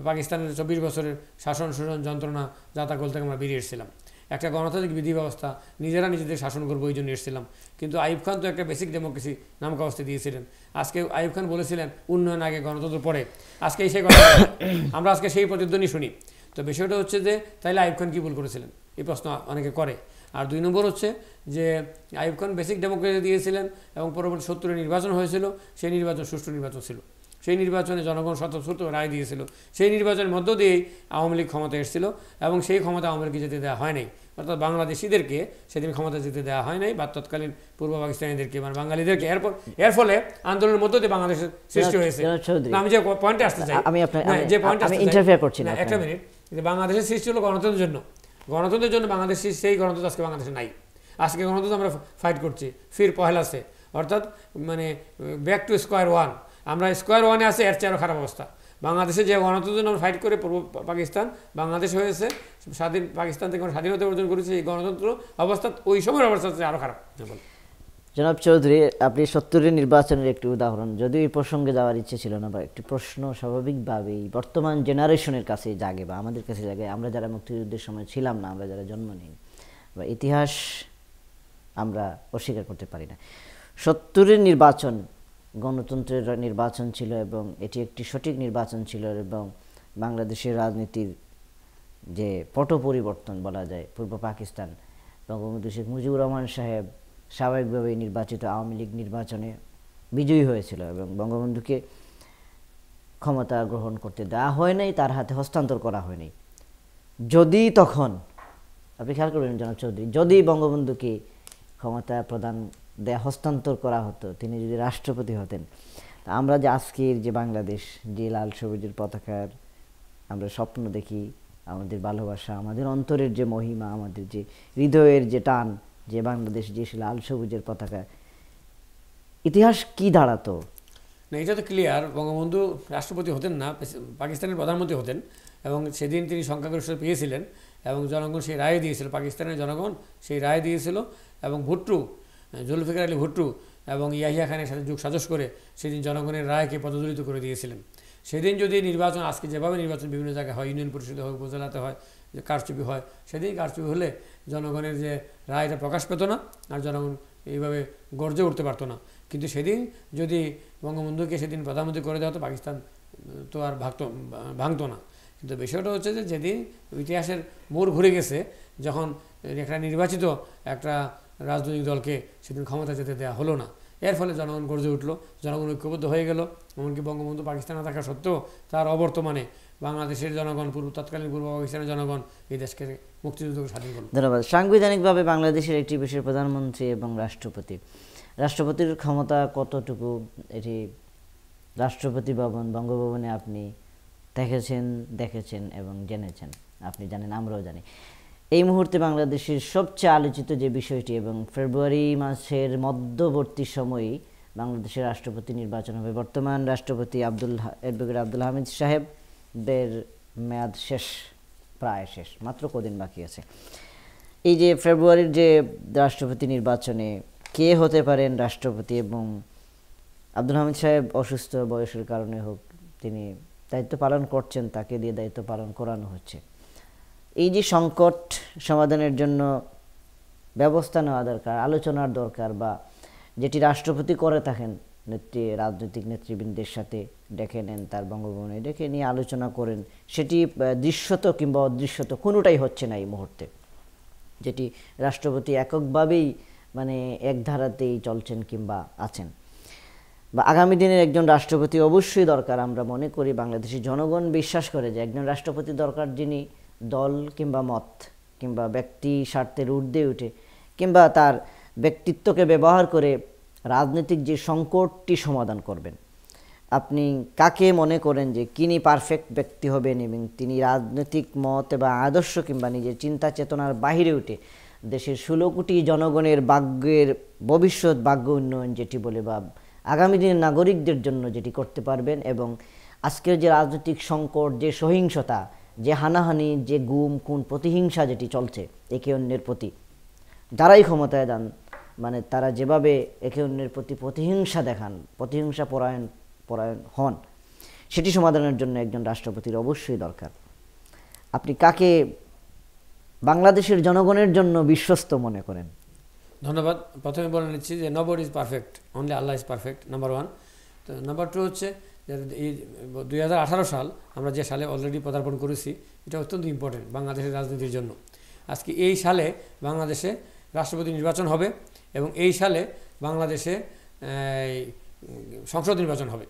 পাকিস্তানের চব্বিশ বছরের শাসন শোষণ যন্ত্রণা যাতাকল থেকে আমরা বেরিয়ে এসেছিলাম একটা গণতান্ত্রিক বিধি ব্যবস্থা নিজেরা নিজেদের শাসন করবো ওই জন্য এসেছিলাম কিন্তু আইব খান তো একটা বেসিক ডেমোক্রেসি নামক অবস্থা দিয়েছিলেন আজকে আইব খান বলেছিলেন উন্নয়ন আগে গণতন্ত্র পরে আজকে সেই আমরা আজকে সেই প্রতিধ্বনি শুনি তো বিষয়টা হচ্ছে যে তাইলে আইব খান কী ভুল করেছিলেন এই প্রশ্ন অনেকে করে আর দুই নম্বর হচ্ছে যে আইব খান বেসিক ডেমোক্রেসি দিয়েছিলেন এবং পরবর্তী সত্তরে নির্বাচন হয়েছিল সেই নির্বাচন সুষ্ঠু নির্বাচন ছিল সেই নির্বাচনে জনগণ স্বতঃস্ফূর্ত রায় দিয়েছিল সেই নির্বাচনের মধ্য দিয়েই আওয়ামী লীগ ক্ষমতা এসেছিল এবং সেই ক্ষমতা আওয়ামী লীগকে যেতে দেওয়া হয় নাই অর্থাৎ বাংলাদেশিদেরকে সেদিন ক্ষমতা যেতে দেওয়া হয় নাই বা তৎকালীন পূর্ব পাকিস্তানিদেরকে মানে বাঙালিদেরকে এরপর এর ফলে আন্দোলনের মধ্য দিয়ে বাংলাদেশ সৃষ্টি হয়েছে আমি যে পয়েন্টে আসতে চাই আমি যে পয়েন্টে একটা মিনিট বাংলাদেশের সৃষ্টি হলো গণতন্ত্রের জন্য গণতন্ত্রের জন্য বাংলাদেশ সেই গণতন্ত্র আজকে বাংলাদেশে নাই আজকে গণতন্ত্র আমরা ফাইট করছি ফির পহেলা অর্থাৎ মানে ব্যাক টু স্কোয়ার ওয়ান আমরা স্কোয়ার ওয়ানে আছে এর চেয়ে খারাপ অবস্থা বাংলাদেশে যে গণতন্ত্রের জন্য আমরা ফাইট করে পূর্ব পাকিস্তান বাংলাদেশ হয়েছে স্বাধীন পাকিস্তান থেকে স্বাধীনতা অর্জন করেছে এই গণতন্ত্র অবস্থা ওই সময়ের অবস্থা আরও খারাপ জনাব চৌধুরী আপনি সত্তরের নির্বাচনের একটি উদাহরণ যদিও এই প্রসঙ্গে যাওয়ার ইচ্ছে ছিল না বা একটি প্রশ্ন স্বাভাবিকভাবেই বর্তমান জেনারেশনের কাছে জাগে বা আমাদের কাছে জাগে আমরা যারা মুক্তিযুদ্ধের সময় ছিলাম না আমরা যারা জন্ম নিই বা ইতিহাস আমরা অস্বীকার করতে পারি না সত্তরের নির্বাচন গণতন্ত্রের নির্বাচন ছিল এবং এটি একটি সঠিক নির্বাচন ছিল এবং বাংলাদেশের রাজনীতির যে পট পরিবর্তন বলা যায় পূর্ব পাকিস্তান বঙ্গবন্ধু শেখ মুজিবুর রহমান সাহেব স্বাভাবিকভাবেই নির্বাচিত আওয়ামী লীগ নির্বাচনে বিজয়ী হয়েছিল এবং বঙ্গবন্ধুকে ক্ষমতা গ্রহণ করতে দেওয়া হয় নাই তার হাতে হস্তান্তর করা হয়নি যদি তখন আপনি খেয়াল করবেন জনাব চৌধুরী যদি বঙ্গবন্ধুকে ক্ষমতা প্রদান হস্তান্তর করা হতো তিনি যদি রাষ্ট্রপতি হতেন তা আমরা যে আজকের যে বাংলাদেশ যে লাল সবুজের পতাকার আমরা স্বপ্ন দেখি আমাদের ভালোবাসা আমাদের অন্তরের যে মহিমা আমাদের যে হৃদয়ের যে টান যে বাংলাদেশ যে লাল সবুজের পতাকা ইতিহাস কি দাঁড়াতো না এটা তো ক্লিয়ার বঙ্গবন্ধু রাষ্ট্রপতি হতেন না পাকিস্তানের প্রধানমন্ত্রী হতেন এবং সেদিন তিনি সংখ্যাগরিষ্ঠ পেয়েছিলেন এবং জনগণ সেই রায় দিয়েছিল পাকিস্তানের জনগণ সেই রায় দিয়েছিল এবং ভুট্টু জুলফিকার আলী ভুট্টু এবং ইয়াহিয়া খানের সাথে যুগ সাজস করে সেদিন জনগণের রায়কে পদদলিত করে দিয়েছিলেন সেদিন যদি নির্বাচন আজকে যেভাবে নির্বাচন বিভিন্ন জায়গায় হয় ইউনিয়ন পরিষদে হয় উপজেলাতে হয় যে কারচুপি হয় সেদিন কারচুপি হলে জনগণের যে রায়টা প্রকাশ পেত না আর জনগণ এইভাবে গর্জে উঠতে পারতো না কিন্তু সেদিন যদি বঙ্গবন্ধুকে সেদিন প্রধানমন্ত্রী করে দেওয়া হতো পাকিস্তান তো আর ভাগত ভাঙতো না কিন্তু বিষয়টা হচ্ছে যে যেদিন ইতিহাসের মোড় ঘুরে গেছে যখন একটা নির্বাচিত একটা রাজনৈতিক দলকে সেদিন ক্ষমতা যেতে দেওয়া হলো না এর ফলে জনগণ গর্জে উঠল জনগণ ঐক্যবদ্ধ হয়ে গেল এমনকি বঙ্গবন্ধু পাকিস্তানে থাকা সত্ত্বেও তার অবর্তমানে বাংলাদেশের জনগণ পূর্ব তৎকালীন পূর্ব পাকিস্তানের জনগণ এই দেশকে মুক্তিযুদ্ধকে স্বাধীন করল ধন্যবাদ সাংবিধানিকভাবে বাংলাদেশের একটি বিশেষ প্রধানমন্ত্রী এবং রাষ্ট্রপতি রাষ্ট্রপতির ক্ষমতা কতটুকু এটি রাষ্ট্রপতি ভবন বঙ্গভবনে আপনি দেখেছেন দেখেছেন এবং জেনেছেন আপনি জানেন আমরাও জানি এই মুহূর্তে বাংলাদেশের সবচেয়ে আলোচিত যে বিষয়টি এবং ফেব্রুয়ারি মাসের মধ্যবর্তী সময়ে বাংলাদেশের রাষ্ট্রপতি নির্বাচন হবে বর্তমান রাষ্ট্রপতি আব্দুল অ্যাডভোকেট আব্দুল হামিদ সাহেবদের মেয়াদ শেষ প্রায় শেষ মাত্র কদিন বাকি আছে এই যে ফেব্রুয়ারির যে রাষ্ট্রপতি নির্বাচনে কে হতে পারেন রাষ্ট্রপতি এবং আব্দুল হামিদ সাহেব অসুস্থ বয়সের কারণে হোক তিনি দায়িত্ব পালন করছেন তাকে দিয়ে দায়িত্ব পালন করানো হচ্ছে এই যে সংকট সমাধানের জন্য ব্যবস্থা নেওয়া দরকার আলোচনার দরকার বা যেটি রাষ্ট্রপতি করে থাকেন নেত্রী রাজনৈতিক নেতৃবৃন্দের সাথে ডেকে নেন তার বঙ্গভবনে ডেকে নিয়ে আলোচনা করেন সেটি দৃশ্যত কিংবা অদৃশ্যত কোনোটাই হচ্ছে না এই মুহূর্তে যেটি রাষ্ট্রপতি এককভাবেই মানে এক ধারাতেই চলছেন কিংবা আছেন বা আগামী দিনের একজন রাষ্ট্রপতি অবশ্যই দরকার আমরা মনে করি বাংলাদেশের জনগণ বিশ্বাস করে যে একজন রাষ্ট্রপতি দরকার যিনি দল কিংবা মত কিংবা ব্যক্তি স্বার্থের ঊর্ধ্বে উঠে কিংবা তার ব্যক্তিত্বকে ব্যবহার করে রাজনৈতিক যে সংকটটি সমাধান করবেন আপনি কাকে মনে করেন যে কিনি পারফেক্ট ব্যক্তি হবেন এবং তিনি রাজনৈতিক মত বা আদর্শ কিংবা নিজের চিন্তা চেতনার বাহিরে উঠে দেশের ষোলো কোটি জনগণের ভাগ্যের ভবিষ্যৎ ভাগ্য উন্নয়ন যেটি বলে বা আগামী দিনের নাগরিকদের জন্য যেটি করতে পারবেন এবং আজকের যে রাজনৈতিক সংকট যে সহিংসতা যে হানাহানি যে গুম কোন প্রতিহিংসা যেটি চলছে একে অন্যের প্রতি যারাই ক্ষমতায় দান মানে তারা যেভাবে একে অন্যের প্রতি প্রতিহিংসা দেখান প্রতিহিংসা পরায়ণ পরায়ণ হন সেটি সমাধানের জন্য একজন রাষ্ট্রপতির অবশ্যই দরকার আপনি কাকে বাংলাদেশের জনগণের জন্য বিশ্বস্ত মনে করেন ধন্যবাদ প্রথমে বলে নিচ্ছি যে নবর ইজ পারফেক্ট অনলি আল্লাহ ইজ পারফেক্ট নাম্বার ওয়ান তো নাম্বার টু হচ্ছে এই দুই সাল আমরা যে সালে অলরেডি পদার্পণ করেছি এটা অত্যন্ত ইম্পর্টেন্ট বাংলাদেশের রাজনীতির জন্য আজকে এই সালে বাংলাদেশে রাষ্ট্রপতি নির্বাচন হবে এবং এই সালে বাংলাদেশে সংসদ নির্বাচন হবে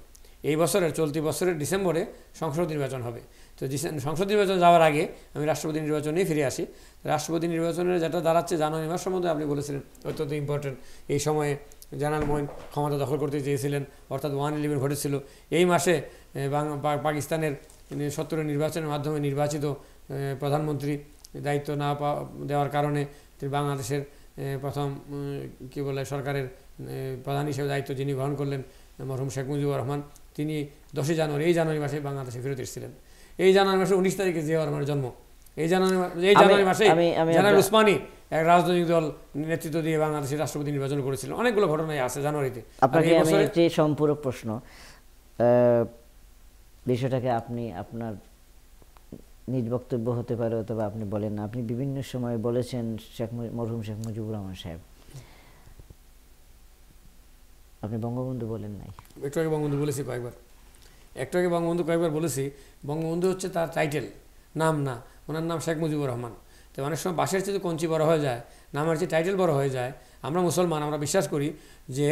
এই বছরের চলতি বছরের ডিসেম্বরে সংসদ নির্বাচন হবে তো সংসদ নির্বাচন যাওয়ার আগে আমি রাষ্ট্রপতি নির্বাচনেই ফিরে আসি রাষ্ট্রপতি নির্বাচনের যেটা দাঁড়াচ্ছে জানুয়ারি মাস সম্বন্ধে আপনি বলেছিলেন অত্যন্ত ইম্পর্টেন্ট এই সময়ে জানাল মহিন ক্ষমতা দখল করতে চেয়েছিলেন অর্থাৎ ওয়ান ইলেভেন ঘটেছিল এই মাসে পাকিস্তানের সত্তরের নির্বাচনের মাধ্যমে নির্বাচিত প্রধানমন্ত্রী দায়িত্ব না দেওয়ার কারণে তিনি বাংলাদেশের প্রথম কী বলে সরকারের প্রধান হিসেবে দায়িত্ব যিনি গ্রহণ করলেন মরহুম শেখ মুজিবুর রহমান তিনি দশই জানুয়ারি এই জানুয়ারি মাসে বাংলাদেশে ফেরত এসেছিলেন এই জানুয়ারি মাসে উনিশ তারিখে জিয়া রহমানের জন্ম এই জানুয়ারি এই জানুয়ারি মাসে জানাল উসমানী এক রাজনৈতিক দল নেতৃত্ব দিয়ে বাংলাদেশের রাষ্ট্রপতি নির্বাচন করেছিল অনেকগুলো ঘটনাই আছে জানুয়ারিতে আপনাকে আমি একটি সম্পূরক প্রশ্ন বিষয়টাকে আপনি আপনার নিজ বক্তব্য হতে পারে অথবা আপনি বলেন না আপনি বিভিন্ন সময় বলেছেন শেখ মরহুম শেখ মুজিবুর রহমান সাহেব আপনি বঙ্গবন্ধু বলেন নাই একটু আগে বঙ্গবন্ধু বলেছি কয়েকবার একটু আগে বঙ্গবন্ধু কয়েকবার বলেছি বঙ্গবন্ধু হচ্ছে তার টাইটেল নাম না ওনার নাম শেখ মুজিবুর রহমান তো অনেক সময় বাসের চেয়ে কঞ্চি বড় হয়ে যায় নামের চেয়ে টাইটেল বড় হয়ে যায় আমরা মুসলমান আমরা বিশ্বাস করি যে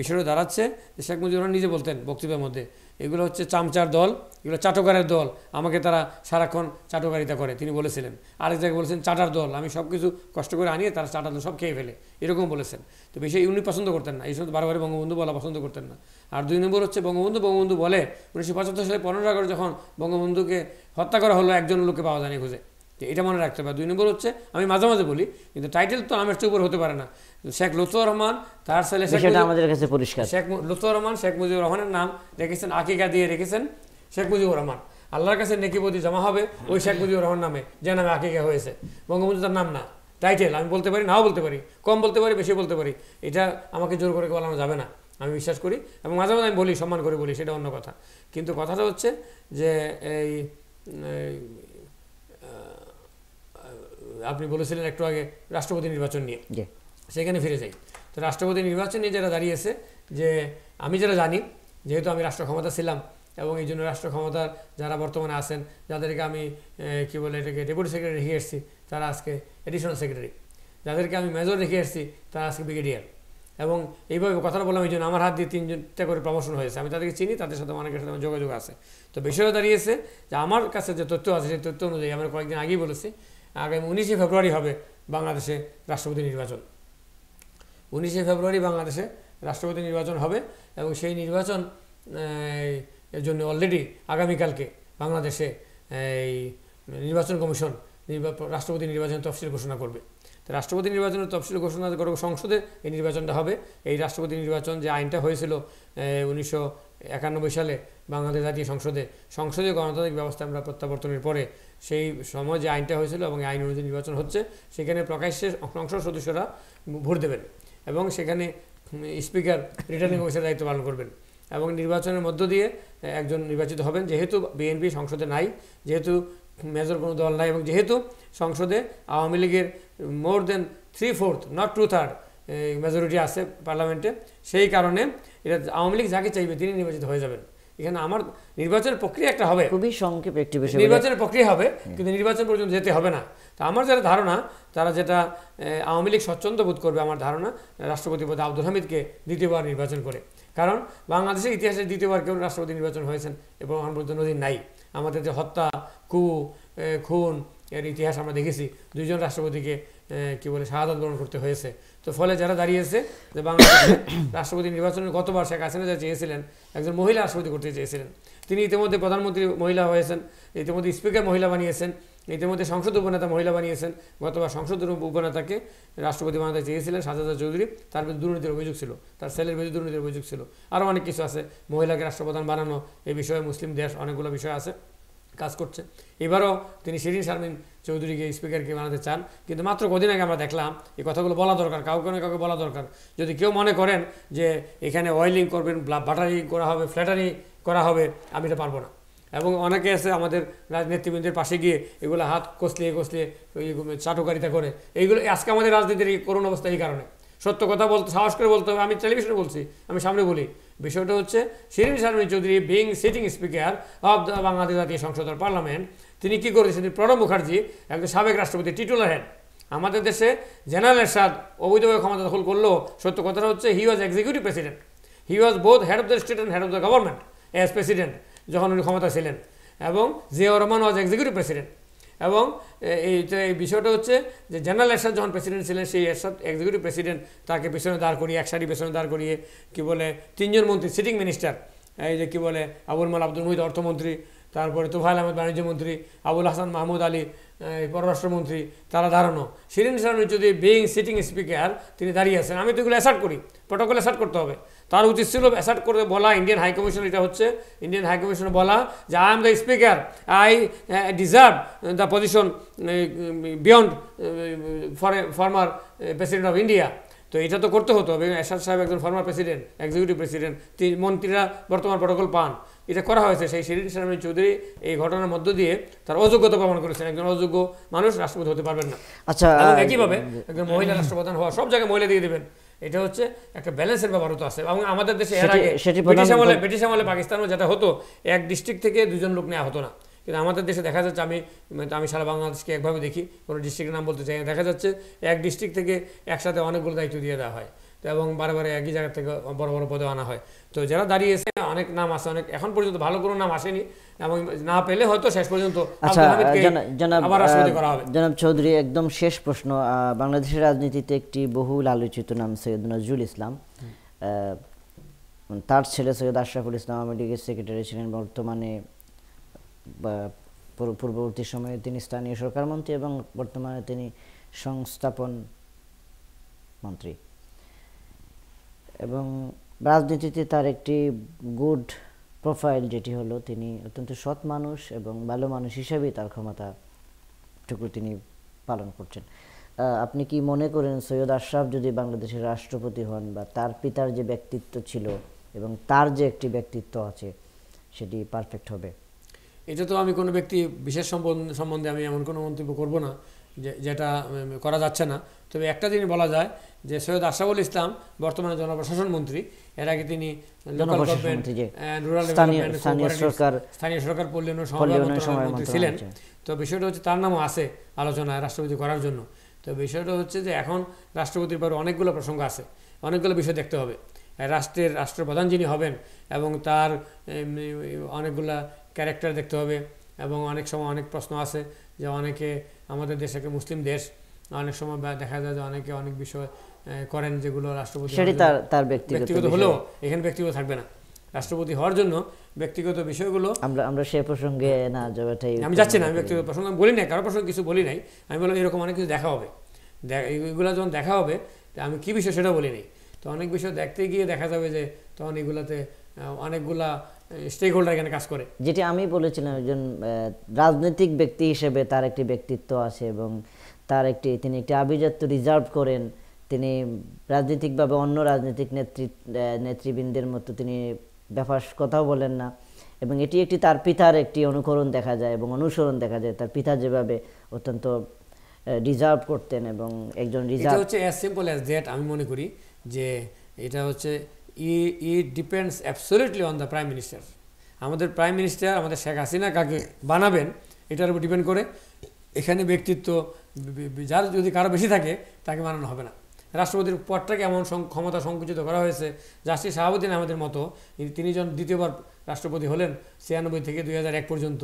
বিষয়টা দাঁড়াচ্ছে যে শেখ মুজিবুর রহমান নিজে বলতেন বক্তব্যের মধ্যে এগুলো হচ্ছে চামচার দল এগুলো চাটকারের দল আমাকে তারা সারাক্ষণ চাটকারিতা করে তিনি বলেছিলেন আরেক জায়গায় বলেছেন চাটার দল আমি সব কিছু কষ্ট করে আনিয়ে তারা চাটার দল সব খেয়ে ফেলে এরকম বলেছেন তো বেশি উনি পছন্দ করতেন না এই সময় বারবারই বঙ্গবন্ধু বলা পছন্দ করতেন না আর দুই নম্বর হচ্ছে বঙ্গবন্ধু বঙ্গবন্ধু বলে উনিশশো পঁচাত্তর সালে পনেরো আগস্ট যখন বঙ্গবন্ধুকে হত্যা করা হলো একজন লোককে পাওয়া যায়নি খুঁজে এটা মনে রাখতে হবে দুই নম্বর হচ্ছে আমি মাঝে মাঝে বলি কিন্তু টাইটেল তো আমের উপর হতে পারে না শেখ লুতুর রহমান তার ছেলে সেটা আমাদের কাছে পরিষ্কার শেখ লুতুর রহমান শেখ মুজিবুর রহমানের নাম রেখেছেন আকিকা দিয়ে রেখেছেন শেখ মুজিবুর রহমান আল্লাহর কাছে নেকি বদি জমা হবে ওই শেখ মুজিবুর রহমান নামে যে নামে আকিকা হয়েছে বঙ্গবন্ধু তার নাম না টাইটেল আমি বলতে পারি নাও বলতে পারি কম বলতে পারি বেশি বলতে পারি এটা আমাকে জোর করে বলানো যাবে না আমি বিশ্বাস করি এবং মাঝে মাঝে আমি বলি সম্মান করে বলি সেটা অন্য কথা কিন্তু কথাটা হচ্ছে যে এই আপনি বলেছিলেন একটু আগে রাষ্ট্রপতি নির্বাচন নিয়ে সেখানে ফিরে যাই তো রাষ্ট্রপতি নির্বাচনে যারা দাঁড়িয়েছে যে আমি যারা জানি যেহেতু আমি রাষ্ট্র ক্ষমতা ছিলাম এবং এই জন্য রাষ্ট্র ক্ষমতার যারা বর্তমানে আছেন যাদেরকে আমি কি বলে এটাকে ডেপুটি সেক্রেটারি রেখে এসেছি তারা আজকে এডিশনাল সেক্রেটারি যাদেরকে আমি মেজর রেখে এসেছি তারা আজকে ব্রিগেডিয়ার এবং এইভাবে কথাটা বললাম এই জন্য আমার হাত দিয়ে তিনজনটা করে প্রমোশন হয়েছে আমি তাদেরকে চিনি তাদের সাথে অনেকের সাথে যোগাযোগ আছে তো বিষয়টা দাঁড়িয়েছে যে আমার কাছে যে তথ্য আছে সেই তথ্য অনুযায়ী আমরা কয়েকদিন আগেই বলেছি আগামী উনিশে ফেব্রুয়ারি হবে বাংলাদেশে রাষ্ট্রপতি নির্বাচন উনিশে ফেব্রুয়ারি বাংলাদেশে রাষ্ট্রপতি নির্বাচন হবে এবং সেই নির্বাচন এর জন্য অলরেডি আগামীকালকে বাংলাদেশে এই নির্বাচন কমিশন রাষ্ট্রপতি নির্বাচনের তফসিল ঘোষণা করবে রাষ্ট্রপতি নির্বাচনের তফসিল ঘোষণা করে সংসদে এই নির্বাচনটা হবে এই রাষ্ট্রপতি নির্বাচন যে আইনটা হয়েছিল উনিশশো একানব্বই সালে বাংলাদেশ জাতীয় সংসদে সংসদীয় গণতান্ত্রিক ব্যবস্থা আমরা প্রত্যাবর্তনের পরে সেই সময় যে আইনটা হয়েছিল এবং আইন অনুযায়ী নির্বাচন হচ্ছে সেখানে প্রকাশ্যে সংসদ সদস্যরা ভোট দেবেন এবং সেখানে স্পিকার রিটার্নিং অফিসার দায়িত্ব পালন করবেন এবং নির্বাচনের মধ্য দিয়ে একজন নির্বাচিত হবেন যেহেতু বিএনপি সংসদে নাই যেহেতু মেজর কোনো দল নাই এবং যেহেতু সংসদে আওয়ামী লীগের more than three fourth not two third majority আছে পার্লামেন্টে সেই কারণে এটা আওয়ামী লীগ যাকে চাইবে তিনি নির্বাচিত হয়ে যাবেন এখানে আমার নির্বাচনের প্রক্রিয়া একটা হবে খুবই সংক্ষেপ একটি বিষয় নির্বাচনের প্রক্রিয়া হবে কিন্তু নির্বাচন পর্যন্ত যেতে হবে না তো আমার যারা ধারণা তারা যেটা আওয়ামী লীগ স্বচ্ছন্দ বোধ করবে আমার ধারণা রাষ্ট্রপতি পদে আব্দুল হামিদকে দ্বিতীয়বার নির্বাচন করে কারণ বাংলাদেশের ইতিহাসে দ্বিতীয়বার কেউ রাষ্ট্রপতি নির্বাচন হয়েছেন এবং আমার পর্যন্ত নদীর নাই আমাদের যে হত্যা কু খুন এর ইতিহাস আমরা দেখেছি দুইজন রাষ্ট্রপতিকে কী বলে শাহাদ গ্রহণ করতে হয়েছে তো ফলে যারা দাঁড়িয়েছে যে বাংলাদেশে রাষ্ট্রপতি নির্বাচনে গতবার শেখ হাসিনা যা চেয়েছিলেন একজন মহিলা রাষ্ট্রপতি করতে চেয়েছিলেন তিনি ইতিমধ্যে প্রধানমন্ত্রী মহিলা হয়েছেন ইতিমধ্যে স্পিকার মহিলা বানিয়েছেন ইতিমধ্যে সংসদ উপনেতা মহিলা বানিয়েছেন গতবার সংসদ উপনেতাকে রাষ্ট্রপতি বানাতে চেয়েছিলেন সাজাদা চৌধুরী তার বিরুদ্ধে দুর্নীতির অভিযোগ ছিল তার ছেলের বিরুদ্ধে দুর্নীতির অভিযোগ ছিল আরও অনেক কিছু আছে মহিলাকে রাষ্ট্রপ্রধান বানানো এই বিষয়ে মুসলিম দেশ অনেকগুলো বিষয় আছে কাজ করছে এবারও তিনি শিরিন শারমিন চৌধুরীকে স্পিকারকে বানাতে চান কিন্তু মাত্র কদিন আগে আমরা দেখলাম এই কথাগুলো বলা দরকার কাউকে না কাউকে বলা দরকার যদি কেউ মনে করেন যে এখানে অয়েলিং করবেন বাটারিং করা হবে ফ্ল্যাটারিং করা হবে আমি এটা পারবো না এবং অনেকে আছে আমাদের রাজনেতৃবৃন্দের পাশে গিয়ে এগুলো হাত কষলিয়ে কষলিয়ে চাটুকারিতা করে এইগুলো আজকে আমাদের রাজনীতির এই করুণ অবস্থা এই কারণে সত্য কথা বলতে সাহস করে বলতে হবে আমি টেলিভিশনে বলছি আমি সামনে বলি বিষয়টা হচ্ছে Shirin Sharmin Chowdhury being sitting speaker of the Bangladesh জাতীয় সংসদের পার্লামেন্ট তিনি কী করেছেন প্রণব মুখার্জি একজন সাবেক রাষ্ট্রপতি টিটুলার হেড আমাদের দেশে জেনারেল এরশাদ অবৈধভাবে ক্ষমতা দখল করলেও সত্য কথাটা হচ্ছে he was executive president he was both head of the state and head of the government as president যখন উনি ক্ষমতা ছিলেন এবং J Rahman was executive president এবং এই বিষয়টা হচ্ছে যে জেনারেল এরশাদ যখন প্রেসিডেন্ট ছিলেন সেই এরশাদ এক্সিকিউটিভ প্রেসিডেন্ট তাকে পেছনে দাঁড় করিয়ে একসারি পেছনে দাঁড় করিয়ে কী বলে তিনজন মন্ত্রী সিটিং মিনিস্টার এই যে কী বলে আবুল মাল আব্দুল মহিদ অর্থমন্ত্রী তারপরে তোফাইল আহমেদ বাণিজ্য মন্ত্রী আবুল হাসান মাহমুদ আলী পররাষ্ট্রমন্ত্রী তারা দাঁড়ানো সিরিন সাহানুর যদি বিইং সিটিং স্পিকার তিনি দাঁড়িয়ে আছেন আমি তো এগুলো অ্যাসার্ট করি প্রোটোকল অ্যাসার্ট করতে হবে তার উচিত ছিল অ্যাসার্ট করে বলা ইন্ডিয়ান হাইকমিশন এটা হচ্ছে ইন্ডিয়ান হাইকমিশন বলা যে I am the speaker I deserve the position beyond former president of India তো এটা তো করতে হতো এরশাদ সাহেব একজন ফর্মার প্রেসিডেন্ট এক্সিকিউটিভ প্রেসিডেন্ট তিনি মন্ত্রীরা বর্তমান প্রটোকল পান এটা করা হয়েছে সেই শিরিন সালামী চৌধুরী এই ঘটনার মধ্য দিয়ে তার অযোগ্যতা প্রমাণ করেছেন একজন অযোগ্য মানুষ রাষ্ট্রপতি হতে পারবেন না আচ্ছা একইভাবে একজন মহিলা রাষ্ট্রপ্রধান হওয়া সব জায়গায় মহিলা দিয়ে দেবেন এটা হচ্ছে একটা ব্যালেন্সের ব্যাপারও হতো আছে এবং আমাদের দেশে এর আগে ব্রিটিশ আমলে ব্রিটিশ আমলে পাকিস্তানও যেটা হতো এক ডিস্ট্রিক্ট থেকে দুজন লোক নেওয়া হতো না কিন্তু আমাদের দেশে দেখা যাচ্ছে আমি মানে আমি সারা বাংলাদেশকে একভাবে দেখি কোনো ডিস্ট্রিক্টের নাম বলতে চাই দেখা যাচ্ছে এক ডিস্ট্রিক্ট থেকে একসাথে অনেকগুলো দায়িত্ব দিয়ে দেওয়া হয় এবং বারবার একই জায়গা থেকে বড় বড় পদে আনা হয় তো যারা দাঁড়িয়েছে অনেক নাম আছে অনেক এখন পর্যন্ত ভালো কোনো নাম আসেনি এবং না পেলে হয়তো শেষ পর্যন্ত আচ্ছা, জনাব চৌধুরী একদম শেষ প্রশ্ন বাংলাদেশের রাজনীতিতে একটি বহুল আলোচিত নাম সৈয়দ নজরুল ইসলাম তার ছেলে সৈয়দ আশরাফুল ইসলাম আওয়ামী লীগের সেক্রেটারি ছিলেন বর্তমানে পূর্ববর্তী সময়ে তিনি স্থানীয় সরকার মন্ত্রী এবং বর্তমানে তিনি সংস্থাপন মন্ত্রী এবং রাজনীতিতে তার একটি গুড প্রোফাইল যেটি হলো তিনি অত্যন্ত সৎ মানুষ এবং ভালো মানুষ হিসেবেই তার ক্ষমতাটুকু তিনি পালন করছেন আপনি কি মনে করেন সৈয়দ আশরাফ যদি বাংলাদেশের রাষ্ট্রপতি হন বা তার পিতার যে ব্যক্তিত্ব ছিল এবং তার যে একটি ব্যক্তিত্ব আছে সেটি পারফেক্ট হবে এটা তো আমি কোনো ব্যক্তি বিশেষ সম্বন্ধে আমি এমন কোনো মন্তব্য করব না যেটা করা যাচ্ছে না তবে একটা জিনিস বলা যায় যে সৈয়দ আশরাফুল ইসলাম বর্তমানে জনপ্রশাসন মন্ত্রী এর আগে তিনি স্থানীয় সরকার ছিলেন তো বিষয়টা হচ্ছে তার নামও আছে আলোচনায় রাষ্ট্রপতি করার জন্য তো বিষয়টা হচ্ছে যে এখন রাষ্ট্রপতির পর অনেকগুলো প্রসঙ্গ আছে অনেকগুলো বিষয় দেখতে হবে রাষ্ট্রের রাষ্ট্রপ্রধান যিনি হবেন এবং তার অনেকগুলা ক্যারেক্টার দেখতে হবে এবং অনেক সময় অনেক প্রশ্ন আছে যে অনেকে আমাদের দেশ একটা মুসলিম দেশ অনেক সময় দেখা যায় যে অনেকে অনেক বিষয় করেন যেগুলো রাষ্ট্রপতি তার ব্যক্তিগত হলেও এখানে ব্যক্তিগত থাকবে না রাষ্ট্রপতি হওয়ার জন্য ব্যক্তিগত বিষয়গুলো আমরা আমরা সে প্রসঙ্গে হ্যাঁ। না যাওয়াটাই আমি যাচ্ছি না আমি ব্যক্তিগত প্রসঙ্গে বলি নাই কারো প্রসঙ্গে কিছু বলি নাই আমি বললাম এরকম অনেক কিছু দেখা হবে এগুলো যখন দেখা হবে আমি কি বিষয় সেটা বলি নাই তো অনেক বিষয় দেখতে গিয়ে দেখা যাবে যে তখন এগুলাতে অনেকগুলা স্টেকহোল্ডার এখানে কাজ করে যেটি আমি বলেছিলাম একজন রাজনৈতিক ব্যক্তি হিসেবে তার একটি ব্যক্তিত্ব আছে এবং তার একটি তিনি একটি আভিজাত্য রিজার্ভ করেন তিনি রাজনৈতিকভাবে অন্য রাজনৈতিক নেত্রী নেতৃবৃন্দের মতো তিনি ব্যাপার কথাও বলেন না এবং এটি একটি তার পিতার একটি অনুকরণ দেখা যায় এবং অনুসরণ দেখা যায় তার পিতা যেভাবে অত্যন্ত রিজার্ভ করতেন এবং একজন রিজার্ভ হচ্ছে অ্যাজ সিম্পল অ্যাজ দ্যাট আমি মনে করি যে এটা হচ্ছে it depends absolutely on the prime minister আমাদের প্রাইম মিনিস্টার আমাদের শেখ হাসিনা কাকে বানাবেন এটার উপর ডিপেন্ড করে এখানে ব্যক্তিত্ব যার যদি কারো বেশি থাকে তাকে বানানো হবে না রাষ্ট্রপতির পদটাকে এমন ক্ষমতা সংকুচিত করা হয়েছে জাস্টিস শাহাবুদ্দিন আমাদের মতো তিনি যখন দ্বিতীয়বার রাষ্ট্রপতি হলেন ছিয়ানব্বই থেকে দুই পর্যন্ত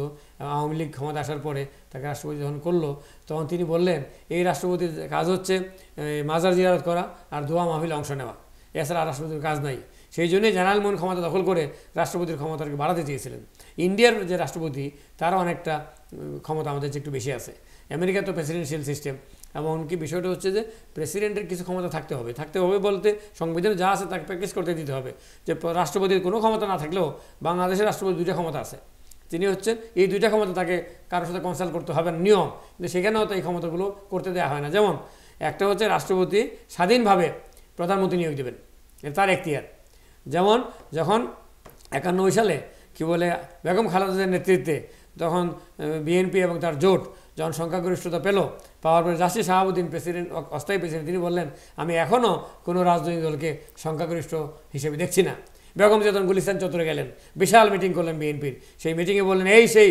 আওয়ামী লীগ ক্ষমতা আসার পরে তাকে রাষ্ট্রপতি যখন করলো তখন তিনি বললেন এই রাষ্ট্রপতির কাজ হচ্ছে মাজার জিয়ারত করা আর দোয়া মাহফিলে অংশ নেওয়া এছাড়া রাষ্ট্রপতির কাজ নাই সেই জন্যই জেনারেল মন ক্ষমতা দখল করে রাষ্ট্রপতির ক্ষমতাকে বাড়াতে চেয়েছিলেন ইন্ডিয়ার যে রাষ্ট্রপতি তারও অনেকটা ক্ষমতা আমাদের যে একটু বেশি আছে আমেরিকা তো প্রেসিডেন্সিয়াল সিস্টেম এমনকি বিষয়টা হচ্ছে যে প্রেসিডেন্টের কিছু ক্ষমতা থাকতে হবে থাকতে হবে বলতে সংবিধানে যা আছে তাকে প্র্যাকটিস করতে দিতে হবে যে রাষ্ট্রপতির কোনো ক্ষমতা না থাকলেও বাংলাদেশের রাষ্ট্রপতি দুইটা ক্ষমতা আছে তিনি হচ্ছেন এই দুইটা ক্ষমতা তাকে কারোর সাথে কনসাল্ট করতে হবে নিয়ম কিন্তু সেখানেও তো এই ক্ষমতাগুলো করতে দেওয়া হয় না যেমন একটা হচ্ছে রাষ্ট্রপতি স্বাধীনভাবে প্রধানমন্ত্রী নিয়োগ দেবেন তার এখতিয়ার যেমন যখন একান্নব্বই সালে কি বলে বেগম খালেদাদের নেতৃত্বে তখন বিএনপি এবং তার জোট যখন সংখ্যাগরিষ্ঠতা পেল পাওয়ার পরে রাশি শাহাবুদ্দিন প্রেসিডেন্ট অস্থায়ী প্রেসিডেন্ট তিনি বললেন আমি এখনও কোনো রাজনৈতিক দলকে সংখ্যাগরিষ্ঠ হিসেবে দেখছি না বেগম চেতন গুলিস্তান চত্বরে গেলেন বিশাল মিটিং করলেন বিএনপির সেই মিটিংয়ে বললেন এই সেই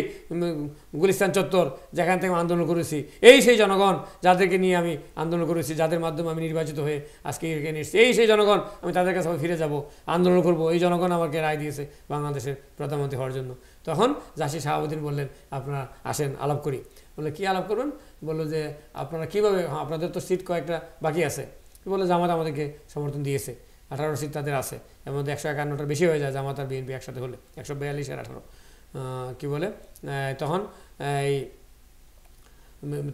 গুলিস্তান চত্বর যেখান থেকে আন্দোলন করেছি এই সেই জনগণ যাদেরকে নিয়ে আমি আন্দোলন করেছি যাদের মাধ্যমে আমি নির্বাচিত হয়ে আজকে এখানে এসেছি এই সেই জনগণ আমি তাদের কাছে ফিরে যাব আন্দোলন করব এই জনগণ আমাকে রায় দিয়েছে বাংলাদেশের প্রধানমন্ত্রী হওয়ার জন্য তখন জাসি শাহাবুদ্দিন বললেন আপনারা আসেন আলাপ করি বললে কি আলাপ করবেন বললো যে আপনারা কীভাবে হ্যাঁ, আপনাদের তো সিট কয়েকটা বাকি আছে বললো জামাত আমাদেরকে সমর্থন দিয়েছে আঠারো সিট তাদের আছে এর মধ্যে একশো একান্নটার বেশি হয়ে যায় জামাত আর বিএনপি একসাথে হলে একশো বিয়াল্লিশ আর আঠারো কী বলে তখন এই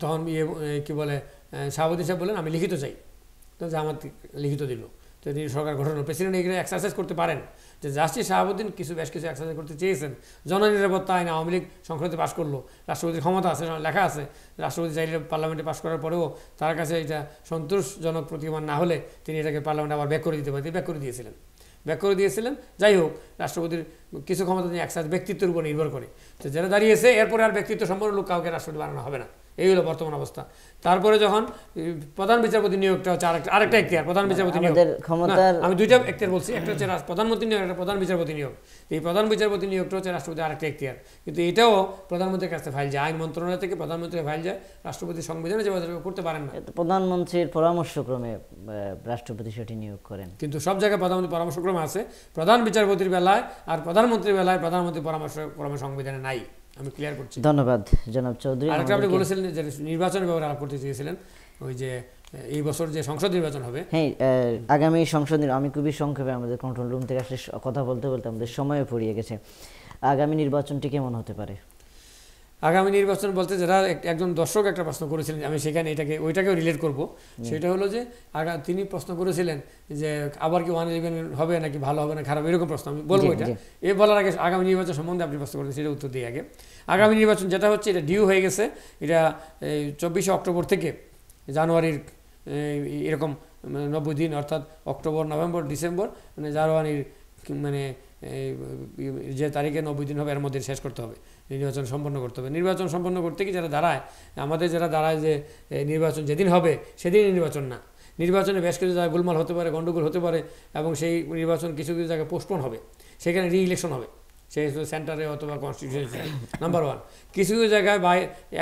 তখন ইয়ে কী বলে সাহাবুদ্দিন সাহেব বলেন আমি লিখিত চাই তো জামাত লিখিত দিল যদি সরকার গঠন প্রেসিডেন্ট এগুলো এক্সারসাইজ করতে পারেন যে জাস্টিস শাহাবুদ্দিন কিছু বেশ কিছু এক্সারসাইজ করতে চেয়েছেন জননিরাপত্তা আইন আওয়ামী লীগ সংসদে পাশ করলো রাষ্ট্রপতির ক্ষমতা আছে লেখা আছে রাষ্ট্রপতি চাইলে পার্লামেন্টে পাশ করার পরেও তার কাছে এটা সন্তোষজনক প্রতিমান না হলে তিনি এটাকে পার্লামেন্টে আবার ব্যাক করে দিতে পারেন ব্যাক করে দিয়েছিলেন ব্যাক করে দিয়েছিলেন যাই হোক রাষ্ট্রপতির কিছু ক্ষমতা তিনি একসাথে ব্যক্তিত্বের উপর নির্ভর করে তো যারা দাঁড়িয়েছে এরপরে আর ব্যক্তিত্ব সম্পন্ন লোক কাউকে রাষ্ট্রপতি বানানো হবে না এই হলো বর্তমান অবস্থা তারপরে যখন প্রধান বিচারপতি নিয়োগটা হচ্ছে আরেকটা আরেকটা হ্যাঁ, এখতিয়ার প্রধান হ্যাঁ, বিচারপতি নিয়োগ আমি দুইটা এখতিয়ার বলছি একটা হচ্ছে প্রধানমন্ত্রী নিয়োগ একটা প্রধান বিচারপতি নিয়োগ এই প্রধান বিচারপতি নিয়োগটা হচ্ছে রাষ্ট্রপতি আরেকটা এখতিয়ার কিন্তু এটাও প্রধানমন্ত্রীর কাছে ফাইল যায় আইন মন্ত্রণালয় থেকে প্রধানমন্ত্রীর ফাইল যায় রাষ্ট্রপতি সংবিধানে যে করতে পারেন না প্রধানমন্ত্রীর পরামর্শক্রমে রাষ্ট্রপতি সেটি নিয়োগ করেন কিন্তু সব জায়গায় প্রধানমন্ত্রী পরামর্শক্রম আছে প্রধান বিচারপতির বেলায় আর প্রধানমন্ত্রীর বেলায় প্রধানমন্ত্রী পরামর্শ ক্রমে সংবিধানে নাই আমি ক্লিয়ার করছি ধন্যবাদ জনাব চৌধুরী আর আপনি বলেছিলেন যে নির্বাচন ব্যাপারে আলাপ করতে চেয়েছিলেন ওই যে এই বছর যে সংসদ নির্বাচন হবে হ্যাঁ আগামী সংসদ আমি খুবই সংক্ষেপে আমাদের কন্ট্রোল রুম থেকে আসলে কথা বলতে বলতে আমাদের সময় ফুরিয়ে গেছে আগামী নির্বাচনটি কেমন হতে পারে আগামী নির্বাচন বলতে যারা একজন দর্শক একটা প্রশ্ন করেছিলেন আমি সেখানে এটাকে ওইটাকেও রিলেট করব সেটা হলো যে তিনি প্রশ্ন করেছিলেন যে আবার কি ওয়ান ইলেভেন হবে নাকি ভালো হবে না খারাপ এরকম প্রশ্ন আমি বলবো এটা এ বলার আগে আগামী নির্বাচন সম্বন্ধে আপনি প্রশ্ন করেছেন সেটা উত্তর দিই আগে আগামী নির্বাচন যেটা হচ্ছে এটা ডিউ হয়ে গেছে এটা চব্বিশে অক্টোবর থেকে জানুয়ারির এরকম মানে নব্বই দিন অর্থাৎ অক্টোবর নভেম্বর ডিসেম্বর মানে জানুয়ারির মানে যে তারিখে নব্বই দিন হবে এর মধ্যে শেষ করতে হবে নির্বাচন সম্পন্ন করতে হবে নির্বাচন সম্পন্ন করতে কি যারা দাঁড়ায় আমাদের যারা দাঁড়ায় যে নির্বাচন যেদিন হবে সেদিন নির্বাচন না নির্বাচনে বেশ কিছু জায়গায় গোলমাল হতে পারে গণ্ডগোল হতে পারে এবং সেই নির্বাচন কিছু কিছু জায়গায় পোস্টপোন হবে সেখানে রি ইলেকশন হবে সেই সেন্টারে অথবা কনস্টিটিউশন নাম্বার ওয়ান কিছু কিছু জায়গায় বা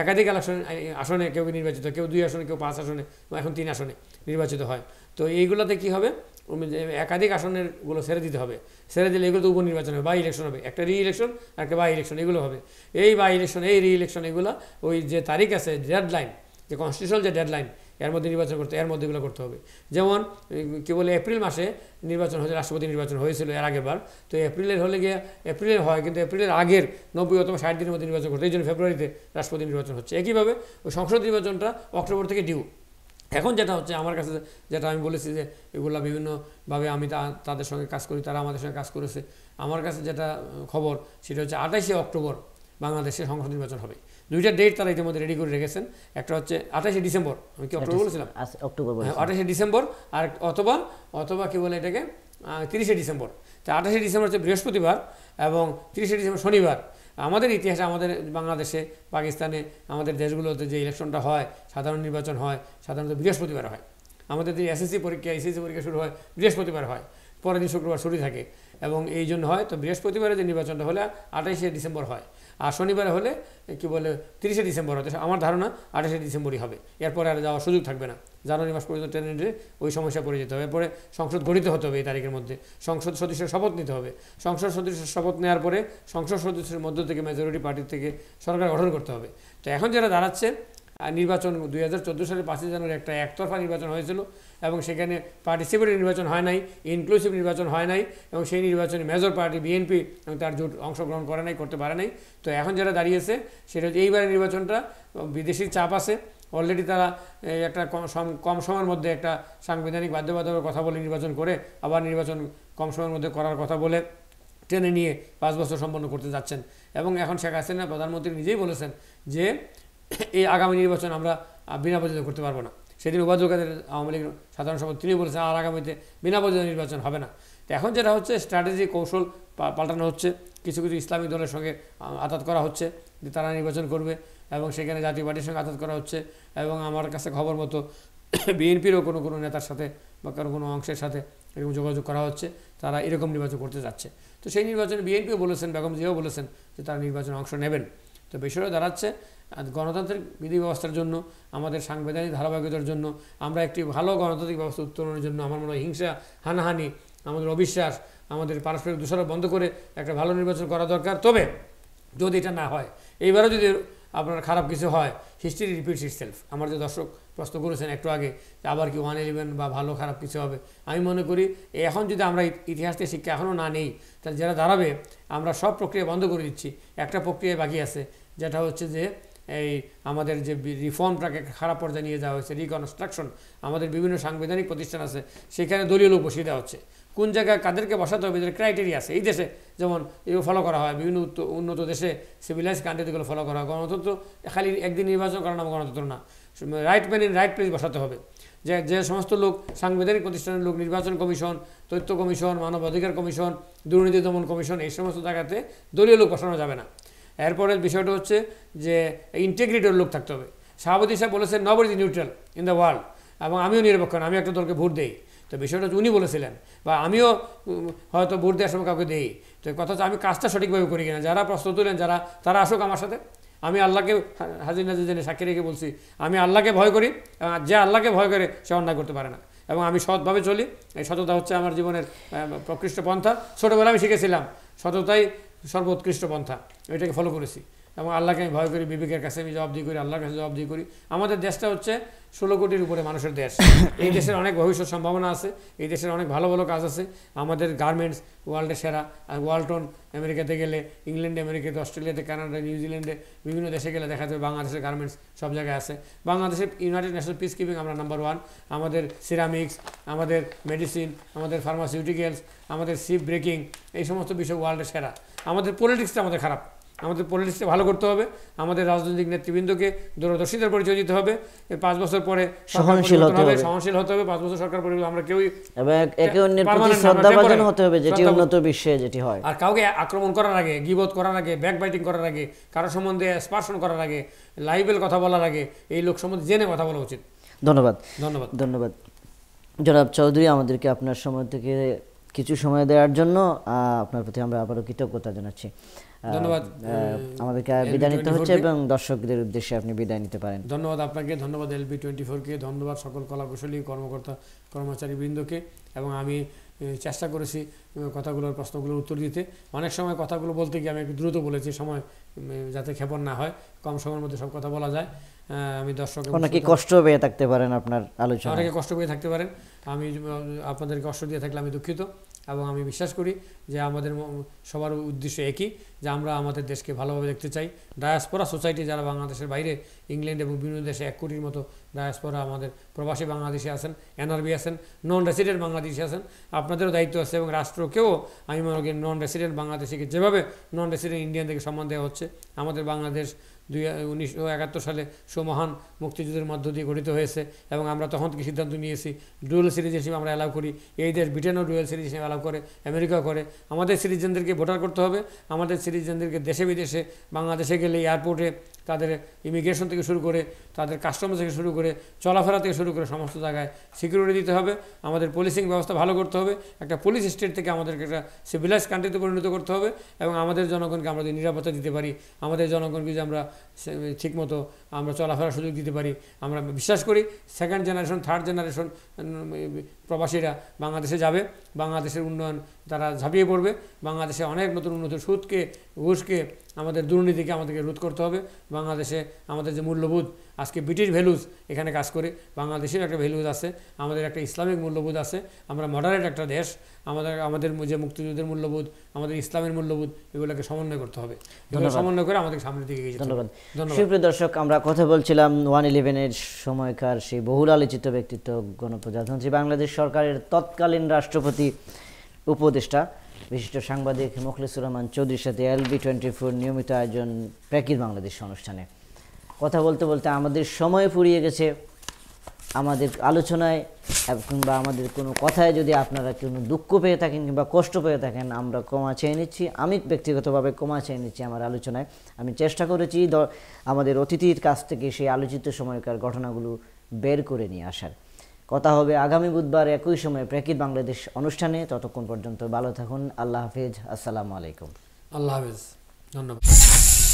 একাধিক আসনে আসনে কেউ নির্বাচিত কেউ দুই আসনে কেউ পাঁচ আসনে বা এখন তিন আসনে নির্বাচিত হয় তো এইগুলোতে কি হবে একাধিক আসনেরগুলো ছেড়ে দিতে হবে ছেড়ে দিলে এগুলো তো উপনির্বাচন হবে বাই ইলেকশন হবে একটা রি ইলেকশন আর একটা বাই ইলেকশন এগুলো হবে এই বাই ইলেকশন এই রি ইলেকশন এগুলো ওই যে তারিখ আছে ডেডলাইন যে কনস্টিটিউশন যে ডেডলাইন এর মধ্যে নির্বাচন করতে এর মধ্যে এগুলো করতে হবে যেমন কি বলে এপ্রিল মাসে নির্বাচন হয়েছে রাষ্ট্রপতি নির্বাচন হয়েছিল এর আগেবার তো এপ্রিলের হলে গিয়ে এপ্রিলের হয় কিন্তু এপ্রিলের আগের নব্বই অথবা ষাট দিনের মধ্যে নির্বাচন করতে এই জন্য ফেব্রুয়ারিতে রাষ্ট্রপতি নির্বাচন হচ্ছে একইভাবে ওই সংসদ নির্বাচনটা অক্টোবর থেকে ডিউ এখন যেটা হচ্ছে আমার কাছে যেটা আমি বলেছি যে এগুলো বিভিন্নভাবে আমি তাদের সঙ্গে কাজ করি তারা আমাদের সঙ্গে কাজ করেছে আমার কাছে যেটা খবর সেটা হচ্ছে আঠাশে অক্টোবর বাংলাদেশে সংসদ নির্বাচন হবে দুইটা ডেট তারা ইতিমধ্যে রেডি করে রেখেছেন একটা হচ্ছে আঠাশে ডিসেম্বর আমি কি অক্টোবর বলেছিলাম অক্টোবর হ্যাঁ, আঠাশে ডিসেম্বর আর অথবা অথবা কি বলে এটাকে তিরিশে ডিসেম্বর তা আঠাশে ডিসেম্বর হচ্ছে বৃহস্পতিবার এবং তিরিশে ডিসেম্বর শনিবার আমাদের ইতিহাসে আমাদের বাংলাদেশে পাকিস্তানে আমাদের দেশগুলোতে যে ইলেকশনটা হয় সাধারণ নির্বাচন হয় সাধারণত বৃহস্পতিবার হয় আমাদের যে এসএসসি পরীক্ষা এসএসসি পরীক্ষা শুরু হয় বৃহস্পতিবার হয় পরের দিন শুক্রবার শুরু থাকে এবং এই জন্য হয় তো বৃহস্পতিবারে যে নির্বাচনটা হলে আঠাইশে ডিসেম্বর হয় আর শনিবার হলে কি বলে তিরিশে ডিসেম্বর হতে আমার ধারণা আঠাশে ডিসেম্বরই হবে এরপরে আর যাওয়ার সুযোগ থাকবে না জানুয়ারি মাস পর্যন্ত ট্রেনে ওই সমস্যা পড়ে যেতে হবে এরপরে সংসদ গঠিত হতে হবে এই তারিখের মধ্যে সংসদ সদস্যের শপথ নিতে হবে সংসদ সদস্যের শপথ নেওয়ার পরে সংসদ সদস্যের মধ্য থেকে মেজরিটি পার্টির থেকে সরকার গঠন করতে হবে তো এখন যারা দাঁড়াচ্ছে নির্বাচন দুই হাজার চোদ্দো সালে পাঁচই জানুয়ারি একটা একতরফা নির্বাচন হয়েছিল এবং সেখানে পার্টিসিপেট নির্বাচন হয় নাই ইনক্লুসিভ নির্বাচন হয় নাই এবং সেই নির্বাচনে মেজর পার্টি বিএনপি এবং তার জোট অংশগ্রহণ করে নাই করতে পারে নাই তো এখন যারা দাঁড়িয়েছে সেটা হচ্ছে এইবারের নির্বাচনটা বিদেশির চাপ আছে অলরেডি তারা একটা কম সময়ের মধ্যে একটা সাংবিধানিক বাধ্যবাধকতার কথা বলে নির্বাচন করে আবার নির্বাচন কম সময়ের মধ্যে করার কথা বলে টেনে নিয়ে পাঁচ বছর সম্পন্ন করতে যাচ্ছেন এবং এখন শেখ হাসিনা প্রধানমন্ত্রী নিজেই বলেছেন যে এই আগামী নির্বাচন আমরা বিনা প্রতিদ্বন্দ্ব করতে পারবো না সেদিন ওবায়দুল কাদের আওয়ামী লীগের সাধারণ সভা তিনি বলেছেন আর আগামীতে বিনা প্রতিদ্বন্দ্ব নির্বাচন হবে না তো এখন যেটা হচ্ছে স্ট্র্যাটেজি কৌশল পাল্টানো হচ্ছে কিছু কিছু ইসলামিক দলের সঙ্গে আতাত করা হচ্ছে যে তারা নির্বাচন করবে এবং সেখানে জাতীয় পার্টির সঙ্গে আতাত করা হচ্ছে এবং আমার কাছে খবর মতো বিএনপিরও কোনো কোনো নেতার সাথে বা কারো কোনো অংশের সাথে এরকম যোগাযোগ করা হচ্ছে তারা এরকম নির্বাচন করতে যাচ্ছে তো সেই নির্বাচনে বিএনপিও বলেছেন বেগম জিয়াও বলেছেন যে তারা নির্বাচনে অংশ নেবেন তো বিষয়টা দাঁড়াচ্ছে গণতান্ত্রিক বিধি ব্যবস্থার জন্য আমাদের সাংবিধানিক ধারাবাহিকতার জন্য আমরা একটি ভালো গণতান্ত্রিক ব্যবস্থা উত্তরণের জন্য আমার মনে হয় হিংসা হানাহানি আমাদের অবিশ্বাস আমাদের পারস্পরিক দূষণ বন্ধ করে একটা ভালো নির্বাচন করা দরকার তবে যদি এটা না হয় এইবারও যদি আপনার খারাপ কিছু হয় হিস্ট্রি রিপিটস ইটসেলফ আমার যে দর্শক প্রশ্ন করেছেন একটু আগে আবার কি ওয়ান ইলেভেন বা ভালো খারাপ কিছু হবে আমি মনে করি এখন যদি আমরা ইতিহাস থেকে শিক্ষা এখনও না নেই তাহলে যারা দাঁড়াবে আমরা সব প্রক্রিয়া বন্ধ করে দিচ্ছি একটা প্রক্রিয়া বাকি আছে যেটা হচ্ছে যে এই আমাদের যে রিফর্মটাকে খারাপ পর্যায়ে নিয়ে যাওয়া হয়েছে রিকনস্ট্রাকশন আমাদের বিভিন্ন সাংবিধানিক প্রতিষ্ঠান আছে সেখানে দলীয় লোক বসিয়ে দেওয়া হচ্ছে কোন জায়গায় কাদেরকে বসাতে হবে যে ক্রাইটেরিয়া আছে এই দেশে যেমন এগুলো ফলো করা হয় বিভিন্ন উন্নত দেশে সিভিলাইজ কান্ট্রিগুলো ফলো করা হয় গণতন্ত্র খালি একদিন নির্বাচন করা নাম গণতন্ত্র না right man in right place বসাতে হবে যে যে সমস্ত লোক সাংবিধানিক প্রতিষ্ঠানের লোক নির্বাচন কমিশন তথ্য কমিশন মানবাধিকার কমিশন দুর্নীতি দমন কমিশন এই সমস্ত জায়গাতে দলীয় লোক বসানো যাবে না এরপরের বিষয়টা হচ্ছে যে ইন্টেগ্রিটির লোক থাকতে হবে শাহাবুদ্দিন সাহেব বলেছেন nobody is neutral in the world এবং আমিও নিরপেক্ষ আমি একটা দলকে ভোট দেই তো বিষয়টা উনি বলেছিলেন বা আমিও হয়তো ভোট দেওয়ার সময় কাউকে দেই তো কথা হচ্ছে আমি কাজটা সঠিকভাবে করি কিনা যারা প্রশ্ন তুলেন যারা তারা আসুক আমার সাথে আমি আল্লাহকে হাজির নাজির জেনে সাক্ষী রেখে বলছি আমি আল্লাহকে ভয় করি যে আল্লাহকে ভয় করে সে অন্যায় করতে পারে না এবং আমি সৎভাবে চলি এই সততা হচ্ছে আমার জীবনের প্রকৃষ্ট পন্থা ছোটোবেলা আমি শিখেছিলাম সততাই সর্বোৎকৃষ্ট পন্থা এটাকে ফলো করেছি এবং আল্লাহকে আমি ভয় করি বিবেকের কাছে আমি জবাবদি করি আল্লাহর কাছে দিই করি আমাদের দেশটা হচ্ছে ষোলো কোটির উপরে মানুষের দেশ এই দেশের অনেক ভবিষ্যৎ সম্ভাবনা আছে এই দেশের অনেক ভালো ভালো কাজ আছে আমাদের গার্মেন্টস ওয়ার্ল্ডের সেরা আর ওয়ালটন আমেরিকাতে গেলে ইংল্যান্ডে আমেরিকাতে অস্ট্রেলিয়াতে কানাডা নিউজিল্যান্ডে বিভিন্ন দেশে গেলে দেখা যাবে বাংলাদেশের গার্মেন্টস সব জায়গায় আছে বাংলাদেশের ইউনাইটেড ন্যাশনাল পিস কিপিং আমরা নাম্বার ওয়ান আমাদের সিরামিক্স আমাদের মেডিসিন আমাদের ফার্মাসিউটিক্যালস আমাদের সিপ ব্রেকিং এই সমস্ত বিষয় ওয়ার্ল্ডের সেরা আমাদের পলিটিক্সটা আমাদের খারাপ আমাদের পলিটিক্সটা ভালো করতে হবে আমাদের রাজনৈতিক নেতৃবৃন্দকে দূরদর্শিতার পরিচয় দিতে হবে পাঁচ বছর পরে সহনশীল হতে হবে সহনশীল হতে হবে পাঁচ বছর সরকার পরিবর্তন আমরা কেউই একে অন্যের প্রতি শ্রদ্ধাভাজন হতে হবে যেটি উন্নত বিশ্বে যেটি হয় আর কাউকে আক্রমণ করার আগে গিবত করার আগে ব্যাক বাইটিং করার আগে কারো সম্বন্ধে স্পর্শন করার আগে লাইভেল কথা বলার আগে এই লোক সম্বন্ধে জেনে কথা বলা উচিত ধন্যবাদ ধন্যবাদ ধন্যবাদ জনাব চৌধুরী আমাদেরকে আপনার সময় থেকে কিছু সময় দেওয়ার জন্য আপনার প্রতি আমরা আবারও কৃতজ্ঞতা জানাচ্ছি ধন্যবাদ আমাদেরকে বিদায় নিতে হচ্ছে এবং দর্শকদের উদ্দেশ্যে আপনি বিদায় নিতে পারেন ধন্যবাদ আপনাকে ধন্যবাদ এলবি টোয়েন্টি ফোরকে ধন্যবাদ সকল কর্মকর্তা এবং আমি চেষ্টা করেছি কথাগুলোর প্রশ্নগুলোর উত্তর দিতে অনেক সময় কথাগুলো বলতে গিয়ে আমি একটু দ্রুত বলেছি সময় যাতে ক্ষেপণ না হয় কম সময়ের মধ্যে সব কথা বলা যায় আমি দর্শক অনেকে কষ্ট পেয়ে থাকতে পারেন আপনার আলোচনা অনেকে কষ্ট পেয়ে থাকতে পারেন আমি আপনাদের কষ্ট দিয়ে থাকলে আমি দুঃখিত এবং আমি বিশ্বাস করি যে আমাদের সবার উদ্দেশ্য একই যে আমরা আমাদের দেশকে ভালোভাবে দেখতে চাই ডায়াসপোরা সোসাইটি যারা বাংলাদেশের বাইরে ইংল্যান্ড এবং বিভিন্ন দেশে এক কোটির মতো ডায়াসপোরা আমাদের প্রবাসী বাংলাদেশে আছেন এনআরবি আছেন নন রেসিডেন্ট বাংলাদেশে আছেন আপনাদেরও দায়িত্ব আছে এবং রাষ্ট্রকেও আমি মনে করি নন রেসিডেন্ট বাংলাদেশিকে যেভাবে নন রেসিডেন্ট ইন্ডিয়ান থেকে সম্মান দেওয়া হচ্ছে আমাদের বাংলাদেশ দুই উনিশশো একাত্তর সালে সুমহান মুক্তিযুদ্ধের মধ্য দিয়ে গঠিত হয়েছে এবং আমরা তখন থেকে সিদ্ধান্ত নিয়েছি ডুয়েল সিরিজ হিসেবে আমরা অ্যালাউ করি এই দেশ ব্রিটেনও ডুয়েল সিরিজ হিসেবে অ্যালাউ করে আমেরিকা করে আমাদের সিটিজেনদেরকে ভোটার করতে হবে আমাদের সিটিজেনদেরকে দেশে বিদেশে বাংলাদেশে গেলে এয়ারপোর্টে তাদের ইমিগ্রেশন থেকে শুরু করে তাদের কাস্টমার থেকে শুরু করে চলাফেরা থেকে শুরু করে সমস্ত জায়গায় সিকিউরিটি দিতে হবে আমাদের পুলিশিং ব্যবস্থা ভালো করতে হবে একটা পুলিশ স্টেট থেকে আমাদেরকে একটা সিভিলাইজ কান্ট্রিতে পরিণত করতে হবে এবং আমাদের জনগণকে আমরা যদি নিরাপত্তা দিতে পারি আমাদের জনগণকে যদি আমরা ঠিকমতো আমরা চলাফেরার সুযোগ দিতে পারি আমরা বিশ্বাস করি সেকেন্ড জেনারেশন থার্ড জেনারেশন প্রবাসীরা বাংলাদেশে যাবে বাংলাদেশের উন্নয়ন তারা ঝাঁপিয়ে পড়বে বাংলাদেশে অনেক নতুন উন্নত সুদকে ঘুষকে আমাদের দুর্নীতিকে আমাদেরকে রোধ করতে হবে বাংলাদেশে আমাদের যে মূল্যবোধ আজকে ব্রিটিশ ভ্যালুজ এখানে কাজ করে বাংলাদেশের একটা ভ্যালুজ আছে আমাদের একটা ইসলামিক মূল্যবোধ আছে আমরা মডারেট একটা দেশ আমাদের আমাদের যে মুক্তিযুদ্ধের মূল্যবোধ আমাদের ইসলামের মূল্যবোধ এগুলোকে সমন্বয় করতে হবে সমন্বয় করে আমাদের সামনের দিকে ধন্যবাদ দর্শক আমরা কথা বলছিলাম ওয়ান ইলেভেনের সময়কার সেই বহুল আলোচিত ব্যক্তিত্ব গণপ্রজাতন্ত্রী বাংলাদেশ সরকারের তৎকালীন রাষ্ট্রপতি উপদেষ্টা বিশিষ্ট সাংবাদিক মুখলিসুর রহমান চৌধুরীর সাথে এলবি টোয়েন্টি ফোর নিয়মিত আয়োজন প্যাকির বাংলাদেশ অনুষ্ঠানে কথা বলতে বলতে আমাদের সময় ফুরিয়ে গেছে আমাদের আলোচনায় কিংবা আমাদের কোনো কথায় যদি আপনারা কোনো দুঃখ পেয়ে থাকেন কিংবা কষ্ট পেয়ে থাকেন আমরা ক্ষমা চেয়ে নিচ্ছি আমি ব্যক্তিগতভাবে ক্ষমা চেয়ে নিচ্ছি আমার আলোচনায় আমি চেষ্টা করেছি আমাদের অতিথির কাছ থেকে সেই আলোচিত সময়কার ঘটনাগুলো বের করে নিয়ে আসার কথা হবে আগামী বুধবার একই সময়ে প্রাকৃত বাংলাদেশ অনুষ্ঠানে ততক্ষণ পর্যন্ত ভালো থাকুন আল্লাহ হাফেজ আসসালামু আলাইকুম আল্লাহ হাফেজ ধন্যবাদ